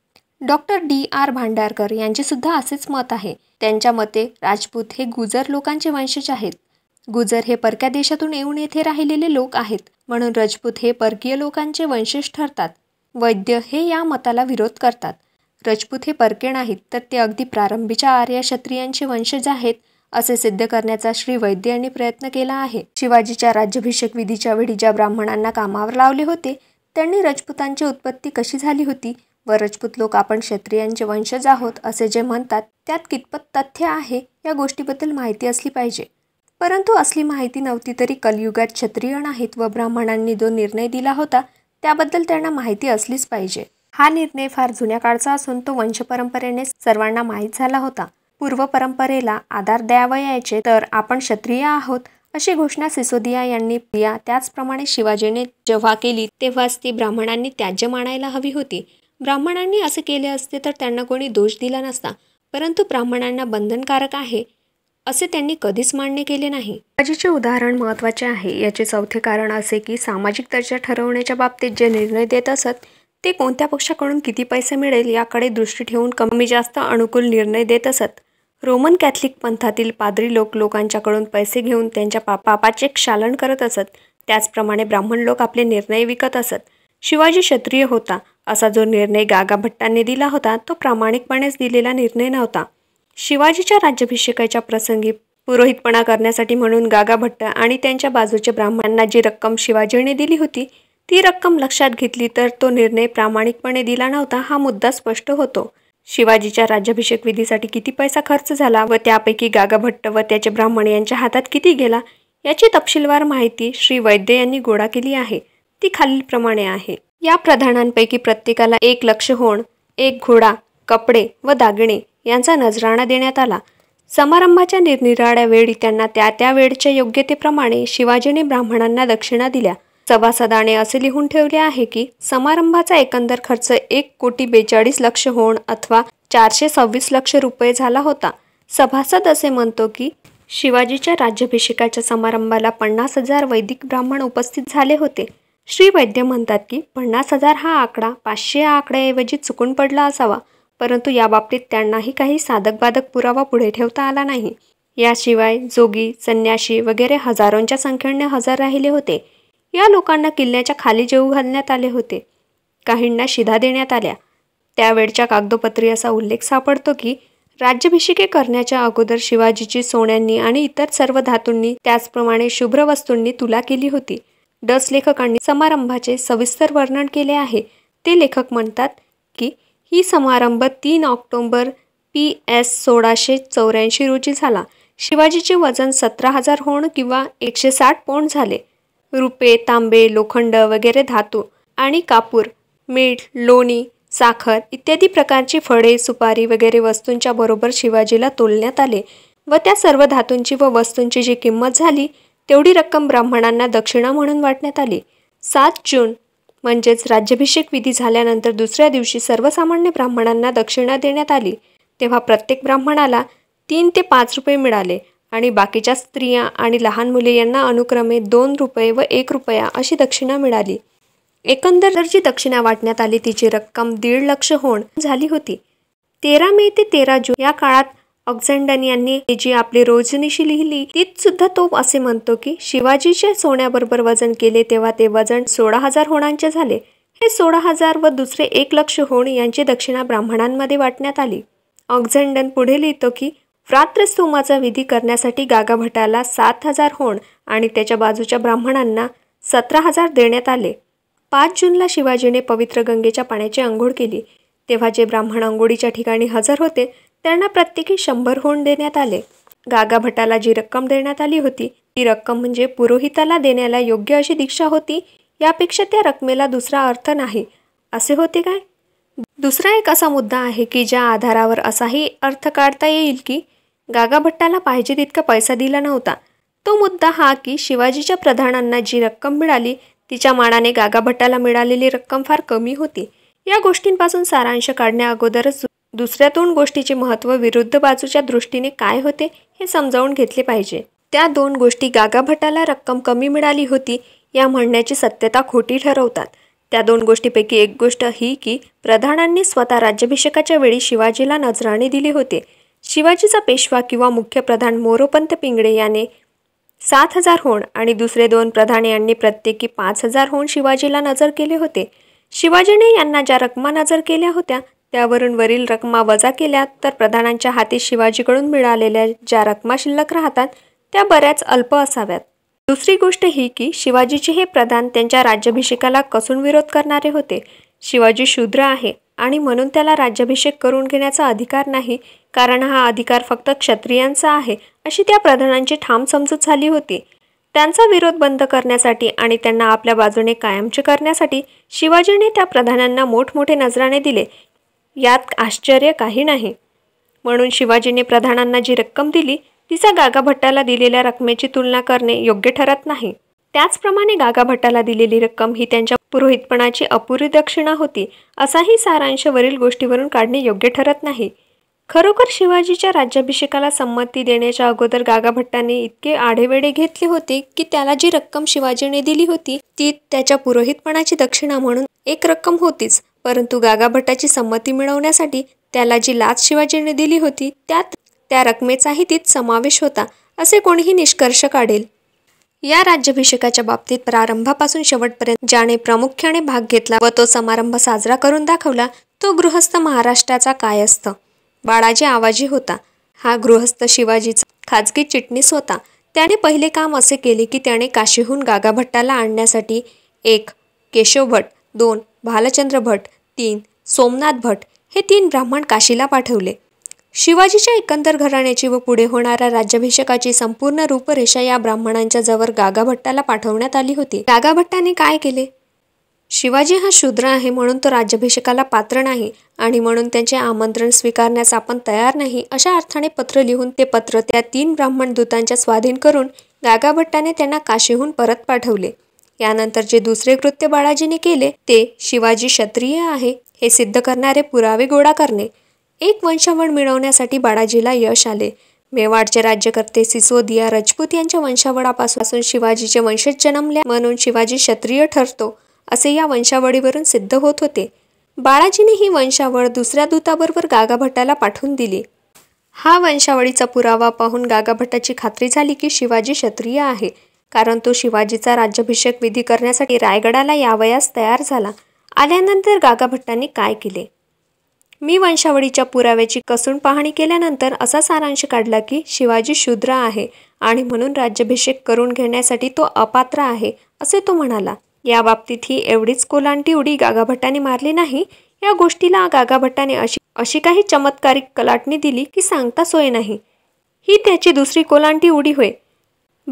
[SPEAKER 1] डॉक्टर डी आर भांडारकर यांचे सुद्धा असेच मत आहे त्यांच्या मते राजपूत हे गुजर लोकांचे वंशज आहेत गुजर हे परक्या देशातून येऊन येथे राहिलेले लोक आहेत म्हणून रजपूत हे परकीय लोकांचे वंशज ठरतात वैद्य हे या मताला विरोध करतात रजपूत हे परके नाहीत तर ते अगदी प्रारंभीच्या आर्य क्षत्रियांचे वंशज आहेत असे सिद्ध करण्याचा श्री वैद्य यांनी प्रयत्न केला आहे शिवाजीच्या राज्याभिषेक विधीच्या वेळी ज्या ब्राह्मणांना कामावर लावले होते त्यांनी रजपूतांची उत्पत्ती कशी झाली होती व रजपूत लोक आपण क्षत्रियांचे वंशज आहोत असे जे म्हणतात त्यात कितपत तथ्य आहे या गोष्टीबद्दल माहिती असली पाहिजे परंतु असली माहिती नव्हती तरी कलियुगात क्षत्रिय नाहीत व ब्राह्मणांनी जो निर्णय दिला होता त्याबद्दल त्यांना माहिती असलीच पाहिजे हा निर्णय फार जुन्या काळचा असून तो वंशपरंपरेने सर्वांना माहीत झाला होता पूर्व परंपरेला आधार द्यावयाचे तर आपण क्षत्रिय आहोत अशी घोषणा सिसोदिया यांनी प्रिया त्याचप्रमाणे शिवाजीने जेव्हा केली तेव्हाच ती ब्राह्मणांनी त्याज्य मानायला हवी होती ब्राह्मणांनी असे केले असते तर त्यांना कोणी दोष दिला नसता परंतु ब्राह्मणांना बंधनकारक आहे असे त्यांनी कधीच मान्य केले नाही राजाचे उदाहरण महत्त्वाचे आहे याचे चौथे कारण असे की सामाजिक दर्जा ठरवण्याच्या बाबतीत जे निर्णय देत असत ते कोणत्या पक्षाकडून किती पैसे मिळेल याकडे दृष्टी ठेवून कमी जास्त अनुकूल निर्णय देत असत रोमन कॅथलिक पंथातील पादरी लोक लोकांच्याकडून पैसे घेऊन त्यांच्या पा पापाचे क्षालन करत असत त्याचप्रमाणे ब्राह्मण लोक आपले निर्णय विकत असत शिवाजी क्षत्रिय होता असा जो निर्णय गागाभट्टाने दिला होता तो प्रामाणिकपणेच दिलेला निर्णय नव्हता शिवाजीच्या राज्याभिषेकाच्या प्रसंगी पुरोहितपणा करण्यासाठी म्हणून गागाभट्ट आणि त्यांच्या बाजूचे ब्राह्मणांना जी रक्कम शिवाजीने दिली होती ती रक्कम लक्षात घेतली तर तो निर्णय प्रामाणिकपणे दिला नव्हता हा मुद्दा स्पष्ट होतो शिवाजीच्या राज्याभिषेक विधीसाठी किती पैसा खर्च झाला व त्यापैकी गागाभट्ट व त्याचे ब्राह्मण यांच्या हातात किती गेला याची तपशीलवार माहिती श्री वैद्य यांनी गोळा केली आहे ती खालीलप्रमाणे आहे या प्रधानांपैकी प्रत्येकाला एक लक्ष होण एक घोडा कपडे व दागिने यांचा नजराणा देण्यात आला समारंभाच्या निरनिराळ्या वेळी त्यांना त्या त्या वेळच्या योग्यतेप्रमाणे शिवाजीने ब्राह्मणांना दक्षिणा दिल्या सभासदाने असे लिहून ठेवले आहे की समारंभाचा एकंदर खर्च एक कोटी बेचाळीस लक्ष होण अथवा चारशे सव्वीस लक्ष रुपये झाला होता सभासद असे म्हणतो की शिवाजीच्या राज्याभिषेकाच्या समारंभाला पन्नास हजार वैदिक ब्राह्मण उपस्थित झाले होते श्री वैद्य म्हणतात की पन्नास हजार हा आकडा पाचशे आकड्याऐवजी चुकून पडला असावा परंतु याबाबतीत त्यांनाही काही साधक बाधक पुरावा पुढे ठेवता आला नाही याशिवाय जोगी संन्याशी वगैरे हजारोंच्या संख्येने हजर राहिले होते या लोकांना किल्ल्याच्या खाली जेऊ घालण्यात आले होते काहींना शिधा देण्यात आल्या त्यावेळच्या कागदोपत्री असा उल्लेख सापडतो की राज्याभिषेके करण्याच्या अगोदर शिवाजीची सोन्यांनी आणि इतर सर्व धातूंनी त्याचप्रमाणे शुभ्र वस्तूंनी तुला केली होती डस लेखकांनी समारंभाचे सविस्तर वर्णन केले आहे ते लेखक म्हणतात की ही समारंभ तीन ऑक्टोंबर पी एस सोळाशे चौऱ्याऐंशी रोजी झाला शिवाजीचे वजन सतरा हजार होण किंवा एकशे साठ पौंड झाले रुपे तांबे लोखंड वगैरे धातू आणि कापूर मीठ लोणी साखर इत्यादी प्रकारची फळे सुपारी वगैरे वस्तूंच्या बरोबर शिवाजीला तोलण्यात आले व त्या सर्व धातूंची व वस्तूंची जी किंमत झाली तेवढी रक्कम ब्राह्मणांना दक्षिणा म्हणून वाटण्यात आली सात जून म्हणजेच राज्याभिषेक विधी झाल्यानंतर दुसऱ्या दिवशी सर्वसामान्य ब्राह्मणांना दक्षिणा देण्यात आली तेव्हा प्रत्येक ब्राह्मणाला तीन ते पाच रुपये मिळाले आणि बाकीच्या स्त्रिया आणि लहान मुले यांना अनुक्रमे दोन रुपये व एक रुपया अशी दक्षिणा मिळाली एकंदर जी दक्षिणा वाटण्यात आली तिची रक्कम दीड लक्ष होण झाली होती तेरा मे ते तेरा जून या काळात ऑक्झेंडन यांनी जी आपली रोजनिशी लिहिली तीच सुद्धा तो असे म्हणतो की शिवाजीचे सोन्याबरोबर वजन केले तेव्हा ते वजन सोळा हजार होणांचे झाले हे सोळा हजार व दुसरे एक लक्ष होण यांची दक्षिणा ब्राह्मणांमध्ये वाटण्यात आली ऑक्झेंडन पुढे लिहितो की रात्र स्तोमाचा विधी करण्यासाठी गागाभटाला सात हजार होण आणि त्याच्या बाजूच्या ब्राह्मणांना सतरा हजार देण्यात आले पाच जूनला शिवाजीने पवित्र गंगेच्या पाण्याची आंघोळ केली तेव्हा जे ब्राह्मण आंघोळीच्या ठिकाणी हजर होते त्यांना प्रत्येकी शंभर होऊन देण्यात आले गागा भटाला जी रक्कम देण्यात आली होती ती रक्कम म्हणजे पुरोहिताला देण्याला योग्य अशी दीक्षा होती यापेक्षा त्या रकमेला दुसरा अर्थ नाही असे होते काय दुसरा एक असा मुद्दा आहे की ज्या आधारावर असाही अर्थ काढता येईल की गागा भट्टाला पाहिजे तितका पैसा दिला नव्हता तो मुद्दा हा की शिवाजीच्या प्रधानांना जी रक्कम मिळाली तिच्या मानाने गागा भट्टाला मिळालेली रक्कम फार कमी होती या गोष्टींपासून सारांश काढण्या अगोदरच दुसऱ्या दोन गोष्टीचे महत्त्व विरुद्ध बाजूच्या दृष्टीने काय होते हे समजावून घेतले पाहिजे त्या दोन गोष्टी गागाभटाला रक्कम कमी मिळाली होती या म्हणण्याची सत्यता खोटी ठरवतात त्या दोन गोष्टीपैकी एक गोष्ट ही की प्रधानांनी स्वतः राज्याभिषेकाच्या वेळी शिवाजीला नजराणे दिले होते शिवाजीचा पेशवा किंवा मुख्य प्रधान मोरोपंत पिंगळे याने सात हजार होण आणि दुसरे दोन प्रधान यांनी प्रत्येकी पाच हजार होण शिवाजीला नजर केले होते शिवाजीने यांना ज्या रकमा नजर केल्या होत्या त्यावरून वरील रकमा वजा केल्या तर प्रधानांच्या हाती शिवाजीकडून मिळालेल्या ज्या रकमा शिल्लक राहतात त्या बऱ्याच अल्प असाव्यात दुसरी गोष्ट ही की शिवाजीचे हे प्रधान त्यांच्या राज्याभिषेकाला कसून विरोध करणारे होते शिवाजी शूद्र आहे आणि म्हणून त्याला राज्याभिषेक करून घेण्याचा अधिकार नाही कारण हा अधिकार फक्त क्षत्रियांचा आहे अशी त्या प्रधानांची ठाम समजूत झाली होती त्यांचा विरोध बंद करण्यासाठी आणि त्यांना आपल्या बाजूने कायमचे करण्यासाठी शिवाजीने त्या प्रधानांना मोठमोठे नजराने दिले यात आश्चर्य काही नाही म्हणून शिवाजीने प्रधानांना जी रक्कम दिली तिचा गागाभट्टाला दिलेल्या रकमेची तुलना करणे योग्य ठरत नाही त्याचप्रमाणे गागाभट्टाला दिलेली रक्कम ही त्यांच्या पुरोहितपणाची अपुरी दक्षिणा होती असाही सारांश वरील गोष्टीवरून काढणे योग्य ठरत नाही खरोखर शिवाजीच्या राज्याभिषेकाला संमती देण्याच्या अगोदर गागाभट्टाने इतके आढेवेडे घेतले होते की त्याला जी रक्कम शिवाजीने दिली होती ती त्याच्या पुरोहितपणाची दक्षिणा म्हणून एक रक्कम होतीच परंतु गागाभट्टाची संमती मिळवण्यासाठी त्याला जी लाच शिवाजीने दिली होती त्यात त्या रकमेचाही तीत समावेश होता असे कोणीही निष्कर्ष काढेल या राज्याभिषेकाच्या बाबतीत प्रारंभापासून शेवटपर्यंत ज्याने प्रामुख्याने भाग घेतला व तो समारंभ साजरा करून दाखवला तो गृहस्थ महाराष्ट्राचा काय असतं बाळाजी आवाजी होता हा गृहस्थ शिवाजीचा खाजगी चिटणीस होता त्याने पहिले काम असे केले की त्याने काशीहून गागाभट्टाला आणण्यासाठी एक केशवभट दोन भालचंद्र भट तीन सोमनाथ भट हे तीन ब्राह्मण काशीला पाठवले शिवाजीच्या एकंदर घराण्याची व पुढे होणाऱ्या राज्याभिषेकाची संपूर्ण रूपरेषा या ब्राह्मणांच्या जवळ गागाभट्टाला पाठवण्यात आली होती गागाभट्टाने काय केले शिवाजी हा शूद्र आहे म्हणून तो राज्याभिषेकाला पात्र नाही आणि म्हणून त्यांचे आमंत्रण स्वीकारण्यास आपण तयार नाही अशा अर्थाने पत्र लिहून ते पत्र त्या तीन ब्राह्मण दूतांच्या स्वाधीन करून गागाभट्टाने त्यांना काशीहून परत पाठवले यानंतर जे दुसरे कृत्य बाळाजीने केले ते शिवाजी क्षत्रिय आहे हे सिद्ध करणारे पुरावे गोळा करणे एक वंशावळ मिळवण्यासाठी बाळाजीला यश आले मेवाडचे राज्यकर्ते सिसोदिया राजपूत यांच्या वंशावळापासून शिवाजीचे वंशज जन्मले म्हणून शिवाजी क्षत्रिय ठरतो असे या वंशावळीवरून सिद्ध होत होते बाळाजीने ही वंशावळ दुसऱ्या दूताबरोबर गागाभट्टाला पाठवून दिली हा वंशावळीचा पुरावा पाहून गागाभट्टाची खात्री झाली की शिवाजी क्षत्रिय आहे कारण तो शिवाजीचा राज्याभिषेक विधी करण्यासाठी रायगडाला यावयास तयार झाला आल्यानंतर गागाभट्टांनी काय केले मी वंशावळीच्या पुराव्याची कसून पाहणी केल्यानंतर असा सारांश काढला की शिवाजी शूद्र आहे आणि म्हणून राज्याभिषेक करून घेण्यासाठी तो अपात्र आहे असे तो म्हणाला या बाबतीत ही एवढीच कोलांटी उडी गागाभट्टाने मारली नाही या गोष्टीला गागाभट्टाने अशी अशी काही चमत्कारिक कलाटणी दिली की सांगता सोय नाही ही त्याची दुसरी कोलांटी उडी होय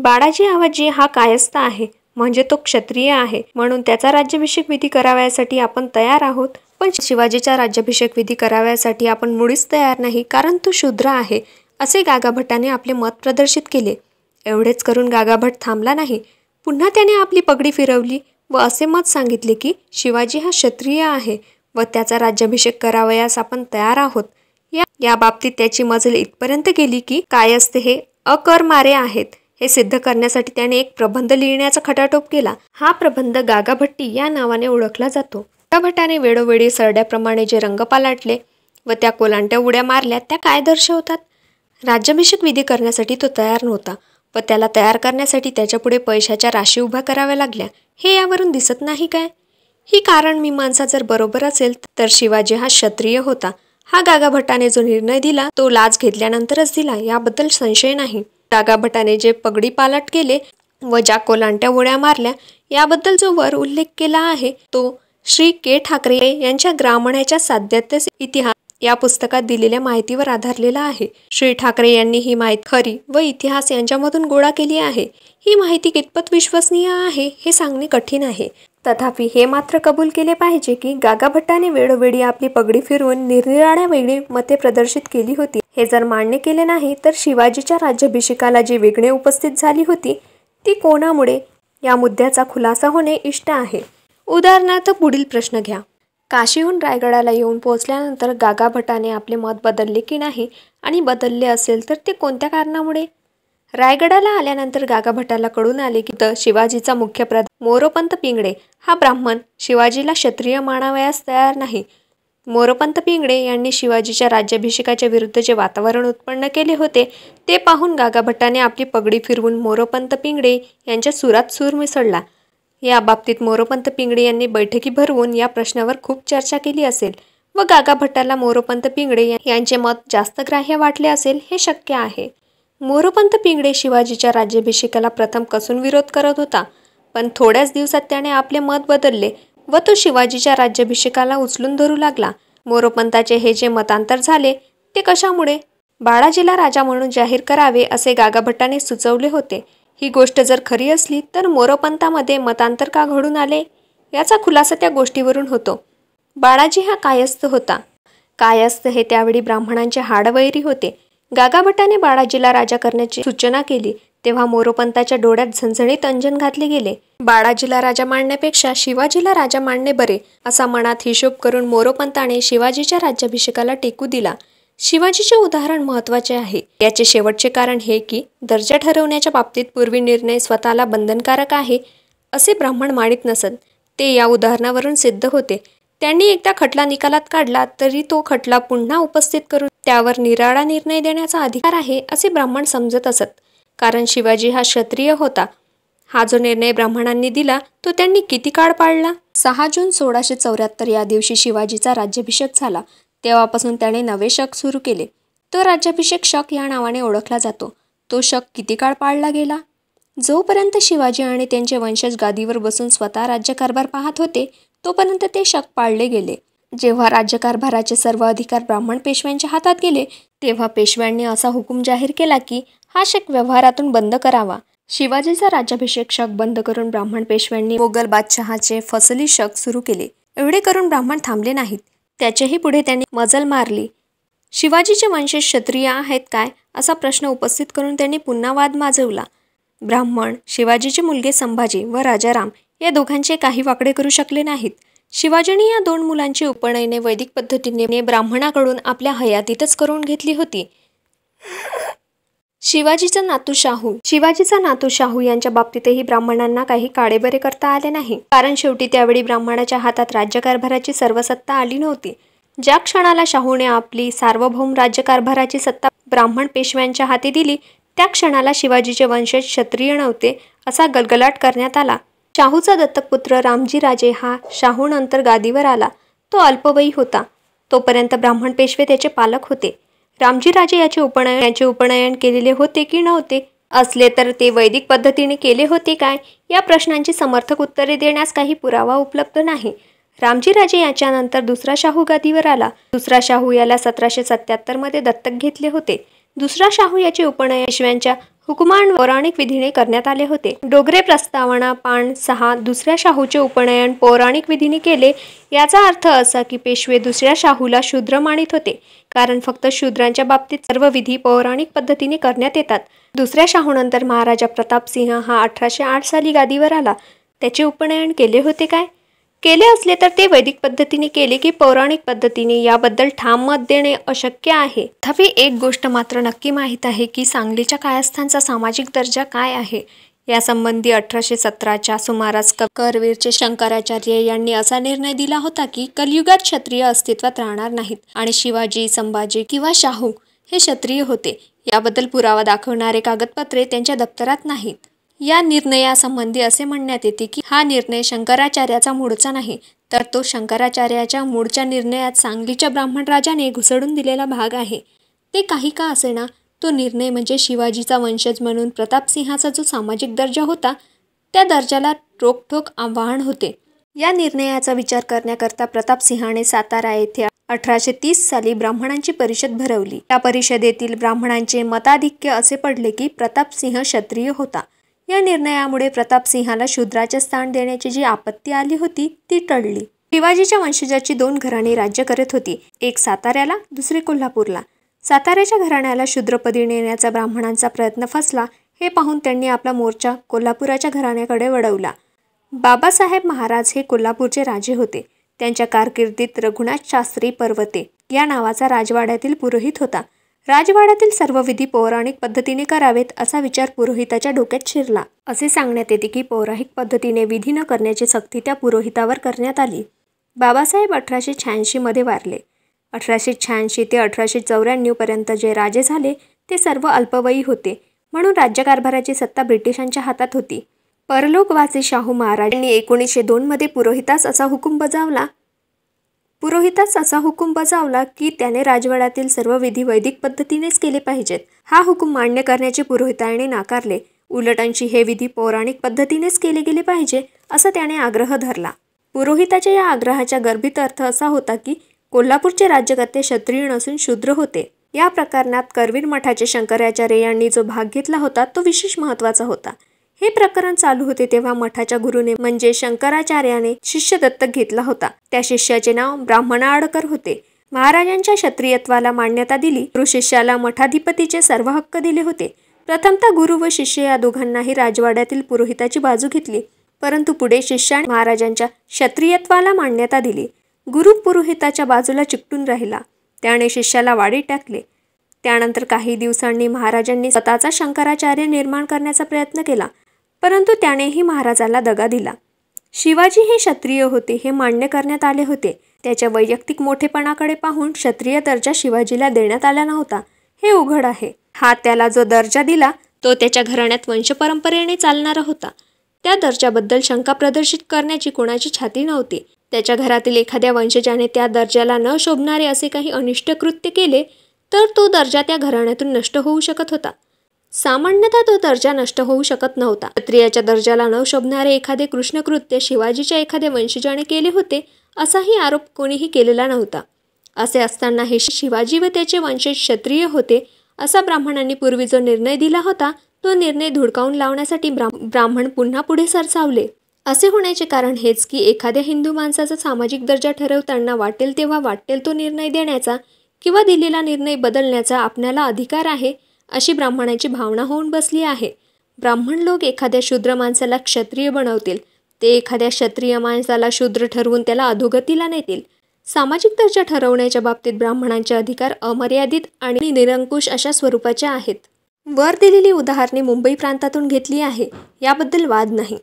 [SPEAKER 1] बाळाजी आवाजी हा कायस्थ आहे म्हणजे तो क्षत्रिय आहे म्हणून त्याचा राज्याभिषेक विधी करावयासाठी आपण तयार आहोत पण शिवाजीचा राज्याभिषेक विधी करावयासाठी आपण मुळीच तयार नाही कारण तो शूद्र आहे असे गागाभट्टाने आपले मत प्रदर्शित केले एवढेच करून गागाभट थांबला नाही पुन्हा त्याने आपली पगडी फिरवली व असे मत सांगितले की शिवाजी हा क्षत्रिय आहे व त्याचा राज्याभिषेक करावयास आपण तयार आहोत या बाबतीत त्याची मजल इथपर्यंत गेली की कायस्थ हे मारे आहेत हे सिद्ध करण्यासाठी त्याने एक प्रबंध लिहिण्याचा खटाटोप केला हा प्रबंध गागाभट्टी या नावाने ओळखला जातो गागाभट्टाने वेळोवेळी सरड्याप्रमाणे जे रंग पालाटले व त्या कोलांट्या उड्या मारल्या त्या काय दर्शवतात राज्याभिषेक विधी करण्यासाठी तो तयार नव्हता व त्याला तयार करण्यासाठी त्याच्यापुढे पैशाच्या राशी उभ्या कराव्या लागल्या हे यावरून दिसत नाही काय ही कारण मी माणसा जर बरोबर असेल तर शिवाजी हा क्षत्रिय होता हा गागाभट्टाने जो निर्णय दिला तो लाच घेतल्यानंतरच दिला याबद्दल संशय नाही गागा भटाने जे पगडी पालट केले व ज्या कोलांट्या उड्या मारल्या याबद्दल जो वर उल्लेख केला आहे तो श्री के ठाकरे यांच्या ग्रामण्याच्या साध्यात्य इतिहास या पुस्तकात दिलेल्या माहितीवर आधारलेला आहे श्री ठाकरे यांनी ही माहिती खरी व इतिहास यांच्यामधून गोळा केली आहे ही माहिती कितपत विश्वसनीय आहे हे सांगणे कठीण आहे तथापि हे मात्र कबूल केले पाहिजे की भट्टाने वेळोवेळी आपली पगडी फिरवून निरनिराळ्या वेगळी मते प्रदर्शित केली होती हे जर मान्य केले नाही तर शिवाजीच्या राज्याभिषेकाला जी वेगळे उपस्थित झाली होती ती कोणामुळे या मुद्द्याचा खुलासा होणे इष्ट आहे उदाहरणार्थ पुढील प्रश्न घ्या काशीहून रायगडाला येऊन पोहोचल्यानंतर गागा भटाने आपले मत बदलले की नाही आणि बदलले असेल तर ते कोणत्या कारणामुळे रायगडाला आल्यानंतर गागा भटाला कळून आले की तर शिवाजीचा मुख्य प्रधान मोरोपंत पिंगडे हा ब्राह्मण शिवाजीला क्षत्रिय मानावयास तयार नाही मोरोपंत पिंगडे यांनी शिवाजीच्या राज्याभिषेकाच्या विरुद्ध जे वातावरण उत्पन्न केले होते ते पाहून गागाभट्टाने आपली पगडी फिरवून मोरोपंत पिंगडे यांच्या सुरात सूर मिसळला या बाबतीत मोरोपंत पिंगडे यांनी बैठकी भरवून या प्रश्नावर खूप चर्चा केली असेल व गागाभट्टाला मोरोपंत पिंगडे यांचे मत जास्त ग्राह्य वाटले असेल हे शक्य आहे मोरोपंत पिंगडे शिवाजीच्या राज्याभिषेकाला प्रथम कसून विरोध करत होता पण थोड्याच दिवसात त्याने आपले मत बदलले व तो शिवाजीच्या राज्याभिषेकाला उचलून धरू लागला मोरोपंताचे हे जे मतांतर झाले ते कशामुळे बाळाजीला राजा म्हणून जाहीर करावे असे गागाभट्टाने सुचवले होते ही गोष्ट जर खरी असली तर मोरोपंतामध्ये मतांतर का घडून आले याचा खुलासा त्या गोष्टीवरून होतो बाळाजी हा कायस्थ होता कायस्थ हे त्यावेळी ब्राह्मणांचे हाडवैरी होते गागाभट्टाने बाळाजीला राजा करण्याची सूचना केली तेव्हा मोरोपंताच्या डोळ्यात झणझणीत अंजन घातले गेले बाळाजीला राजा मांडण्यापेक्षा शिवाजीला राजा मांडणे बरे असा मनात हिशोब करून मोरोपंताने शिवाजीच्या राज्याभिषेकाला टेकू दिला शिवाजीचे उदाहरण महत्त्वाचे आहे याचे शेवटचे कारण हे की दर्जा ठरवण्याच्या बाबतीत पूर्वी निर्णय स्वतःला बंधनकारक आहे असे ब्राह्मण मानित नसत ते या उदाहरणावरून सिद्ध होते त्यांनी एकदा खटला निकालात काढला तरी तो खटला पुन्हा उपस्थित करून त्यावर निराळा निर्णय देण्याचा अधिकार आहे असे ब्राह्मण समजत असत कारण शिवाजी हा क्षत्रिय होता हा जो निर्णय ब्राह्मणांनी दिला तो त्यांनी किती काळ पाळला सहा जून सोळाशे चौऱ्याहत्तर या दिवशी शिवाजीचा राज्याभिषेक झाला तेव्हापासून त्याने नवे शक सुरू केले तो राज्याभिषेक शक या नावाने ओळखला जातो तो शक किती काळ पाळला गेला जोपर्यंत शिवाजी आणि त्यांचे वंशज गादीवर बसून स्वतः राज्यकारभार पाहत होते तोपर्यंत ते शक पाळले गेले जेव्हा राज्यकारभाराचे सर्व अधिकार ब्राह्मण पेशव्यांच्या हातात गेले तेव्हा पेशव्यांनी असा हुकूम जाहीर केला की हा शेक व्यवहारातून बंद करावा शिवाजीचा राज्याभिषेक शक बंद करून ब्राह्मण पेशव्यांनी मोगल बादशहाचे फसली शक सुरू केले एवढे करून ब्राह्मण थांबले नाहीत त्याचेही पुढे त्यांनी मजल मारली शिवाजीचे वंशज क्षत्रिय आहेत काय असा प्रश्न उपस्थित करून त्यांनी पुन्हा वाद माजवला ब्राह्मण शिवाजीचे मुलगे संभाजी व राजाराम या दोघांचे काही वाकडे करू शकले नाहीत शिवाजीने या दोन मुलांची उपनयने वैदिक पद्धतीने ब्राह्मणाकडून आपल्या हयातीतच करून घेतली होती शिवाजीचा नातू शाहू शिवाजीचा नातू शाहू यांच्या बाबतीतही ब्राह्मणांना काही काळेबरे करता आले नाही कारण शेवटी त्यावेळी ब्राह्मणाच्या हातात राज्यकारभाराची सर्व सत्ता आली नव्हती ज्या क्षणाला शाहूने आपली सार्वभौम राज्यकारभाराची सत्ता ब्राह्मण पेशव्यांच्या हाती दिली त्या क्षणाला शिवाजीचे वंशज क्षत्रिय नव्हते असा गलगलाट करण्यात आला शाहूचा दत्तकपुत्र रामजी राजे हा शाहूनंतर गादीवर आला तो अल्पवयी होता तोपर्यंत ब्राह्मण पेशवे त्याचे पालक होते रामजी राजे याचे उपनयन याचे उपनयन केलेले होते की नव्हते असले तर ते वैदिक पद्धतीने केले होते काय या प्रश्नांची समर्थक उत्तरे देण्यास काही पुरावा उपलब्ध नाही रामजी राजे याच्यानंतर दुसरा शाहू गादीवर आला दुसरा शाहू याला सतराशे मध्ये दत्तक घेतले होते दुसरा शाहू याचे उपनयन पेशव्यांच्या हुकुमान पौराणिक विधीने करण्यात आले होते डोगरे प्रस्तावना पान सहा दुसऱ्या शाहूचे उपनयन पौराणिक विधीने केले याचा अर्थ असा की पेशवे दुसऱ्या शाहूला शूद्र मानित होते कारण फक्त शूद्रांच्या बाबतीत सर्व विधी पौराणिक पद्धतीने करण्यात येतात दुसऱ्या शाहूनंतर महाराजा प्रतापसिंह हा अठराशे आठ साली गादीवर आला त्याचे उपनयन केले होते काय केले असले तर ते वैदिक पद्धतीने केले की पौराणिक पद्धतीने याबद्दल ठाम मत देणे अशक्य आहे तथापि एक गोष्ट मात्र नक्की माहीत आहे की सांगलीच्या कायस्थांचा सामाजिक दर्जा काय आहे यासंबंधी अठराशे सतराच्या सुमारास करवीरचे शंकराचार्य यांनी असा निर्णय दिला होता की कलयुगात क्षत्रिय अस्तित्वात राहणार नाहीत आणि शिवाजी संभाजी किंवा शाहू हे क्षत्रिय होते याबद्दल पुरावा दाखवणारे कागदपत्रे त्यांच्या दप्तरात नाहीत या निर्णयासंबंधी असे म्हणण्यात येते की हा निर्णय शंकराचार्याचा मूळचा नाही तर तो शंकराचार्याच्या मूळच्या निर्णयात सांगलीच्या ब्राह्मण राजाने घुसडून दिलेला भाग आहे ते काही का असेना तो निर्णय म्हणजे शिवाजीचा वंशज म्हणून प्रतापसिंहाचा जो सामाजिक दर्जा होता त्या दर्जाला रोखोक आव्हान होते या निर्णयाचा विचार करण्याकरता प्रतापसिंहाने सातारा येथे अठराशे तीस साली ब्राह्मणांची परिषद भरवली त्या परिषदेतील ब्राह्मणांचे मताधिक्य असे पडले की प्रतापसिंह क्षत्रिय होता या निर्णयामुळे प्रतापसिंहाला शूद्राचे स्थान देण्याची जी आपत्ती आली होती ती टळली शिवाजीच्या वंशजाची दोन घराणी राज्य करत होती एक साताऱ्याला दुसरे कोल्हापूरला साताऱ्याच्या घराण्याला शूद्रपदी नेण्याचा ब्राह्मणांचा प्रयत्न फसला हे पाहून त्यांनी आपला मोर्चा कोल्हापुराच्या घराण्याकडे वळवला बाबासाहेब महाराज हे कोल्हापूरचे राजे होते त्यांच्या कारकिर्दीत रघुनाथ शास्त्री पर्वते या नावाचा राजवाड्यातील पुरोहित होता राजवाड्यातील सर्व विधी पौराणिक पद्धतीने करावेत असा विचार पुरोहिताच्या डोक्यात शिरला असे सांगण्यात येते की पौराणिक पद्धतीने विधी न करण्याची सक्ती त्या पुरोहितावर करण्यात आली बाबासाहेब अठराशे शहाऐंशीमध्ये वारले अठराशे शहाऐंशी ते अठराशे चौऱ्याण्णवपर्यंत जे राजे झाले ते सर्व अल्पवयी होते म्हणून राज्यकारभाराची सत्ता ब्रिटिशांच्या हातात होती परलोकवासी शाहू महाराजांनी एकोणीसशे दोनमध्ये पुरोहितास असा हुकूम बजावला पुरोहितास असा हुकूम बजावला की त्याने राजवाड्यातील सर्व विधी वैदिक पद्धतीनेच केले पाहिजेत हा हुकूम मान्य करण्याचे पुरोहितांनी नाकारले उलटांची हे विधी पौराणिक पद्धतीनेच केले गेले पाहिजे असा त्याने आग्रह धरला पुरोहिताच्या या आग्रहाच्या गर्भित अर्थ असा होता की कोल्हापूरचे राज्यकर्ते क्षत्रिय नसून शूद्र होते या प्रकरणात करवीर मठाचे शंकराचार्य यांनी जो भाग घेतला होता तो विशेष महत्त्वाचा होता हे प्रकरण चालू होते तेव्हा मठाच्या गुरुने म्हणजे शंकराचार्याने शिष्य दत्तक घेतला होता त्या शिष्याचे नाव ब्राह्मणा आडकर होते महाराजांच्या क्षत्रियत्वाला मान्यता दिली गुरु शिष्याला मठाधिपतीचे सर्व हक्क दिले होते प्रथमतः गुरु व शिष्य या दोघांनाही राजवाड्यातील पुरोहिताची बाजू घेतली परंतु पुढे शिष्याने महाराजांच्या क्षत्रियत्वाला मान्यता दिली गुरु पुरोहिताच्या बाजूला चिकटून राहिला त्याने शिष्याला वाडी टाकले त्यानंतर काही दिवसांनी महाराजांनी स्वतःचा शंकराचार्य निर्माण करण्याचा प्रयत्न केला परंतु त्यानेही महाराजाला दगा दिला शिवाजी हे क्षत्रिय होते हे मान्य करण्यात आले होते त्याच्या वैयक्तिक मोठेपणाकडे पाहून क्षत्रिय दर्जा शिवाजीला देण्यात आला नव्हता हे उघड आहे हा त्याला जो दर्जा दिला तो त्याच्या घराण्यात वंशपरंपरेने चालणारा होता त्या दर्जाबद्दल शंका प्रदर्शित करण्याची कोणाची छाती नव्हती त्याच्या घरातील एखाद्या वंशजाने त्या दर्जाला न शोभणारे असे काही अनिष्ट कृत्य केले तर तो दर्जा त्या घराण्यातून नष्ट होऊ शकत होता सामान्यतः तो दर्जा नष्ट होऊ शकत नव्हता क्षत्रियाच्या दर्जाला न शोभणारे एखादे कृष्णकृत्य शिवाजीच्या एखाद्या वंशजाने केले होते असाही आरोप कोणीही केलेला नव्हता असे असताना हे शिवाजी व त्याचे वंशज क्षत्रिय होते असा ब्राह्मणांनी पूर्वी जो निर्णय दिला होता तो निर्णय धुडकावून लावण्यासाठी ब्राह्मण पुन्हा पुढे सरसावले असे होण्याचे कारण हेच की एखाद्या हिंदू माणसाचा सामाजिक दर्जा ठरवताना वाटेल तेव्हा वाटेल तो निर्णय देण्याचा किंवा दिलेला निर्णय बदलण्याचा आपल्याला अधिकार आहे अशी ब्राह्मणाची भावना होऊन बसली आहे ब्राह्मण लोक एखाद्या शूद्र माणसाला क्षत्रिय बनवतील ते एखाद्या क्षत्रिय माणसाला शूद्र ठरवून त्याला अधोगतीला नेतील सामाजिक दर्जा ठरवण्याच्या बाबतीत ब्राह्मणांचे अधिकार अमर्यादित आणि निरंकुश अशा स्वरूपाचे आहेत वर दिलेली उदाहरणे मुंबई प्रांतातून घेतली आहे याबद्दल वाद नाही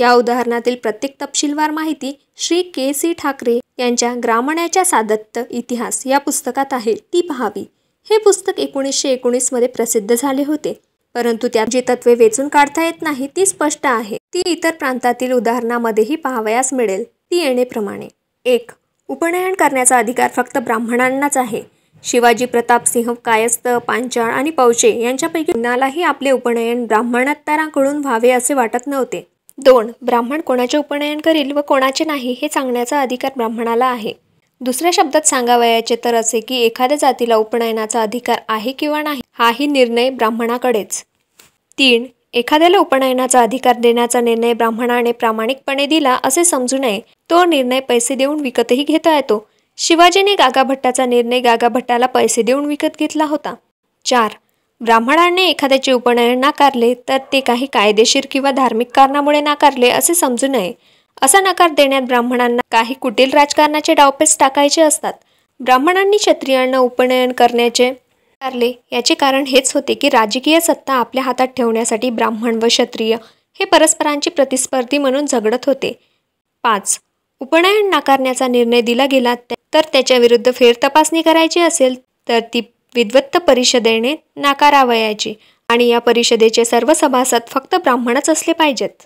[SPEAKER 1] या उदाहरणातील प्रत्येक तपशीलवार माहिती श्री के सी ठाकरे यांच्या ग्रामण्याच्या सादत्त इतिहास या पुस्तकात आहे ती पहावी हे पुस्तक एकोणीसशे एकोणीसमध्ये प्रसिद्ध झाले होते परंतु त्यात जी तत्वे वेचून काढता येत नाही ती स्पष्ट आहे ती इतर प्रांतातील उदाहरणामध्येही पाहावयास मिळेल ती येणेप्रमाणे एक उपनयन करण्याचा अधिकार फक्त ब्राह्मणांनाच आहे शिवाजी प्रतापसिंह कायस्थ पांचाळ आणि पौचे यांच्यापैकी कुणालाही आपले उपनयन ब्राह्मणोत्तरांकडून व्हावे असे वाटत नव्हते दोन ब्राह्मण कोणाचे उपनयन करील व कोणाचे नाही हे सांगण्याचा अधिकार ब्राह्मणाला आहे दुसऱ्या शब्दात सांगावयाचे तर असे की एखाद्या जातीला उपनयनाचा अधिकार आहे किंवा नाही हाही निर्णय ब्राह्मणाकडेच तीन एखाद्याला उपनयनाचा अधिकार देण्याचा निर्णय ब्राह्मणाने प्रामाणिकपणे दिला असे समजू नये तो निर्णय पैसे देऊन विकतही घेता येतो शिवाजीने गागाभट्टाचा निर्णय गागाभट्टाला पैसे देऊन विकत घेतला होता चार ब्राह्मणाने एखाद्याचे उपनयन नाकारले तर ते काही कायदेशीर किंवा धार्मिक कारणामुळे नाकारले असे समजू नये असा नकार देण्यात ब्राह्मणांना काही कुटील राजकारणाचे डावपेच टाकायचे असतात ब्राह्मणांनी क्षत्रियांना उपनयन करण्याचे ठरले याचे कारण हेच होते की राजकीय सत्ता आपल्या हातात ठेवण्यासाठी ब्राह्मण व क्षत्रिय हे परस्परांची प्रतिस्पर्धी म्हणून झगडत होते पाच उपनयन नाकारण्याचा निर्णय दिला गेला तर त्याच्या विरुद्ध फेरतपासणी करायची असेल तर ती विद्वत्त परिषदेने नाकारावयाची आणि या परिषदेचे सर्व सभासद फक्त ब्राह्मणच असले पाहिजेत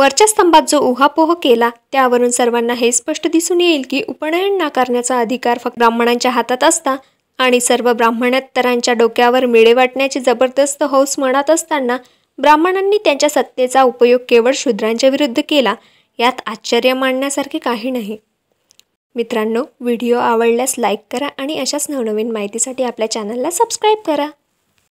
[SPEAKER 1] वरच्या स्तंभात जो उहापोह केला त्यावरून सर्वांना हे स्पष्ट दिसून येईल की उपनयन नाकारण्याचा अधिकार फक्त ब्राह्मणांच्या हातात असता आणि सर्व ब्राह्मणोत्तरांच्या डोक्यावर मिळे वाटण्याची जबरदस्त हौस म्हणत असताना ब्राह्मणांनी त्यांच्या सत्तेचा उपयोग केवळ शूद्रांच्या विरुद्ध केला यात आश्चर्य मांडण्यासारखे काही नाही मित्रांनो व्हिडिओ आवडल्यास लाईक करा आणि अशाच नवनवीन माहितीसाठी आपल्या चॅनलला सबस्क्राईब करा